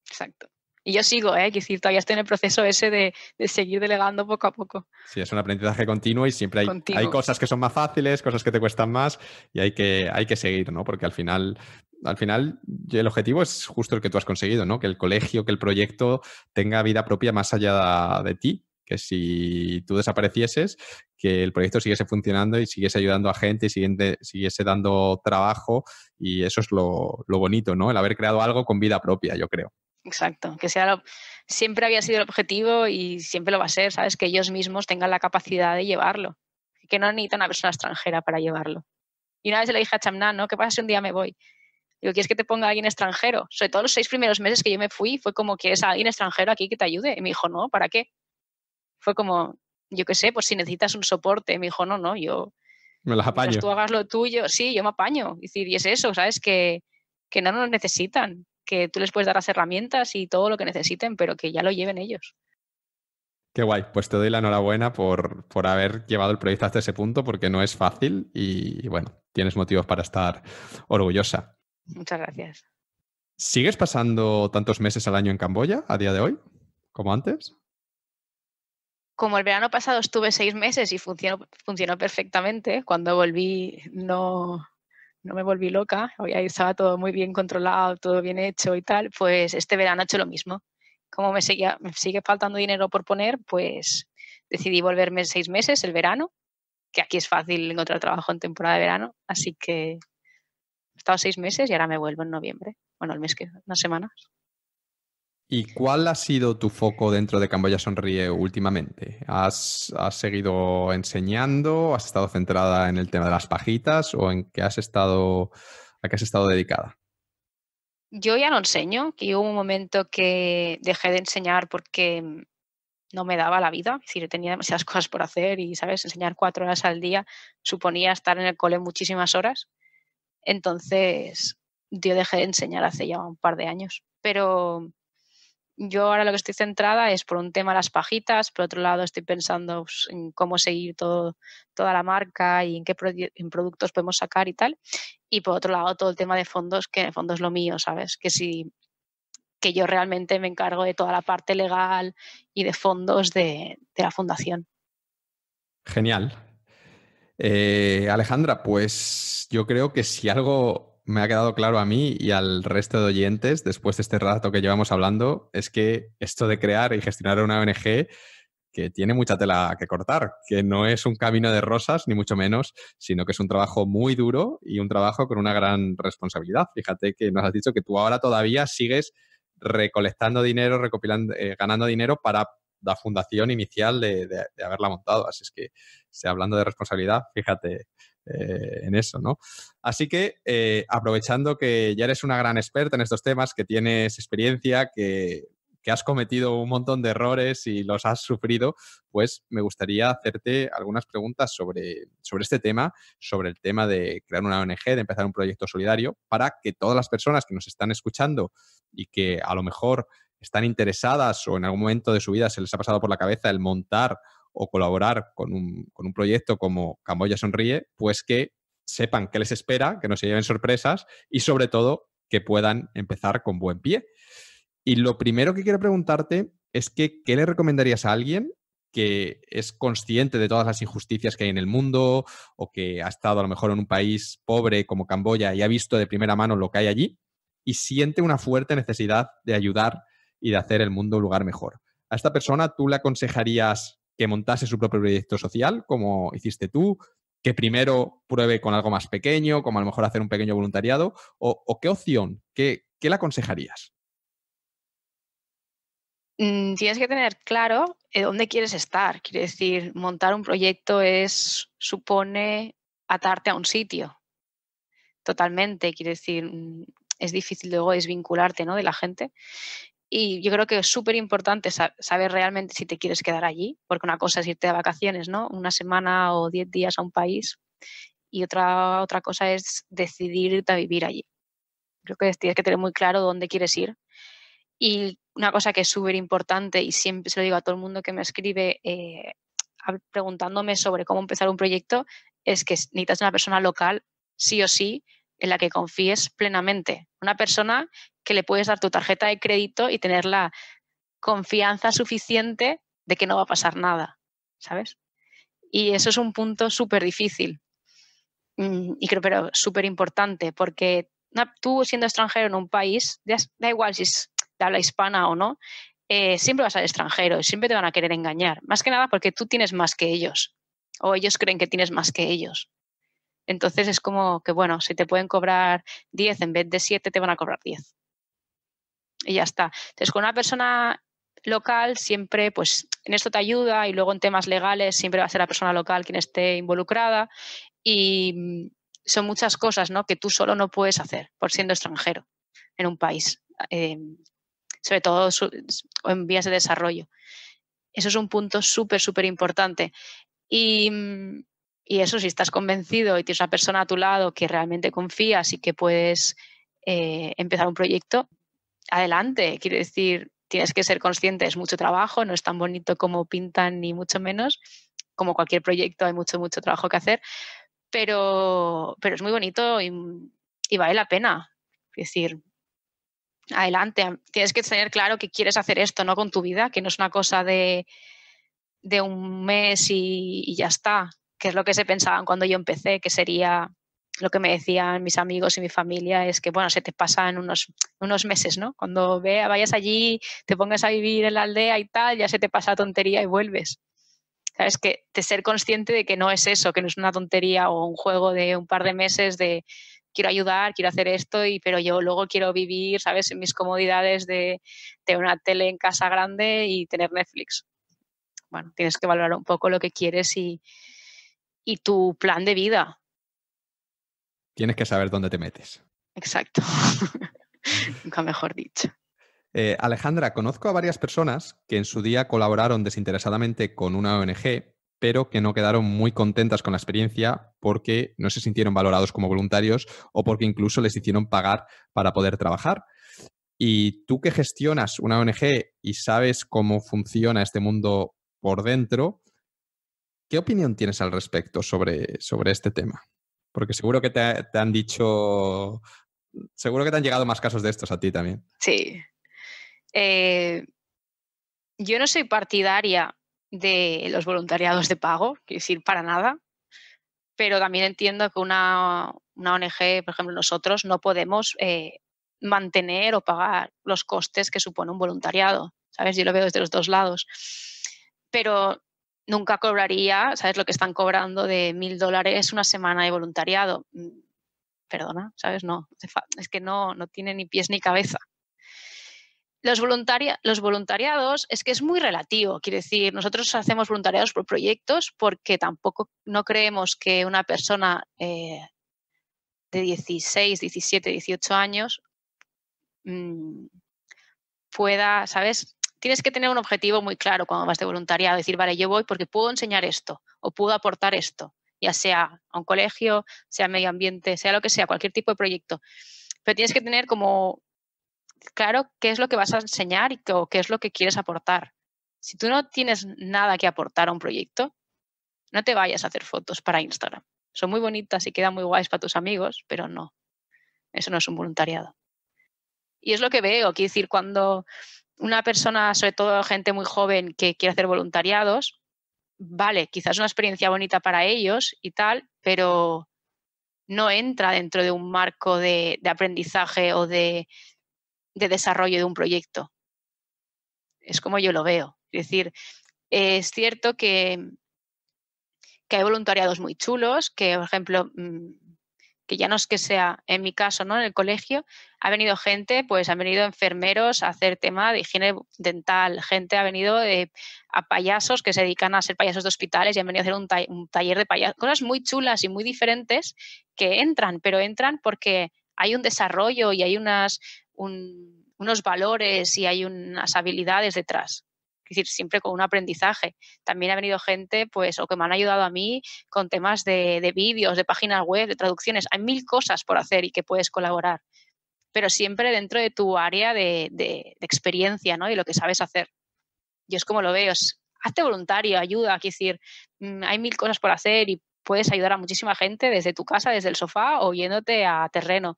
Exacto. Y yo sigo, ¿eh? Quiero decir, todavía estoy en el proceso ese de, seguir delegando poco a poco. Sí, es un aprendizaje continuo y siempre hay, cosas que son más fáciles, cosas que te cuestan más y hay que, hay que seguir, ¿no? Porque al final, al final el objetivo es justo el que tú has conseguido, ¿no? Que el colegio, que el proyecto tenga vida propia más allá de ti que si tú desaparecieses, que el proyecto siguiese funcionando y siguiese ayudando a gente y siguiese dando trabajo. Y eso es lo, bonito, ¿no? El haber creado algo con vida propia, yo creo. Exacto, que sea lo, siempre había sido el objetivo y siempre lo va a ser, ¿sabes? Que ellos mismos tengan la capacidad de llevarlo, que no necesita una persona extranjera para llevarlo. Y una vez le dije a Chamna, ¿no? ¿Qué pasa si un día me voy? Digo, ¿quieres que te ponga alguien extranjero? Sobre todo los seis primeros meses que yo me fui, fue como, ¿quieres a alguien extranjero aquí que te ayude? Y me dijo, no, ¿para qué? Fue como, yo qué sé, pues si necesitas un soporte, me dijo, no, no, yo... Me las apaño. Tú hagas lo tuyo, sí, yo me apaño. Y, y es eso, ¿sabes? Que, no nos necesitan, que tú les puedes dar las herramientas y todo lo que necesiten, pero que ya lo lleven ellos. Qué guay, pues te doy la enhorabuena por, por haber llevado el proyecto hasta ese punto, porque no es fácil y bueno, tienes motivos para estar orgullosa. Muchas gracias. ¿Sigues pasando tantos meses al año en Camboya a día de hoy como antes? como el verano pasado estuve seis meses y funcionó, perfectamente, cuando volví no, me volví loca, hoy ahí estaba todo muy bien controlado, todo bien hecho y tal, pues este verano he hecho lo mismo. Como me, seguía, me sigue faltando dinero por poner, pues decidí volverme seis meses el verano, que aquí es fácil encontrar trabajo en temporada de verano, así que he estado seis meses y ahora me vuelvo en noviembre, bueno, el mes que, unas semanas. ¿Y cuál ha sido tu foco dentro de Camboya Sonríe últimamente? ¿Has, seguido enseñando? ¿Has estado centrada en el tema de las pajitas? ¿O en qué has estado, a qué has estado dedicada? Yo ya no enseño, que hubo un momento que dejé de enseñar porque no me daba la vida, es decir, tenía demasiadas cosas por hacer y, ¿sabes? Enseñar cuatro horas al día suponía estar en el cole muchísimas horas. Entonces, yo dejé de enseñar hace ya un par de años, pero yo ahora lo que estoy centrada es por un tema las pajitas, por otro lado estoy pensando pues, en cómo seguir toda la marca y en qué productos podemos sacar y tal. Y por otro lado todo el tema de fondos, que en fondo es lo mío, ¿sabes? Que si que yo realmente me encargo de toda la parte legal y de fondos de, la fundación. Genial. Eh, Alejandra, pues yo creo que si algo me ha quedado claro a mí y al resto de oyentes, después de este rato que llevamos hablando, es que esto de crear y gestionar una ONG que tiene mucha tela que cortar, que no es un camino de rosas, ni mucho menos, sino que es un trabajo muy duro y un trabajo con una gran responsabilidad. Fíjate que nos has dicho que tú ahora todavía sigues recolectando dinero, recopilando, eh, ganando dinero para la fundación inicial de, haberla montado. Así es que, hablando de responsabilidad, fíjate eh, en eso, ¿no? Así que, eh, aprovechando que ya eres una gran experta en estos temas, que tienes experiencia, que, has cometido un montón de errores y los has sufrido, pues me gustaría hacerte algunas preguntas sobre, sobre este tema, sobre el tema de crear una ONG, de empezar un proyecto solidario, para que todas las personas que nos están escuchando y que a lo mejor están interesadas o en algún momento de su vida se les ha pasado por la cabeza el montar o colaborar con un, proyecto como Camboya Sonríe, pues que sepan qué les espera, que no se lleven sorpresas y sobre todo que puedan empezar con buen pie. Y lo primero que quiero preguntarte es que, ¿qué le recomendarías a alguien que es consciente de todas las injusticias que hay en el mundo o que ha estado a lo mejor en un país pobre como Camboya y ha visto de primera mano lo que hay allí y siente una fuerte necesidad de ayudar y de hacer el mundo un lugar mejor. ¿A esta persona tú le aconsejarías que montase su propio proyecto social, como hiciste tú? ¿Que primero pruebe con algo más pequeño, como a lo mejor hacer un pequeño voluntariado? ¿O, qué opción? ¿Qué, ¿Qué le aconsejarías? Mm, tienes que tener claro eh, dónde quieres estar. Quiere decir, montar un proyecto es, supone atarte a un sitio. Totalmente. Quiere decir, mm, es difícil luego desvincularte ¿no? de la gente. Y yo creo que es súper importante saber realmente si te quieres quedar allí, porque una cosa es irte de vacaciones, ¿no? Una semana o diez días a un país y otra, otra cosa es decidirte a vivir allí. Creo que tienes que tener muy claro dónde quieres ir. Y una cosa que es súper importante y siempre se lo digo a todo el mundo que me escribe eh, preguntándome sobre cómo empezar un proyecto es que necesitas una persona local, sí o sí, en la que confíes plenamente. Una persona que le puedes dar tu tarjeta de crédito y tener la confianza suficiente de que no va a pasar nada, ¿sabes? Y eso es un punto súper difícil mm, y creo, pero súper importante, porque tú siendo extranjero en un país, da igual si te habla hispana o no, eh, siempre vas a ser extranjero y siempre te van a querer engañar, más que nada porque tú tienes más que ellos o ellos creen que tienes más que ellos. Entonces es como que, bueno, si te pueden cobrar 10 en vez de 7, te van a cobrar 10 y ya está. Entonces, con una persona local siempre, pues en esto te ayuda y luego en temas legales siempre va a ser la persona local quien esté involucrada y mm, son muchas cosas ¿no? que tú solo no puedes hacer por siendo extranjero en un país, em, sobre todo en vías de desarrollo. Eso es un punto súper, súper importante. Mm, y, eso, si estás convencido y tienes una persona a tu lado que realmente confías y que puedes eh, empezar un proyecto, adelante, quiero decir, tienes que ser consciente, es mucho trabajo, no es tan bonito como pintan ni mucho menos, como cualquier proyecto hay mucho, mucho trabajo que hacer, pero, es muy bonito y, vale la pena, es decir, adelante, tienes que tener claro que quieres hacer esto, no con tu vida, que no es una cosa de, de un mes y, y ya está, que es lo que se pensaban cuando yo empecé, que sería lo que me decían mis amigos y mi familia es que, bueno, se te pasan unos, unos meses, ¿no? Cuando vea vayas allí, te pongas a vivir en la aldea y tal, ya se te pasa tontería y vuelves. ¿Sabes? Que ser consciente de que no es eso, que no es una tontería o un juego de un par de meses de quiero ayudar, quiero hacer esto, y, pero yo luego quiero vivir, ¿sabes? En mis comodidades de tener una tele en casa grande y tener Netflix. Bueno, tienes que valorar un poco lo que quieres y, y tu plan de vida, Tienes que saber dónde te metes. Exacto. Nunca mejor dicho. Eh, Alejandra, conozco a varias personas que en su día colaboraron desinteresadamente con una ONG, pero que no quedaron muy contentas con la experiencia porque no se sintieron valorados como voluntarios o porque incluso les hicieron pagar para poder trabajar. Y tú que gestionas una ONG y sabes cómo funciona este mundo por dentro, ¿qué opinión tienes al respecto sobre, sobre este tema? Porque seguro que te, han dicho, seguro que te han llegado más casos de estos a ti también. Sí. Eh, yo no soy partidaria de los voluntariados de pago, quiero decir, para nada, pero también entiendo que una, ONG, por ejemplo, nosotros no podemos eh, mantener o pagar los costes que supone un voluntariado. ¿Sabes? Yo lo veo desde los dos lados. Pero nunca cobraría, ¿sabes? Lo que están cobrando de mil dólares una semana de voluntariado. Mm, perdona, ¿sabes? No, es que no, no tiene ni pies ni cabeza. Los, los voluntariados es que es muy relativo, quiere decir, nosotros hacemos voluntariados por proyectos porque tampoco no creemos que una persona eh, de 16, 17, 18 años mm, pueda, ¿sabes?, tienes que tener un objetivo muy claro cuando vas de voluntariado, decir, vale, yo voy porque puedo enseñar esto o puedo aportar esto, ya sea a un colegio, sea medio ambiente, sea lo que sea, cualquier tipo de proyecto. Pero tienes que tener como claro qué es lo que vas a enseñar y qué, qué es lo que quieres aportar. Si tú no tienes nada que aportar a un proyecto, no te vayas a hacer fotos para Instagram. Son muy bonitas y quedan muy guays para tus amigos, pero no. Eso no es un voluntariado. Y es lo que veo, quiero decir, cuando una persona, sobre todo gente muy joven que quiere hacer voluntariados, vale, quizás una experiencia bonita para ellos y tal, pero no entra dentro de un marco de, aprendizaje o de, desarrollo de un proyecto. Es como yo lo veo. Es decir, es cierto que, que hay voluntariados muy chulos, que por ejemplo mm, ya no es que sea, en mi caso, ¿no? En el colegio ha venido gente, pues han venido enfermeros a hacer tema de higiene dental, gente ha venido a payasos que se dedican a ser payasos de hospitales y han venido a hacer un, taller de payasos, cosas muy chulas y muy diferentes que entran, pero entran porque hay un desarrollo y hay unos valores y hay unas habilidades detrás es decir, siempre con un aprendizaje. También ha venido gente, pues, o que me han ayudado a mí con temas de, vídeos, de páginas web, de traducciones. Hay mil cosas por hacer y que puedes colaborar, pero siempre dentro de tu área de, experiencia, ¿no? Y lo que sabes hacer. Yo es como lo veo, es, hazte voluntario, ayuda, es decir, mm, hay mil cosas por hacer y puedes ayudar a muchísima gente desde tu casa, desde el sofá o yéndote a terreno,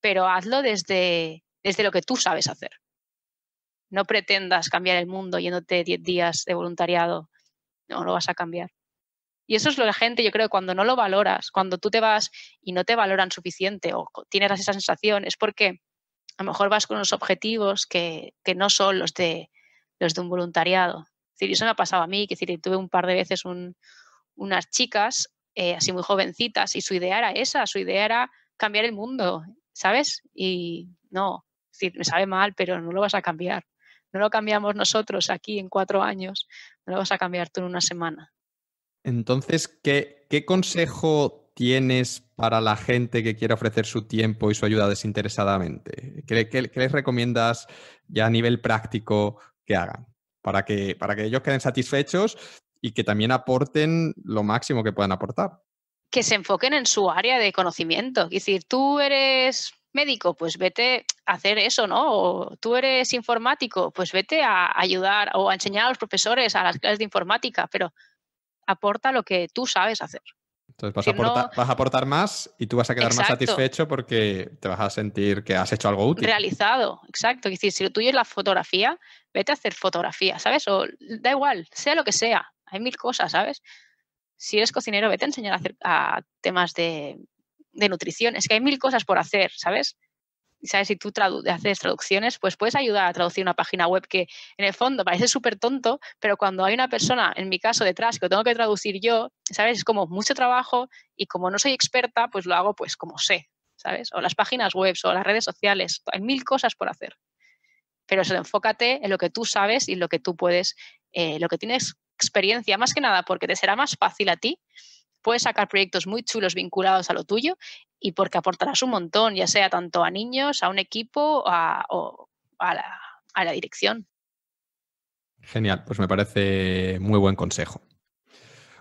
pero hazlo desde, desde lo que tú sabes hacer. No pretendas cambiar el mundo yéndote 10 días de voluntariado. No lo vas a cambiar. Y eso es lo que la gente, yo creo, cuando no lo valoras, cuando tú te vas y no te valoran suficiente o tienes esa sensación, es porque a lo mejor vas con unos objetivos que, que no son los de, los de un voluntariado. Es decir, eso me ha pasado a mí, que es decir, tuve un par de veces unas chicas eh, así muy jovencitas y su idea era esa, su idea era cambiar el mundo, ¿sabes? Y no, es me sabe mal, pero no lo vas a cambiar no lo cambiamos nosotros aquí en cuatro años, no lo vas a cambiar tú en una semana. Entonces, ¿qué, consejo tienes para la gente que quiere ofrecer su tiempo y su ayuda desinteresadamente? ¿Qué, les recomiendas ya a nivel práctico que hagan? Para que, para que ellos queden satisfechos y que también aporten lo máximo que puedan aportar. Que se enfoquen en su área de conocimiento. Es decir, tú eres médico, pues vete a hacer eso, ¿no? O tú eres informático, pues vete a ayudar o a enseñar a los profesores a las clases de informática, pero aporta lo que tú sabes hacer. Entonces vas, a, aportar, más y tú vas a quedar más satisfecho porque te vas a sentir que has hecho algo útil. Realizado, exacto. Es decir, si lo tuyo es la fotografía, vete a hacer fotografía, ¿sabes? O da igual, sea lo que sea, hay mil cosas, ¿sabes? Si eres cocinero, vete a enseñar a, hacer, a temas de de nutrición. Es que hay mil cosas por hacer, ¿sabes? sabes, si tú haces traducciones, pues puedes ayudar a traducir una página web que en el fondo parece súper tonto, pero cuando hay una persona, en mi caso, detrás que lo tengo que traducir yo, ¿sabes? Es como mucho trabajo y como no soy experta, pues lo hago pues como sé, ¿sabes? O las páginas web o las redes sociales, hay mil cosas por hacer. Pero eso, enfócate en lo que tú sabes y lo que tú puedes, eh, lo que tienes experiencia, más que nada porque te será más fácil a ti puedes sacar proyectos muy chulos vinculados a lo tuyo y porque aportarás un montón, ya sea tanto a niños, a un equipo o la, a la dirección. Genial, pues me parece muy buen consejo.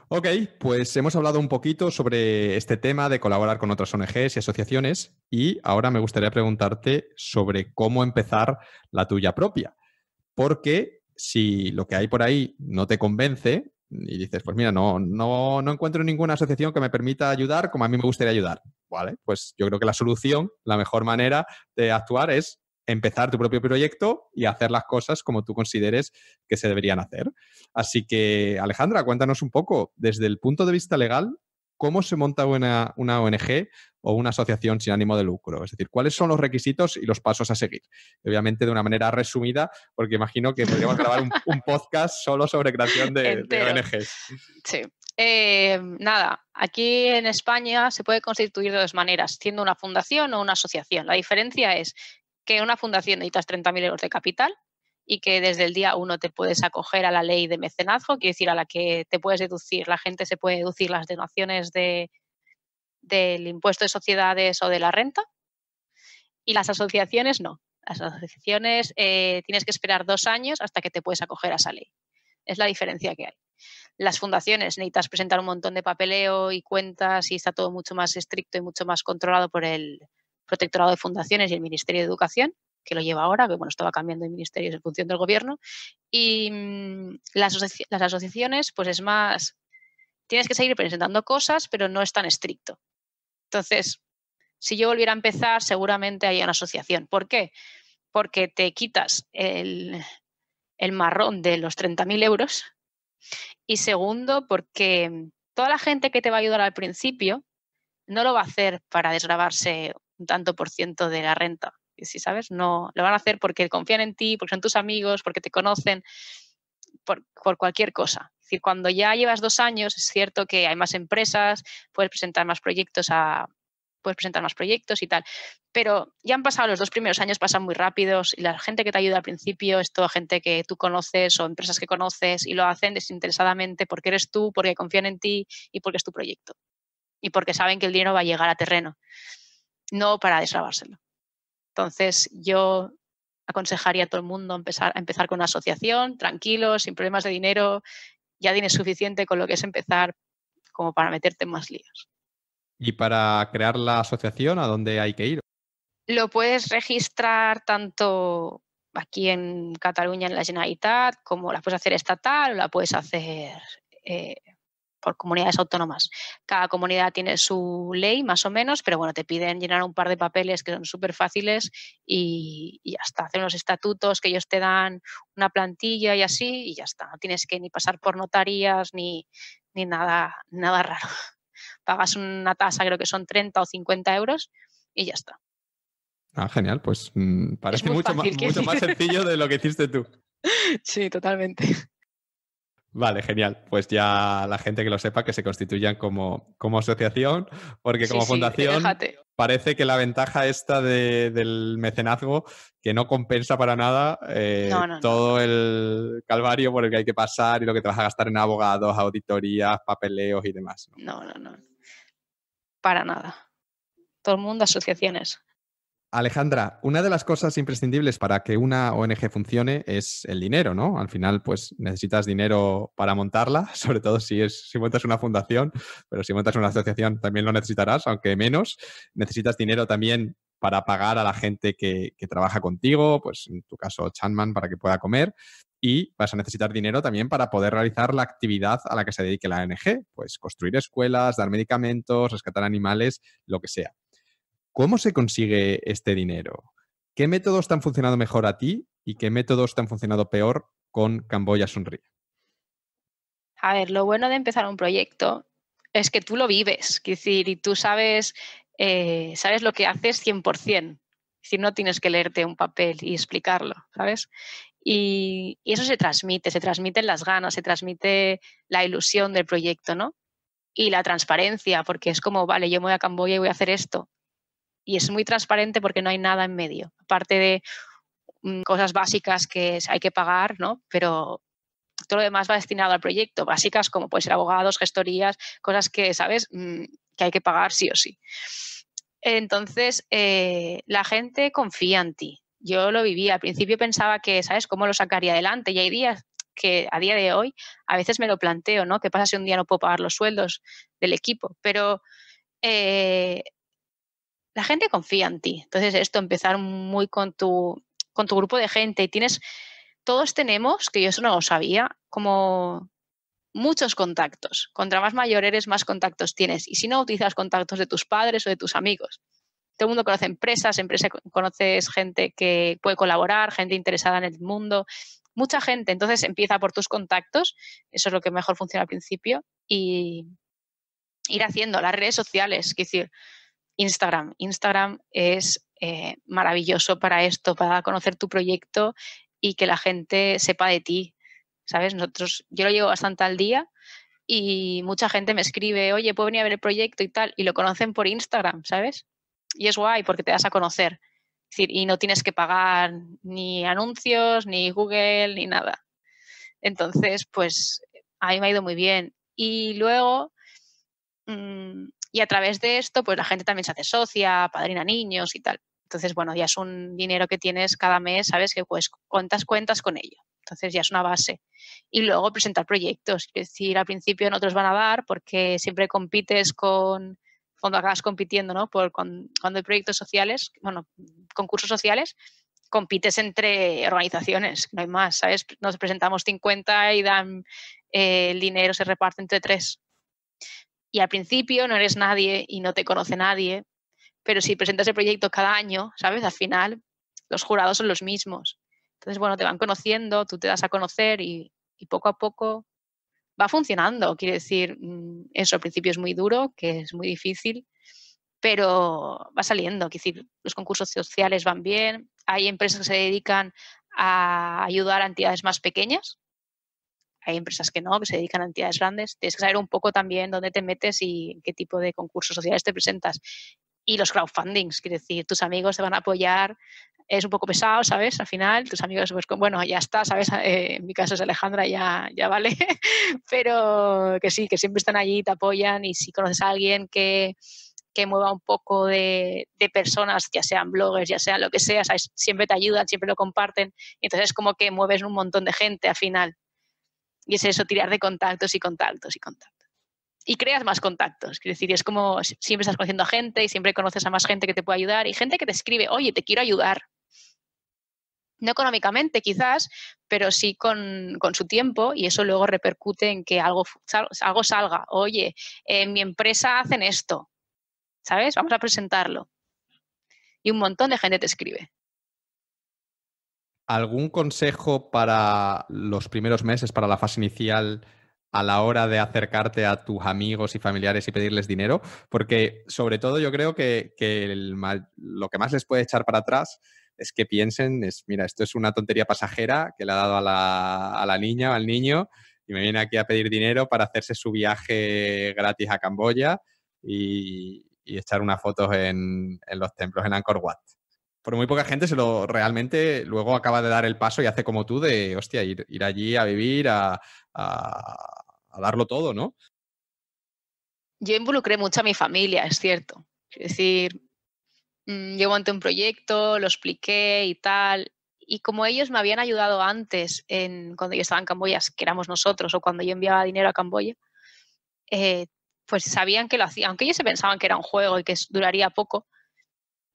Ok, pues hemos hablado un poquito sobre este tema de colaborar con otras ONGs y asociaciones y ahora me gustaría preguntarte sobre cómo empezar la tuya propia, porque si lo que hay por ahí no te convence, y dices, pues mira, no, no, no encuentro ninguna asociación que me permita ayudar como a mí me gustaría ayudar. Vale, pues yo creo que la solución, la mejor manera de actuar es empezar tu propio proyecto y hacer las cosas como tú consideres que se deberían hacer. Así que, Alejandra, cuéntanos un poco, desde el punto de vista legal, ¿cómo se monta una, una, ONG o una asociación sin ánimo de lucro? Es decir, ¿cuáles son los requisitos y los pasos a seguir? Obviamente de una manera resumida, porque imagino que podríamos grabar un, podcast solo sobre creación de, ONGs. Sí. Eh, nada, aquí en España se puede constituir de dos maneras, siendo una fundación o una asociación. La diferencia es que una fundación necesitas 30.000 euros de capital y que desde el día uno te puedes acoger a la ley de mecenazgo, quiere decir, a la que te puedes deducir, la gente se puede deducir las donaciones de, del impuesto de sociedades o de la renta, y las asociaciones no. Las asociaciones eh, tienes que esperar dos años hasta que te puedes acoger a esa ley. Es la diferencia que hay. Las fundaciones necesitas presentar un montón de papeleo y cuentas y está todo mucho más estricto y mucho más controlado por el Protectorado de Fundaciones y el Ministerio de Educación que lo lleva ahora, que bueno, estaba cambiando de ministerios en función del gobierno. Y mm, las, asociaciones, pues es más, tienes que seguir presentando cosas, pero no es tan estricto. Entonces, si yo volviera a empezar, seguramente hay una asociación. ¿Por qué? Porque te quitas el, marrón de los 30.000 euros. Y segundo, porque mm, toda la gente que te va a ayudar al principio no lo va a hacer para desgrabarse un tanto por ciento de la renta si sabes, no lo van a hacer porque confían en ti, porque son tus amigos, porque te conocen, por, cualquier cosa. Es decir, cuando ya llevas dos años, es cierto que hay más empresas, puedes presentar más proyectos a, puedes presentar más proyectos y tal. Pero ya han pasado los dos primeros años, pasan muy rápidos y la gente que te ayuda al principio es toda gente que tú conoces o empresas que conoces y lo hacen desinteresadamente porque eres tú, porque confían en ti y porque es tu proyecto. Y porque saben que el dinero va a llegar a terreno, no para deslavárselo entonces, yo aconsejaría a todo el mundo empezar, a empezar con una asociación, tranquilo, sin problemas de dinero, ya tienes suficiente con lo que es empezar como para meterte en más líos. ¿Y para crear la asociación, a dónde hay que ir? Lo puedes registrar tanto aquí en Cataluña, en la Generalitat, como la puedes hacer estatal o la puedes hacer eh, por comunidades autónomas. Cada comunidad tiene su ley, más o menos, pero bueno, te piden llenar un par de papeles que son súper fáciles y, ya está. Hacen los estatutos que ellos te dan una plantilla y así, y ya está. No tienes que ni pasar por notarías ni, nada, nada raro. Pagas una tasa, creo que son 30 o 50 euros, y ya está. Ah, genial, pues mm, parece mucho, más, mucho más sencillo de lo que hiciste tú. Sí, totalmente. Vale, genial. Pues ya la gente que lo sepa, que se constituyan como, como asociación, porque como eh, fundación parece que la ventaja esta del mecenazgo, que no compensa para nada eh, todo el calvario por el que hay que pasar y lo que te vas a gastar en abogados, auditorías, papeleos y demás. No, no, no. Para nada. Todo el mundo asociaciones. Alejandra, una de las cosas imprescindibles para que una ONG funcione es el dinero, ¿no? Al final, pues necesitas dinero para montarla, sobre todo si, es, si montas una fundación, pero si montas una asociación también lo necesitarás, aunque menos. Necesitas dinero también para pagar a la gente que, que trabaja contigo, pues en tu caso Chanman, para que pueda comer y vas a necesitar dinero también para poder realizar la actividad a la que se dedique la ONG, pues construir escuelas, dar medicamentos, rescatar animales, lo que sea. ¿Cómo se consigue este dinero? ¿Qué métodos te han funcionado mejor a ti y qué métodos te han funcionado peor con Camboya Sonríe? A ver, lo bueno de empezar un proyecto es que tú lo vives, es decir, y tú sabes, eh, sabes lo que haces 100%, es decir, no tienes que leerte un papel y explicarlo, ¿sabes? Y, y, eso se transmite, se transmiten las ganas, se transmite la ilusión del proyecto, ¿no? Y la transparencia, porque es como, vale, yo me voy a Camboya y voy a hacer esto y es muy transparente porque no hay nada en medio, aparte de mm, cosas básicas que hay que pagar, ¿no? Pero todo lo demás va destinado al proyecto, básicas como puede ser abogados, gestorías, cosas que, ¿sabes?, mm, que hay que pagar sí o sí. Entonces, eh, la gente confía en ti. Yo lo vivía. Al principio pensaba que, ¿sabes?, cómo lo sacaría adelante. Y hay días que a día de hoy a veces me lo planteo, ¿no? ¿Qué pasa si un día no puedo pagar los sueldos del equipo? Pero eh, la gente confía en ti. Entonces, esto, empezar muy con tu, con tu grupo de gente y tienes, todos tenemos, que yo eso no lo sabía, como muchos contactos. Contra más mayor eres, más contactos tienes. Y si no, utilizas contactos de tus padres o de tus amigos. Todo el mundo conoce empresas, empresa, conoces gente que puede colaborar, gente interesada en el mundo, mucha gente. Entonces empieza por tus contactos, eso es lo que mejor funciona al principio, y ir haciendo las redes sociales. Es decir, Instagram. Instagram es eh, maravilloso para esto, para conocer tu proyecto y que la gente sepa de ti. ¿Sabes? Nosotros, yo lo llevo bastante al día y mucha gente me escribe, oye, puedo venir a ver el proyecto y tal, y lo conocen por Instagram, ¿sabes? Y es guay porque te das a conocer. Es decir, y no tienes que pagar ni anuncios, ni Google, ni nada. Entonces, pues a me ha ido muy bien. Y luego, mm, y a través de esto, pues la gente también se hace socia, padrina niños y tal. Entonces, bueno, ya es un dinero que tienes cada mes, sabes que pues cuentas, cuentas con ello. Entonces ya es una base. Y luego presentar proyectos. Es decir, al principio no te los van a dar porque siempre compites con, cuando acabas compitiendo, ¿no? Por, cuando hay proyectos sociales, bueno, concursos sociales, compites entre organizaciones, no hay más, ¿sabes? Nos presentamos 50 y dan eh, el dinero, se reparte entre tres. Y al principio no eres nadie y no te conoce nadie, pero si presentas el proyecto cada año, ¿sabes? Al final los jurados son los mismos. Entonces, bueno, te van conociendo, tú te das a conocer y, poco a poco va funcionando. Quiere decir, mm, eso al principio es muy duro, que es muy difícil, pero va saliendo. Quiere decir, los concursos sociales van bien, hay empresas que se dedican a ayudar a entidades más pequeñas, hay empresas que no, que se dedican a entidades grandes. Tienes que saber un poco también dónde te metes y qué tipo de concursos sociales te presentas. Y los crowdfundings, es decir, tus amigos te van a apoyar. Es un poco pesado, ¿sabes? Al final, tus amigos, pues, bueno, ya está, ¿sabes? Eh, en mi caso es Alejandra, ya, ya vale. Pero que sí, que siempre están allí, te apoyan y si conoces a alguien que, que mueva un poco de, de, personas, ya sean bloggers, ya sean lo que sea, ¿sabes? siempre te ayudan, siempre lo comparten. Entonces, es como que mueves un montón de gente al final. Y es eso, tirar de contactos y contactos y contactos. Y creas más contactos. Es decir, es como siempre estás conociendo a gente y siempre conoces a más gente que te puede ayudar y gente que te escribe, oye, te quiero ayudar. No económicamente quizás, pero sí con, con su tiempo y eso luego repercute en que algo, algo salga. Oye, en mi empresa hacen esto, ¿sabes? Vamos a presentarlo. Y un montón de gente te escribe. ¿Algún consejo para los primeros meses, para la fase inicial, a la hora de acercarte a tus amigos y familiares y pedirles dinero? Porque sobre todo yo creo que, lo que más les puede echar para atrás es que piensen, es, mira, esto es una tontería pasajera que le ha dado a la, niña o al niño y me viene aquí a pedir dinero para hacerse su viaje gratis a Camboya y, echar unas foto en, en, los templos en Angkor Wat. Pero muy poca gente se lo realmente luego acaba de dar el paso y hace como tú de, hostia, ir, allí a vivir, a, darlo todo, ¿no? Yo involucré mucho a mi familia, es cierto. Es decir, mm, yo ante un proyecto, lo expliqué y tal. Y como ellos me habían ayudado antes, en, cuando yo estaba en Camboya, que éramos nosotros, o cuando yo enviaba dinero a Camboya, eh, pues sabían que lo hacía. Aunque ellos se pensaban que era un juego y que duraría poco,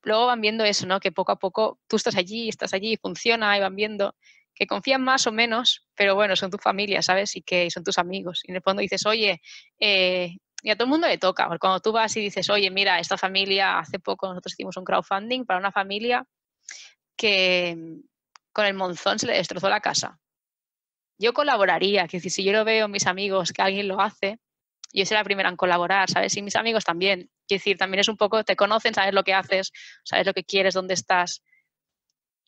luego van viendo eso, ¿no? Que poco a poco tú estás allí, estás allí, funciona y van viendo que confían más o menos, pero bueno, son tu familia, ¿sabes? Y que son tus amigos. Y en el fondo dices, oye, eh", y a todo el mundo le toca, porque cuando tú vas y dices, oye, mira, esta familia, hace poco nosotros hicimos un crowdfunding para una familia que mm, con el monzón se le destrozó la casa. Yo colaboraría, que si yo lo veo mis amigos que alguien lo hace, yo soy la primera en colaborar, ¿sabes? Y mis amigos también. Quiero decir, también es un poco, te conocen, sabes lo que haces, sabes lo que quieres, dónde estás.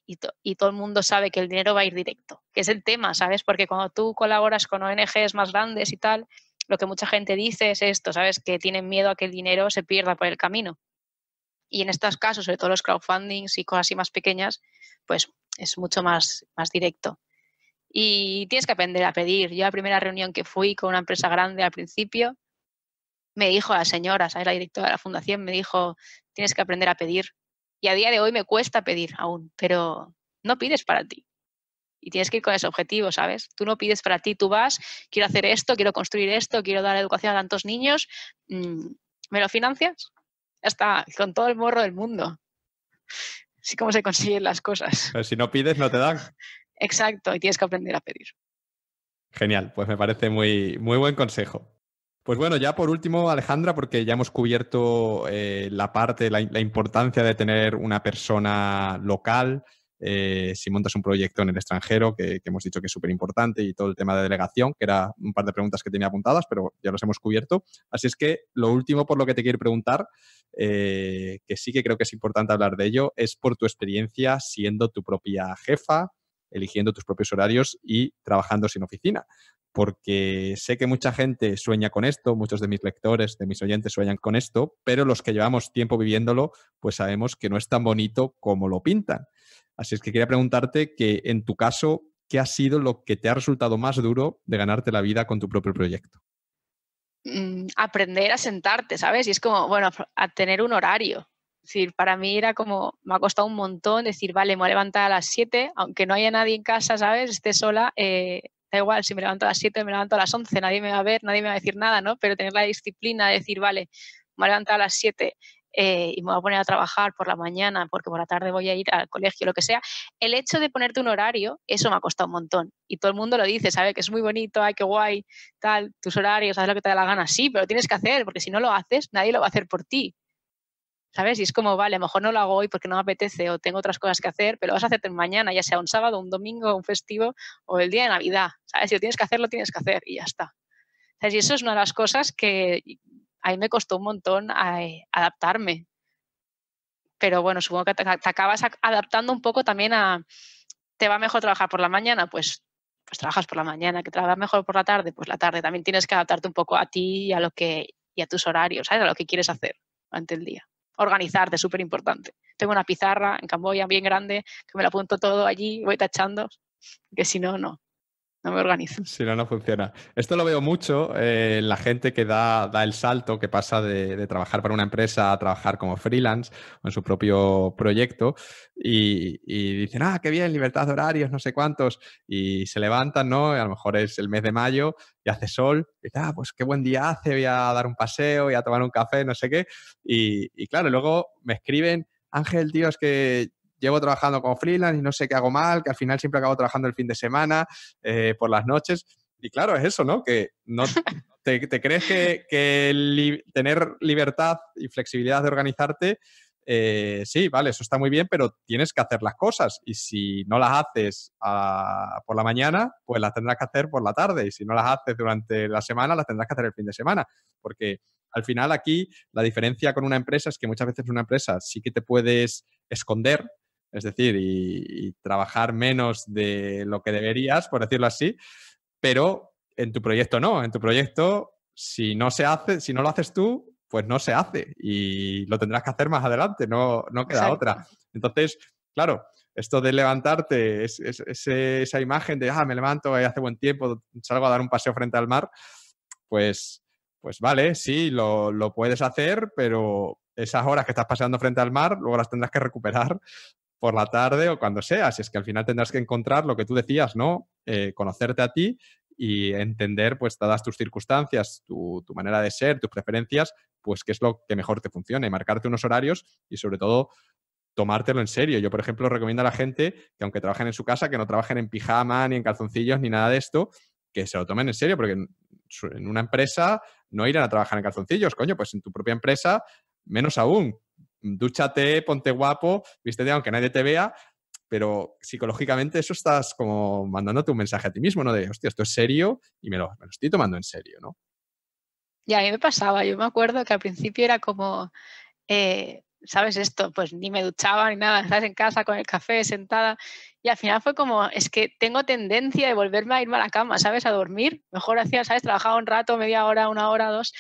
Y, todo el mundo sabe que el dinero va a ir directo, que es el tema, ¿sabes? Porque cuando tú colaboras con ONGs más grandes y tal, lo que mucha gente dice es esto, ¿sabes? Que tienen miedo a que el dinero se pierda por el camino. Y en estos casos, sobre todo los crowdfundings y cosas así más pequeñas, pues es mucho más, más directo. Y tienes que aprender a pedir. Yo la primera reunión que fui con una empresa grande al principio, me dijo la señora, la directora de la fundación, me dijo, tienes que aprender a pedir. Y a día de hoy me cuesta pedir aún, pero no pides para ti. Y tienes que ir con ese objetivo, ¿sabes? Tú no pides para ti, tú vas, quiero hacer esto, quiero construir esto, quiero dar educación a tantos niños, mm, ¿me lo financias? Está con todo el morro del mundo. Así como se consiguen las cosas. Pero si no pides, no te dan. Exacto, y tienes que aprender a pedir. Genial, pues me parece muy, muy buen consejo. Pues bueno, ya por último, Alejandra, porque ya hemos cubierto eh, la parte, la, importancia de tener una persona local, eh, si montas un proyecto en el extranjero, que, hemos dicho que es súper importante, y todo el tema de delegación, que era un par de preguntas que tenía apuntadas, pero ya los hemos cubierto. Así es que lo último por lo que te quiero preguntar, eh, que sí que creo que es importante hablar de ello, es por tu experiencia siendo tu propia jefa, eligiendo tus propios horarios y trabajando sin oficina porque sé que mucha gente sueña con esto, muchos de mis lectores, de mis oyentes sueñan con esto, pero los que llevamos tiempo viviéndolo, pues sabemos que no es tan bonito como lo pintan. Así es que quería preguntarte que en tu caso, ¿qué ha sido lo que te ha resultado más duro de ganarte la vida con tu propio proyecto? Mm, aprender a sentarte, ¿sabes? Y es como, bueno, a tener un horario. para mí era como, me ha costado un montón decir, vale, me voy a levantar a las 7, aunque no haya nadie en casa, ¿sabes? Esté sola, eh, da igual, si me levanto a las 7, me levanto a las 11, nadie me va a ver, nadie me va a decir nada, ¿no? Pero tener la disciplina de decir, vale, me levanto a a las 7 eh, y me voy a poner a trabajar por la mañana porque por la tarde voy a ir al colegio, lo que sea. El hecho de ponerte un horario, eso me ha costado un montón. Y todo el mundo lo dice, sabe que es muy bonito, ay, qué guay, tal, tus horarios, haz lo que te da la gana. Sí, pero tienes que hacer, porque si no lo haces, nadie lo va a hacer por ti. ¿sabes? Y es como, vale, a lo mejor no lo hago hoy porque no me apetece o tengo otras cosas que hacer, pero vas a hacerte mañana, ya sea un sábado, un domingo, un festivo o el día de Navidad, ¿sabes? Si lo tienes que hacer, lo tienes que hacer y ya está. ¿Sabes? Y eso es una de las cosas que a mí me costó un montón adaptarme. Pero bueno, supongo que te, acabas adaptando un poco también a, ¿te va mejor trabajar por la mañana? Pues pues trabajas por la mañana, que trabajas mejor por la tarde, pues la tarde. También tienes que adaptarte un poco a ti y a lo que y a tus horarios, ¿sabes? A lo que quieres hacer durante el día organizarte, súper importante. Tengo una pizarra en Camboya bien grande que me la apunto todo allí, voy tachando, que si no, no no me organizo. Si no, no funciona. Esto lo veo mucho en eh, la gente que da, el salto, que pasa de, trabajar para una empresa a trabajar como freelance o en su propio proyecto y, y, dicen, ah, qué bien, libertad de horarios, no sé cuántos, y se levantan, ¿no? a lo mejor es el mes de mayo y hace sol, y dicen, ah, pues qué buen día hace, voy a dar un paseo, voy a tomar un café, no sé qué. Y, y claro, luego me escriben, Ángel, tío, es que llevo trabajando con freelance y no sé qué hago mal, que al final siempre acabo trabajando el fin de semana, eh, por las noches. Y claro, es eso, ¿no? Que no te, crees que, que tener libertad y flexibilidad de organizarte, eh, sí, vale, eso está muy bien, pero tienes que hacer las cosas. Y si no las haces a, ah, por la mañana, pues las tendrás que hacer por la tarde. Y si no las haces durante la semana, las tendrás que hacer el fin de semana. Porque al final aquí la diferencia con una empresa es que muchas veces una empresa sí que te puedes esconder es decir, y, trabajar menos de lo que deberías, por decirlo así, pero en tu proyecto no, en tu proyecto si no se hace, si no lo haces tú, pues no se hace y lo tendrás que hacer más adelante, no, no queda otra. Entonces, claro, esto de levantarte, esa imagen de, ah, me levanto, eh, hace buen tiempo, salgo a dar un paseo frente al mar, pues, pues vale, sí, lo, lo puedes hacer, pero esas horas que estás paseando frente al mar, luego las tendrás que recuperar por la tarde o cuando sea. Si es que al final tendrás que encontrar lo que tú decías, ¿no? Eh, conocerte a ti y entender, pues, dadas tus circunstancias, tu, tu, manera de ser, tus preferencias, pues, qué es lo que mejor te funcione, marcarte unos horarios y, sobre todo, tomártelo en serio. Yo, por ejemplo, recomiendo a la gente que, aunque trabajen en su casa, que no trabajen en pijama, ni en calzoncillos, ni nada de esto, que se lo tomen en serio, porque en una empresa no irán a trabajar en calzoncillos, coño, pues en tu propia empresa, menos aún, dúchate, ponte guapo, viste, aunque nadie te vea, pero psicológicamente eso estás como mandándote un mensaje a ti mismo, ¿no? De, hostia, esto es serio y me lo, estoy tomando en serio, ¿no? Y a mí me pasaba, yo me acuerdo que al principio era como, eh, ¿sabes esto? Pues ni me duchaba ni nada, estás en casa con el café, sentada. Y al final fue como, es que tengo tendencia de volverme a irme a la cama, ¿sabes? A dormir. Mejor hacía, ¿sabes? Trabajaba un rato, media hora, una hora, dos,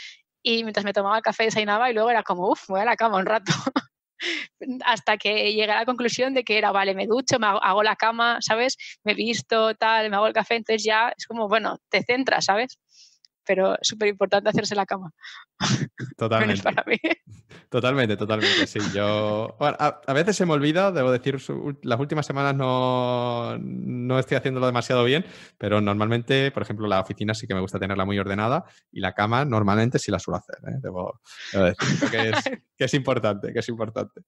y mientras me tomaba el café desayunaba y luego era como, uff, voy a la cama un rato. Hasta que llegué a la conclusión de que era, vale, me ducho, me hago, la cama, ¿sabes? Me visto, tal, me hago el café, entonces ya es como, bueno, te centras, ¿sabes? pero súper importante hacerse la cama. Totalmente. Totalmente, totalmente. Sí, yo. a, veces se me olvida, debo decir, las últimas semanas no, no, estoy haciéndolo demasiado bien, pero normalmente, por ejemplo, la oficina sí que me gusta tenerla muy ordenada y la cama normalmente sí la suelo hacer. ¿eh? Debo, decir que es, que es importante, que es importante.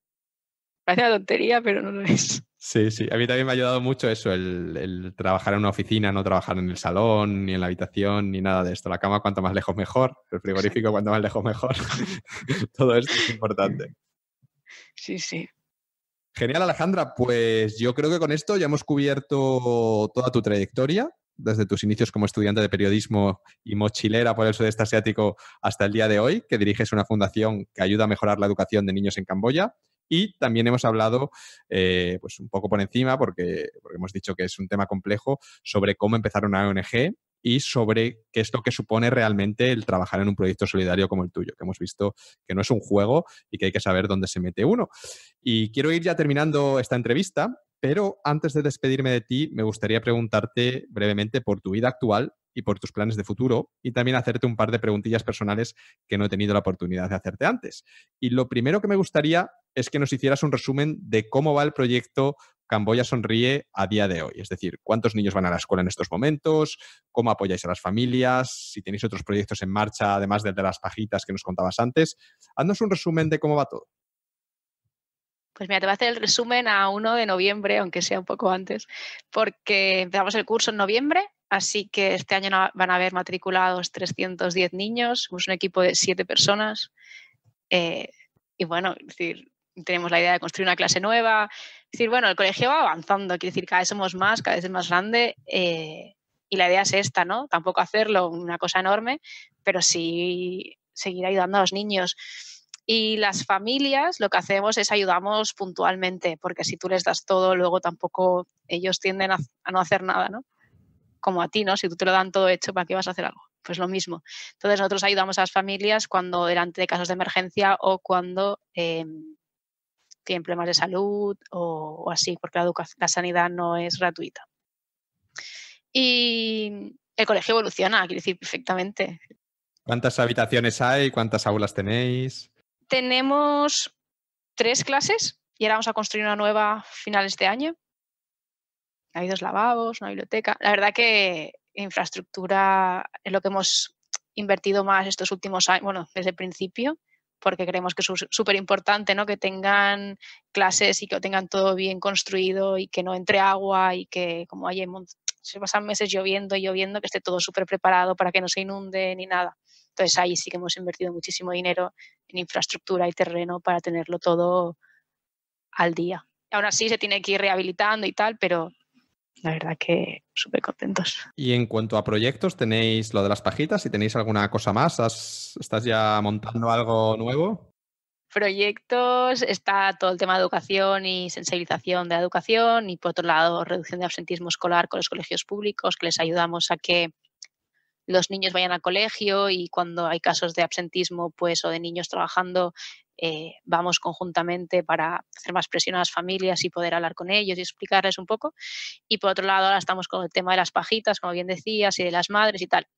Parece una tontería, pero no lo es. Sí, sí. A mí también me ha ayudado mucho eso, el, trabajar en una oficina, no trabajar en el salón, ni en la habitación, ni nada de esto. La cama cuanto más lejos mejor, el frigorífico cuanto más lejos mejor. Todo esto es importante. Sí, sí. Genial, Alejandra. Pues yo creo que con esto ya hemos cubierto toda tu trayectoria, desde tus inicios como estudiante de periodismo y mochilera por el sudeste asiático hasta el día de hoy, que diriges una fundación que ayuda a mejorar la educación de niños en Camboya y también hemos hablado, eh, pues un poco por encima, porque, porque hemos dicho que es un tema complejo, sobre cómo empezar una ONG y sobre qué es lo que supone realmente el trabajar en un proyecto solidario como el tuyo, que hemos visto que no es un juego y que hay que saber dónde se mete uno. Y quiero ir ya terminando esta entrevista, pero antes de despedirme de ti, me gustaría preguntarte brevemente por tu vida actual y por tus planes de futuro y también hacerte un par de preguntillas personales que no he tenido la oportunidad de hacerte antes. Y lo primero que me gustaría es que nos hicieras un resumen de cómo va el proyecto Camboya Sonríe a día de hoy. Es decir, cuántos niños van a la escuela en estos momentos, cómo apoyáis a las familias, si tenéis otros proyectos en marcha, además de las pajitas que nos contabas antes. Haznos un resumen de cómo va todo. Pues mira, te voy a hacer el resumen a 1 de noviembre, aunque sea un poco antes, porque empezamos el curso en noviembre, así que este año van a haber matriculados 310 niños, somos un equipo de 7 personas. Eh, y bueno, es decir, tenemos la idea de construir una clase nueva. Es decir, bueno, el colegio va avanzando, quiere decir, cada vez somos más, cada vez es más grande. Eh, y la idea es esta, ¿no? Tampoco hacerlo una cosa enorme, pero sí seguir ayudando a los niños. Y las familias lo que hacemos es ayudamos puntualmente, porque si tú les das todo, luego tampoco ellos tienden a, no hacer nada, ¿no? Como a ti, ¿no? Si tú te lo dan todo hecho, ¿para qué vas a hacer algo? pues lo mismo. Entonces nosotros ayudamos a las familias cuando delante de casos de emergencia o cuando em, tienen problemas de salud o, así, porque la, la sanidad no es gratuita. Y el colegio evoluciona, quiero decir, perfectamente. ¿Cuántas habitaciones hay? ¿Cuántas aulas tenéis? Tenemos tres clases y ahora vamos a construir una nueva final finales de año. Hay dos lavabos, una biblioteca. La verdad que infraestructura es lo que hemos invertido más estos últimos años, bueno, desde el principio porque creemos que es súper importante ¿no? que tengan clases y que tengan todo bien construido y que no entre agua y que como hay se pasan meses lloviendo y lloviendo, que esté todo súper preparado para que no se inunde ni nada. Entonces ahí sí que hemos invertido muchísimo dinero en infraestructura y terreno para tenerlo todo al día. Aún así se tiene que ir rehabilitando y tal, pero la verdad que súper contentos. Y en cuanto a proyectos, tenéis lo de las pajitas, si tenéis alguna cosa más, ¿estás ya montando algo nuevo? Proyectos, está todo el tema de educación y sensibilización de la educación y por otro lado reducción de absentismo escolar con los colegios públicos, que les ayudamos a que los niños vayan al colegio y cuando hay casos de absentismo pues o de niños trabajando eh, vamos conjuntamente para hacer más presión a las familias y poder hablar con ellos y explicarles un poco. Y por otro lado, ahora estamos con el tema de las pajitas, como bien decías, y de las madres y tal,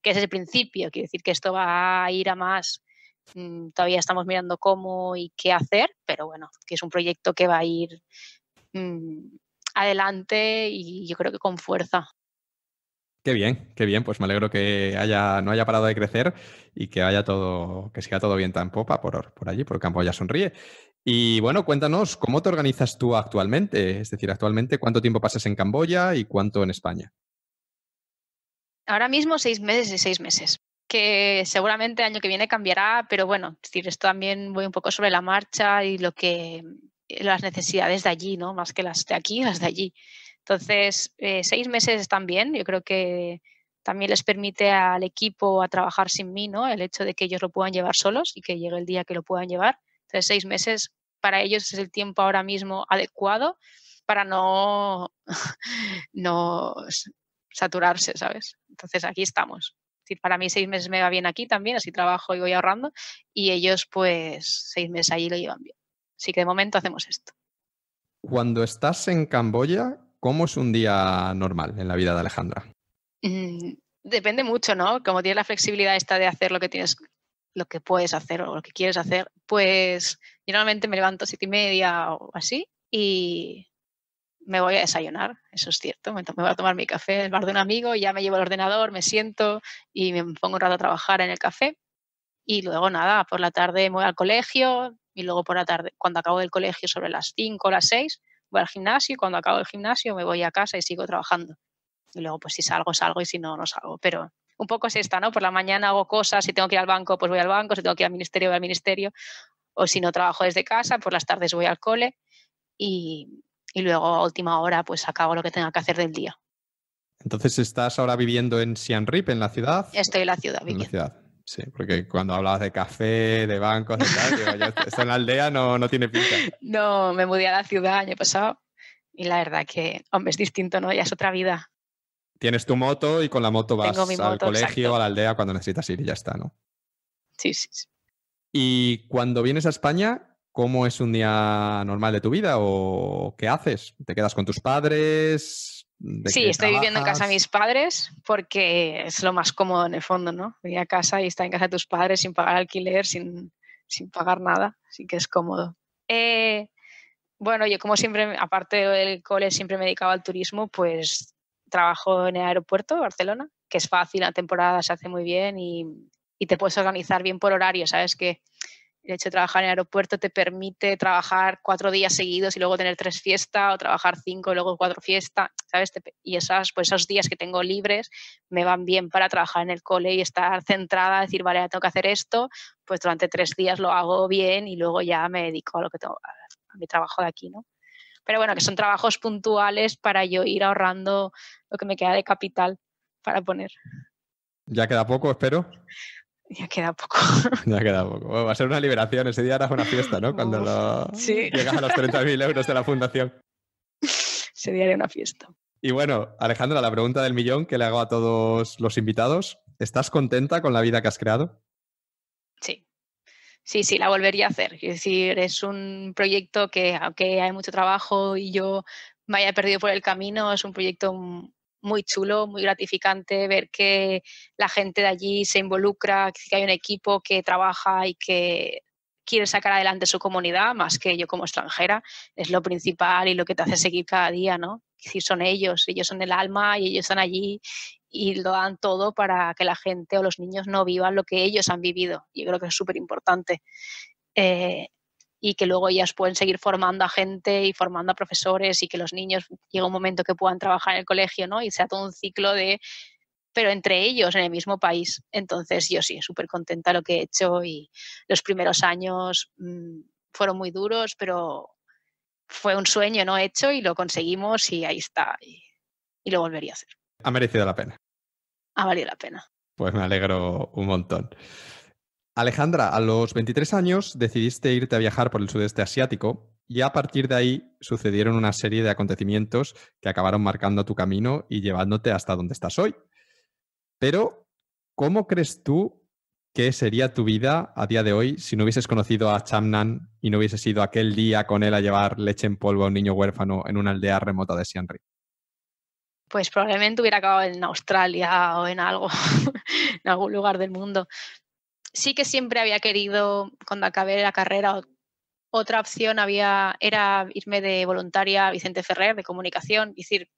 que es el principio, quiero decir que esto va a ir a más. Mm, todavía estamos mirando cómo y qué hacer, pero bueno, que es un proyecto que va a ir mm, adelante y yo creo que con fuerza. Qué bien, qué bien. Pues me alegro que haya, no haya parado de crecer y que haya todo, que siga todo bien tan popa por, por allí, por Camboya sonríe. Y bueno, cuéntanos, ¿cómo te organizas tú actualmente? Es decir, actualmente, ¿cuánto tiempo pasas en Camboya y cuánto en España? Ahora mismo seis meses y seis meses, que seguramente el año que viene cambiará, pero bueno, es decir, esto también voy un poco sobre la marcha y lo que las necesidades de allí, ¿no? Más que las de aquí, las de allí. Entonces, eh, seis meses están bien. Yo creo que también les permite al equipo a trabajar sin mí, ¿no? El hecho de que ellos lo puedan llevar solos y que llegue el día que lo puedan llevar. Entonces, seis meses para ellos es el tiempo ahora mismo adecuado para no, no saturarse, ¿sabes? Entonces, aquí estamos. para mí seis meses me va bien aquí también, así trabajo y voy ahorrando, y ellos pues seis meses allí lo llevan bien. Así que de momento hacemos esto. Cuando estás en Camboya, ¿Cómo es un día normal en la vida de Alejandra? Mm, depende mucho, ¿no? Como tienes la flexibilidad esta de hacer lo que tienes, lo que puedes hacer o lo que quieres hacer, pues yo normalmente me levanto a siete y media o así y me voy a desayunar, eso es cierto. Me, voy a tomar mi café en el bar de un amigo, ya me llevo el ordenador, me siento y me pongo un rato a trabajar en el café. Y luego nada, por la tarde me voy al colegio y luego por la tarde, cuando acabo del colegio sobre las cinco o las seis, voy al gimnasio, cuando acabo el gimnasio me voy a casa y sigo trabajando. Y luego, pues si salgo, salgo y si no, no salgo. Pero un poco es esta, ¿no? Por la mañana hago cosas, si tengo que ir al banco, pues voy al banco, si tengo que ir al ministerio, voy al ministerio. O si no trabajo desde casa, por las tardes voy al cole y, luego a última hora pues acabo lo que tenga que hacer del día. Entonces, ¿estás ahora viviendo en Siem en la ciudad? Estoy en la ciudad, viviendo. la ciudad. Sí, porque cuando hablabas de café, de bancos, de tal, yo, en la aldea no, tiene pinta. No, me mudé a la ciudad año pasado y la verdad que, hombre, es distinto, ¿no? Ya es otra vida. Tienes tu moto y con la moto vas al colegio, a la aldea cuando necesitas ir y ya está, ¿no? sí, sí. Y cuando vienes a España, ¿cómo es un día normal de tu vida o qué haces? ¿Te quedas con tus padres? sí, estoy viviendo en casa de mis padres porque es lo más cómodo en el fondo, ¿no? voy a casa y estar en casa de tus padres sin pagar alquiler, sin, pagar nada, así que es cómodo. Eh, bueno, yo como siempre, aparte del cole, siempre me dedicaba al turismo, pues trabajo en el aeropuerto de Barcelona, que es fácil, la temporada se hace muy bien y, y te puedes organizar bien por horario, ¿sabes? Que el hecho de trabajar en el aeropuerto te permite trabajar cuatro días seguidos y luego tener tres fiestas o trabajar cinco y luego cuatro fiestas, ¿sabes? Y esas, pues esos días que tengo libres me van bien para trabajar en el cole y estar centrada, decir, vale, tengo que hacer esto, pues durante tres días lo hago bien y luego ya me dedico a lo que tengo, a mi trabajo de aquí, ¿no? Pero bueno, que son trabajos puntuales para yo ir ahorrando lo que me queda de capital para poner. Ya queda poco, espero ya queda poco. Ya queda poco. va a ser una liberación. Ese día era una fiesta, ¿no? Cuando llegas a los 30.000 euros de la fundación. Ese día haré una fiesta. Y bueno, Alejandra, la pregunta del millón que le hago a todos los invitados. ¿Estás contenta con la vida que has creado? Sí. Sí, sí, la volvería a hacer. Es decir, es un proyecto que, aunque hay mucho trabajo y yo me haya perdido por el camino, es un proyecto muy chulo, muy gratificante ver que la gente de allí se involucra, que hay un equipo que trabaja y que quiere sacar adelante su comunidad, más que yo como extranjera, es lo principal y lo que te hace seguir cada día, ¿no? Es son ellos, ellos son el alma y ellos están allí y lo dan todo para que la gente o los niños no vivan lo que ellos han vivido. Yo creo que es súper importante. Eh, y que luego ellas pueden seguir formando a gente y formando a profesores y que los niños llega un momento que puedan trabajar en el colegio, ¿no? Y sea todo un ciclo de, pero entre ellos en el mismo país. Entonces yo sí, súper contenta lo que he hecho y los primeros años mm, fueron muy duros, pero fue un sueño no hecho y lo conseguimos y ahí está. y lo volvería a hacer. Ha merecido la pena. Ha valido la pena. Pues me alegro un montón. Alejandra, a los 23 años decidiste irte a viajar por el sudeste asiático y a partir de ahí sucedieron una serie de acontecimientos que acabaron marcando tu camino y llevándote hasta donde estás hoy. Pero, ¿cómo crees tú que sería tu vida a día de hoy si no hubieses conocido a Chamnan y no hubieses ido aquel día con él a llevar leche en polvo a un niño huérfano en una aldea remota de Sianri? pues probablemente hubiera acabado en Australia o en algo, en algún lugar del mundo sí que siempre había querido, cuando acabé la carrera, otra opción había, era irme de voluntaria a Vicente Ferrer, de comunicación, es decir,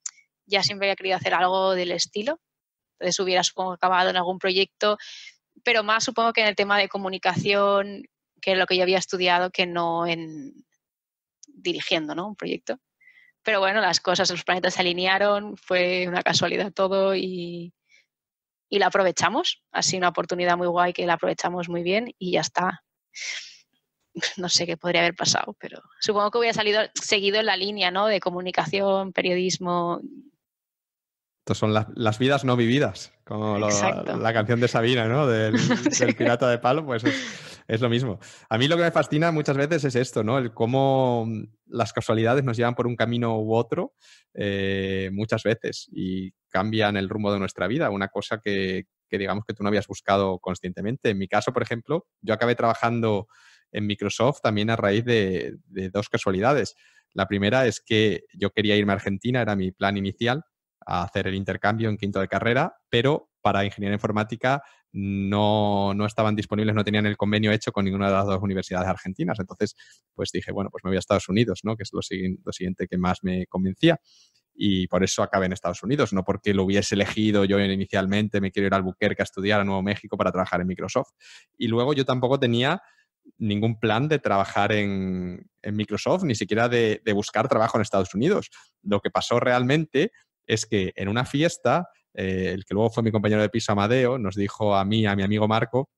ya siempre había querido hacer algo del estilo. Entonces hubiera, supongo, acabado en algún proyecto, pero más supongo que en el tema de comunicación, que es lo que yo había estudiado, que no en dirigiendo un proyecto. Pero bueno, las cosas, los planetas se alinearon, fue una casualidad todo y, y la aprovechamos. Ha sido una oportunidad muy guay que la aprovechamos muy bien y ya está. No sé qué podría haber pasado, pero supongo que hubiera salido seguido en la línea ¿no? de comunicación, periodismo. Estas son las, vidas no vividas, como la canción de Sabina, ¿no? Del, pirata de palo, pues es lo mismo. A mí lo que me fascina muchas veces es esto, ¿no? El cómo mm, las casualidades nos llevan por un camino u otro eh, muchas veces y cambian el rumbo de nuestra vida. Una cosa que, digamos que tú no habías buscado conscientemente. En mi caso, por ejemplo, yo acabé trabajando en Microsoft también a raíz de, de, dos casualidades. La primera es que yo quería irme a Argentina, era mi plan inicial, a hacer el intercambio en quinto de carrera, pero para ingeniería informática no, no, estaban disponibles, no tenían el convenio hecho con ninguna de las dos universidades argentinas. Entonces, pues dije, bueno, pues me voy a Estados Unidos, ¿no? Que es lo, siguiente que más me convencía. Y por eso acabé en Estados Unidos, no porque lo hubiese elegido yo inicialmente, me quiero ir al Albuquerque a estudiar a Nuevo México para trabajar en Microsoft. Y luego yo tampoco tenía ningún plan de trabajar en, Microsoft, ni siquiera de buscar trabajo en Estados Unidos. Lo que pasó realmente es que en una fiesta eh, el que luego fue mi compañero de piso Amadeo, nos dijo a mí, a mi amigo Marco,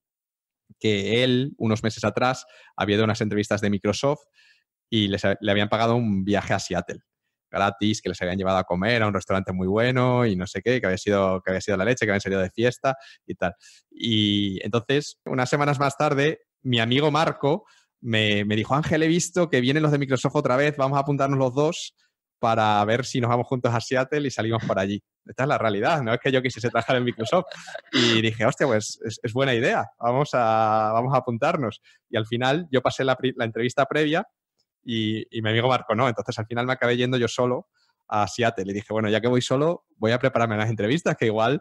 que él, unos meses atrás, había dado unas entrevistas de Microsoft y les, le habían pagado un viaje a Seattle gratis, que les habían llevado a comer a un restaurante muy bueno y no sé qué, que había sido, que había sido la leche, que habían salido de fiesta y tal. Y entonces, unas semanas más tarde, mi amigo Marco me, me dijo, Ángel, he visto que vienen los de Microsoft otra vez, vamos a apuntarnos los dos para ver si nos vamos juntos a Seattle y salimos por allí. Esta es la realidad, no es que yo quisiese trabajar en Microsoft. Y dije, hostia, pues es, buena idea, vamos a, vamos a apuntarnos. Y al final yo pasé la, entrevista previa y, mi amigo Marco no, entonces al final me acabé yendo yo solo a Seattle. Y dije, bueno, ya que voy solo, voy a prepararme las entrevistas, que igual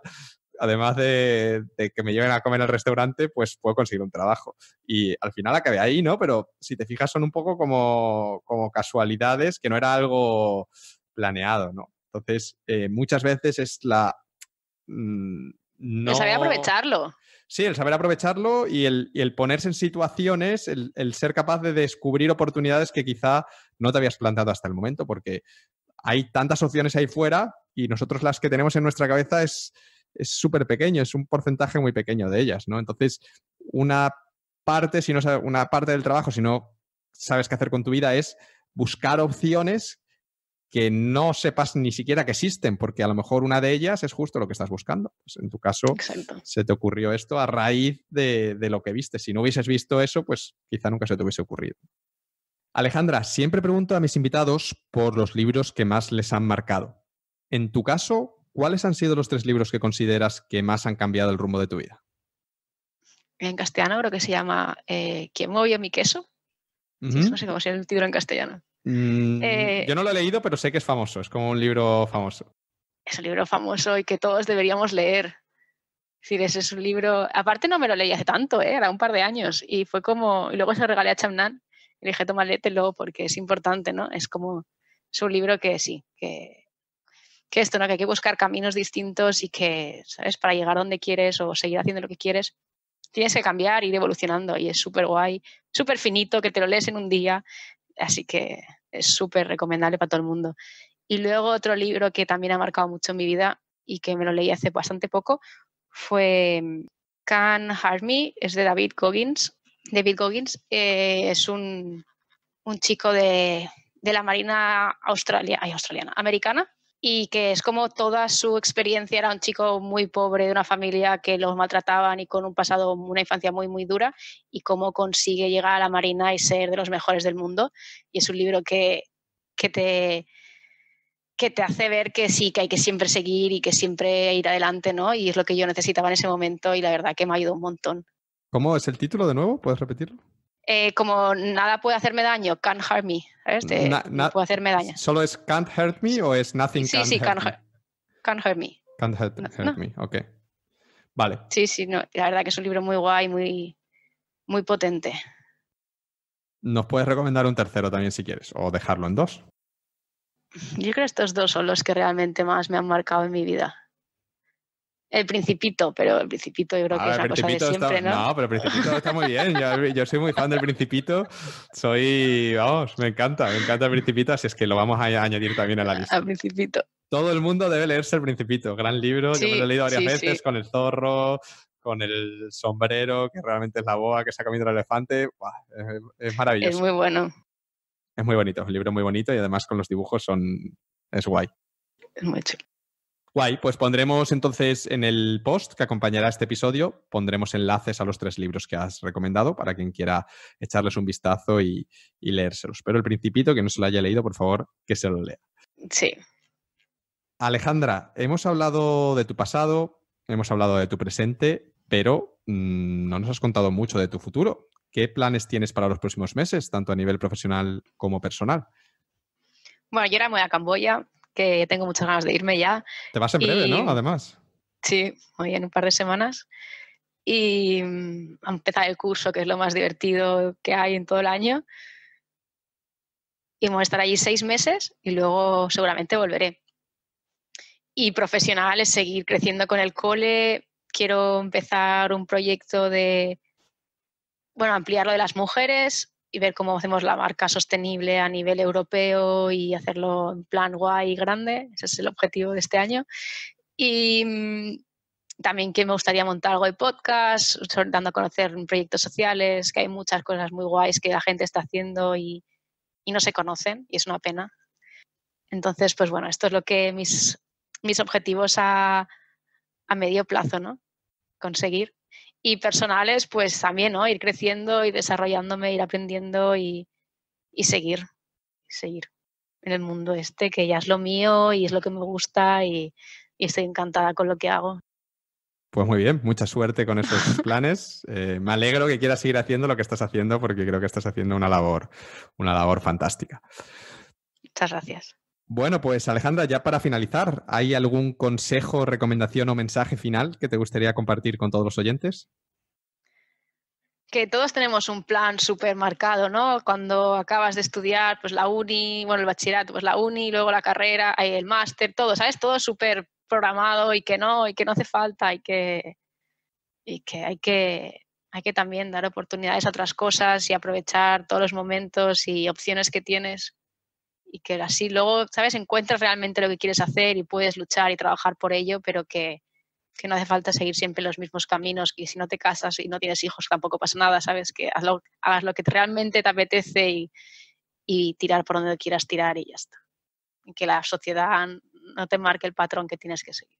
además de, que me lleven a comer al restaurante, pues puedo conseguir un trabajo. Y al final acabé ahí, ¿no? Pero si te fijas, son un poco como, casualidades, que no era algo planeado, ¿no? Entonces, eh, muchas veces es la... no... Mm, el saber aprovecharlo. Sí, el saber aprovecharlo y el, ponerse en situaciones, el, el, ser capaz de descubrir oportunidades que quizá no te habías planteado hasta el momento, porque hay tantas opciones ahí fuera y nosotros las que tenemos en nuestra cabeza es, es súper pequeño, es un porcentaje muy pequeño de ellas, ¿no? Entonces, una parte, si no una parte del trabajo, si no sabes qué hacer con tu vida, es buscar opciones que no sepas ni siquiera que existen, porque a lo mejor una de ellas es justo lo que estás buscando. Pues en tu caso, se te ocurrió esto a raíz de, de, lo que viste. Si no hubieses visto eso, pues quizá nunca se te hubiese ocurrido. Alejandra, siempre pregunto a mis invitados por los libros que más les han marcado. En tu caso, ¿cuáles han sido los tres libros que consideras que más han cambiado el rumbo de tu vida? En castellano creo que se llama eh, ¿Quién movió mi queso? no sé cómo se llama el título en castellano. Mm, eh, yo no lo he leído, pero sé que es famoso, es como un libro famoso. Es un libro famoso y que todos deberíamos leer. Es decir, ese es un libro. Aparte, no me lo leí hace tanto, ¿eh? era un par de años. Y fue como. Y luego se lo regalé a Chamnan y le dije, toma, léetelo porque es importante, ¿no? Es como. Es un libro que sí, que que esto, ¿no? Que hay que buscar caminos distintos y que, ¿sabes? Para llegar donde quieres o seguir haciendo lo que quieres, tienes que cambiar, ir evolucionando y es súper guay, súper finito, que te lo lees en un día, así que es súper recomendable para todo el mundo. Y luego otro libro que también ha marcado mucho en mi vida y que me lo leí hace bastante poco fue mm, Can Harm Me, es de David Goggins. David Goggins eh, es un, un chico de, la Marina Australia, ay, australiana, americana, y que es como toda su experiencia era un chico muy pobre de una familia que los maltrataban y con un pasado, una infancia muy, muy dura y cómo consigue llegar a la Marina y ser de los mejores del mundo. Y es un libro que, que te que te hace ver que sí, que hay que siempre seguir y que siempre ir adelante, ¿no? Y es lo que yo necesitaba en ese momento y la verdad que me ha ayudado un montón. ¿Cómo es el título de nuevo? ¿Puedes repetirlo? Eh, como nada puede hacerme daño, can't hurt me, hacerme daño. ¿Solo es can't hurt me o es nothing sí, can't hurt can't me? can't hurt me. Can't hurt, me, ok. Vale. Sí, sí, la verdad que es un libro muy guay, muy, muy potente. Nos puedes recomendar un tercero también si quieres, o dejarlo en dos. Yo creo que estos dos son los que realmente más me han marcado en mi vida. El Principito, pero el Principito yo creo que ah, es una cosa de siempre, ¿no? pero el Principito está muy bien. Yo, soy muy fan del Principito. Soy, vamos, me encanta, me encanta el Principito, así es que lo vamos a añadir también a la lista. El Principito. Todo el mundo debe leerse el Principito, gran libro. yo me lo he leído varias veces con el zorro, con el sombrero, que realmente es la boa que se ha comido el elefante. es, maravilloso. Es muy bueno. Es muy bonito, un libro muy bonito y además con los dibujos son es guay. Es muy chulo. Guay, pues pondremos entonces en el post que acompañará este episodio, pondremos enlaces a los tres libros que has recomendado para quien quiera echarles un vistazo y, leérselos. Pero el principito, que no se lo haya leído, por favor, que se lo lea. Sí. Alejandra, hemos hablado de tu pasado, hemos hablado de tu presente, pero mm, no nos has contado mucho de tu futuro. ¿Qué planes tienes para los próximos meses, tanto a nivel profesional como personal? Bueno, yo era muy a Camboya que tengo muchas ganas de irme ya. Te vas en breve, ¿no? Además. Sí, voy en un par de semanas. Y mm, a empezar el curso, que es lo más divertido que hay en todo el año. Y voy a estar allí seis meses y luego seguramente volveré. Y profesional es seguir creciendo con el cole. Quiero empezar un proyecto de, bueno, ampliar lo de las mujeres, y ver cómo hacemos la marca sostenible a nivel europeo y hacerlo en plan guay y grande. Ese es el objetivo de este año. Y mm, también que me gustaría montar algo de podcast, dando a conocer proyectos sociales, que hay muchas cosas muy guays que la gente está haciendo y, no se conocen y es una pena. Entonces, pues bueno, esto es lo que mis, mis objetivos a, a medio plazo, ¿no? Conseguir y personales, pues también, ¿no? Ir creciendo y desarrollándome, ir aprendiendo y, y seguir, seguir en el mundo este, que ya es lo mío y es lo que me gusta y, estoy encantada con lo que hago. Pues muy bien, mucha suerte con esos planes. Eh, me alegro que quieras seguir haciendo lo que estás haciendo porque creo que estás haciendo una labor, una labor fantástica. Muchas gracias. Bueno, pues Alejandra, ya para finalizar, ¿hay algún consejo, recomendación o mensaje final que te gustaría compartir con todos los oyentes? Que todos tenemos un plan súper marcado, ¿no? Cuando acabas de estudiar, pues la uni, bueno, el bachillerato, pues la uni, luego la carrera, el máster, todo, ¿sabes? Todo súper programado y que no, y que no hace falta y que, y que hay que hay que también dar oportunidades a otras cosas y aprovechar todos los momentos y opciones que tienes y que así luego, ¿sabes? Encuentras realmente lo que quieres hacer y puedes luchar y trabajar por ello, pero que, no hace falta seguir siempre los mismos caminos y si no te casas y no tienes hijos tampoco pasa nada, ¿sabes? Que hagas lo que realmente te apetece y, y, tirar por donde quieras tirar y ya está. Y que la sociedad no te marque el patrón que tienes que seguir.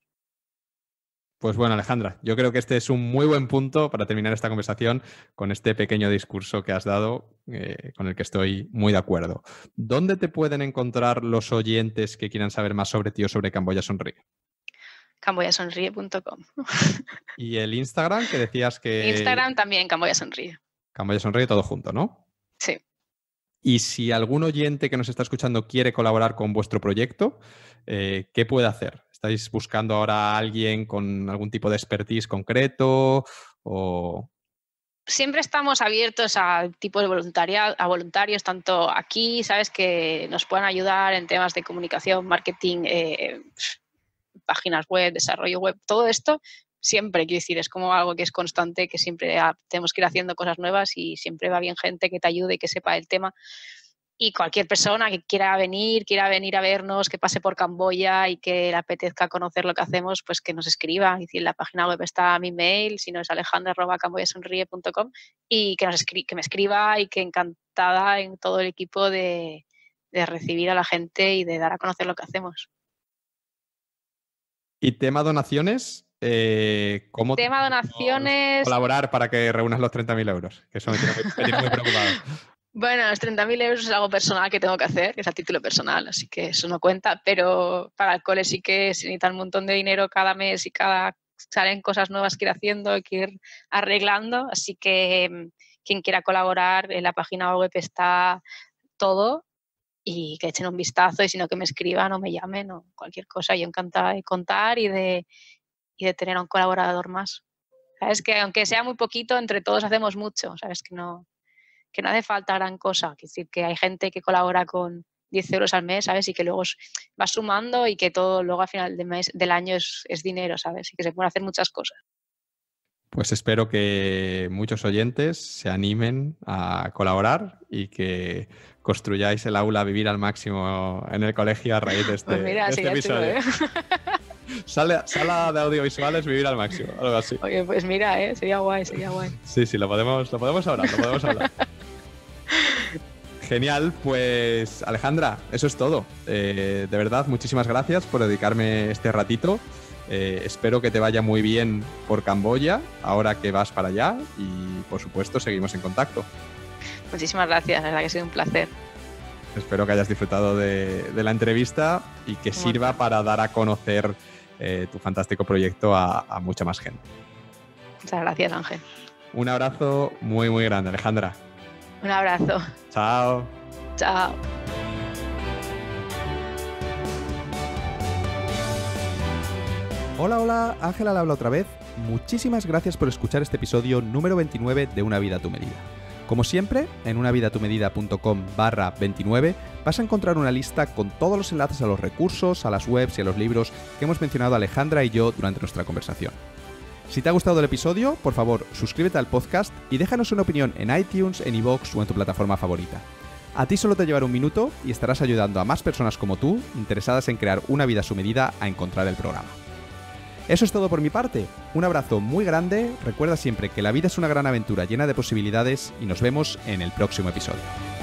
Pues bueno, Alejandra, yo creo que este es un muy buen punto para terminar esta conversación con este pequeño discurso que has dado, eh, con el que estoy muy de acuerdo. ¿Dónde te pueden encontrar los oyentes que quieran saber más sobre ti o sobre Camboya Sonríe? camboyasonríe.com. ¿Y el Instagram que decías que... Instagram también, Camboya Sonríe. Camboya Sonríe todo junto, ¿no? Sí. Y si algún oyente que nos está escuchando quiere colaborar con vuestro proyecto, eh, ¿qué puede hacer? ¿Estáis buscando ahora a alguien con algún tipo de expertise concreto? O... Siempre estamos abiertos a tipos de voluntariado, a voluntarios, tanto aquí, sabes, que nos puedan ayudar en temas de comunicación, marketing, eh, páginas web, desarrollo web, todo esto siempre, quiero decir, es como algo que es constante, que siempre tenemos que ir haciendo cosas nuevas y siempre va bien gente que te ayude y que sepa el tema. Y cualquier persona que quiera venir, quiera venir a vernos, que pase por Camboya y que le apetezca conocer lo que hacemos, pues que nos escriba. decir, en la página web está mi mail, si no es alejandra.camboyasonríe.com y que, nos que me escriba y que encantada en todo el equipo de, de recibir a la gente y de dar a conocer lo que hacemos. ¿Y tema donaciones? eh, cómo tema donaciones... colaborar para que reúnas los 30.000 euros, que eso me tiene muy, preocupado. Bueno, los 30.000 euros es algo personal que tengo que hacer, que es a título personal, así que eso no cuenta, pero para el cole sí que se necesita un montón de dinero cada mes y cada salen cosas nuevas que ir haciendo, que ir arreglando, así que mm, quien quiera colaborar en la página web está todo y que echen un vistazo y si no que me escriban o me llamen o cualquier cosa, yo encantada de contar y de, y de tener un colaborador más. Sabes que aunque sea muy poquito, entre todos hacemos mucho, sabes que no, que no hace falta gran cosa. decir, que hay gente que colabora con 10 euros al mes, ¿sabes? Y que luego va sumando y que todo luego al final del, mes, del año es, dinero, ¿sabes? Y que se pueden hacer muchas cosas. Pues espero que muchos oyentes se animen a colaborar y que construyáis el aula a Vivir al Máximo en el colegio a raíz de pues este, este episodio. ¿eh? Sala, sala de audiovisuales, vivir al máximo, algo así. Oye, pues mira, eh, sería guay, sería guay. Sí, sí, lo podemos, hablar, lo podemos hablar. Genial, pues Alejandra, eso es todo. Eh, de verdad, muchísimas gracias por dedicarme este ratito. Eh, espero que te vaya muy bien por Camboya, ahora que vas para allá y por supuesto seguimos en contacto. Muchísimas gracias, la verdad que ha sido un placer. Espero que hayas disfrutado de la entrevista y que sirva para dar a conocer eh, tu fantástico proyecto a, mucha más gente. Muchas gracias, Ángel. Un abrazo muy, muy grande, Alejandra. Un abrazo. Chao. Chao. Hola, hola, Ángel habla otra vez. Muchísimas gracias por escuchar este episodio número 29 de Una vida a tu medida. Como siempre, en unavidatumedida.com barra 29 vas a encontrar una lista con todos los enlaces a los recursos, a las webs y a los libros que hemos mencionado Alejandra y yo durante nuestra conversación. Si te ha gustado el episodio, por favor, suscríbete al podcast y déjanos una opinión en iTunes, en iVoox o en tu plataforma favorita. A ti solo te llevará un minuto y estarás ayudando a más personas como tú, interesadas en crear una vida a su medida, a encontrar el programa. Eso es todo por mi parte. Un abrazo muy grande. Recuerda siempre que la vida es una gran aventura llena de posibilidades y nos vemos en el próximo episodio.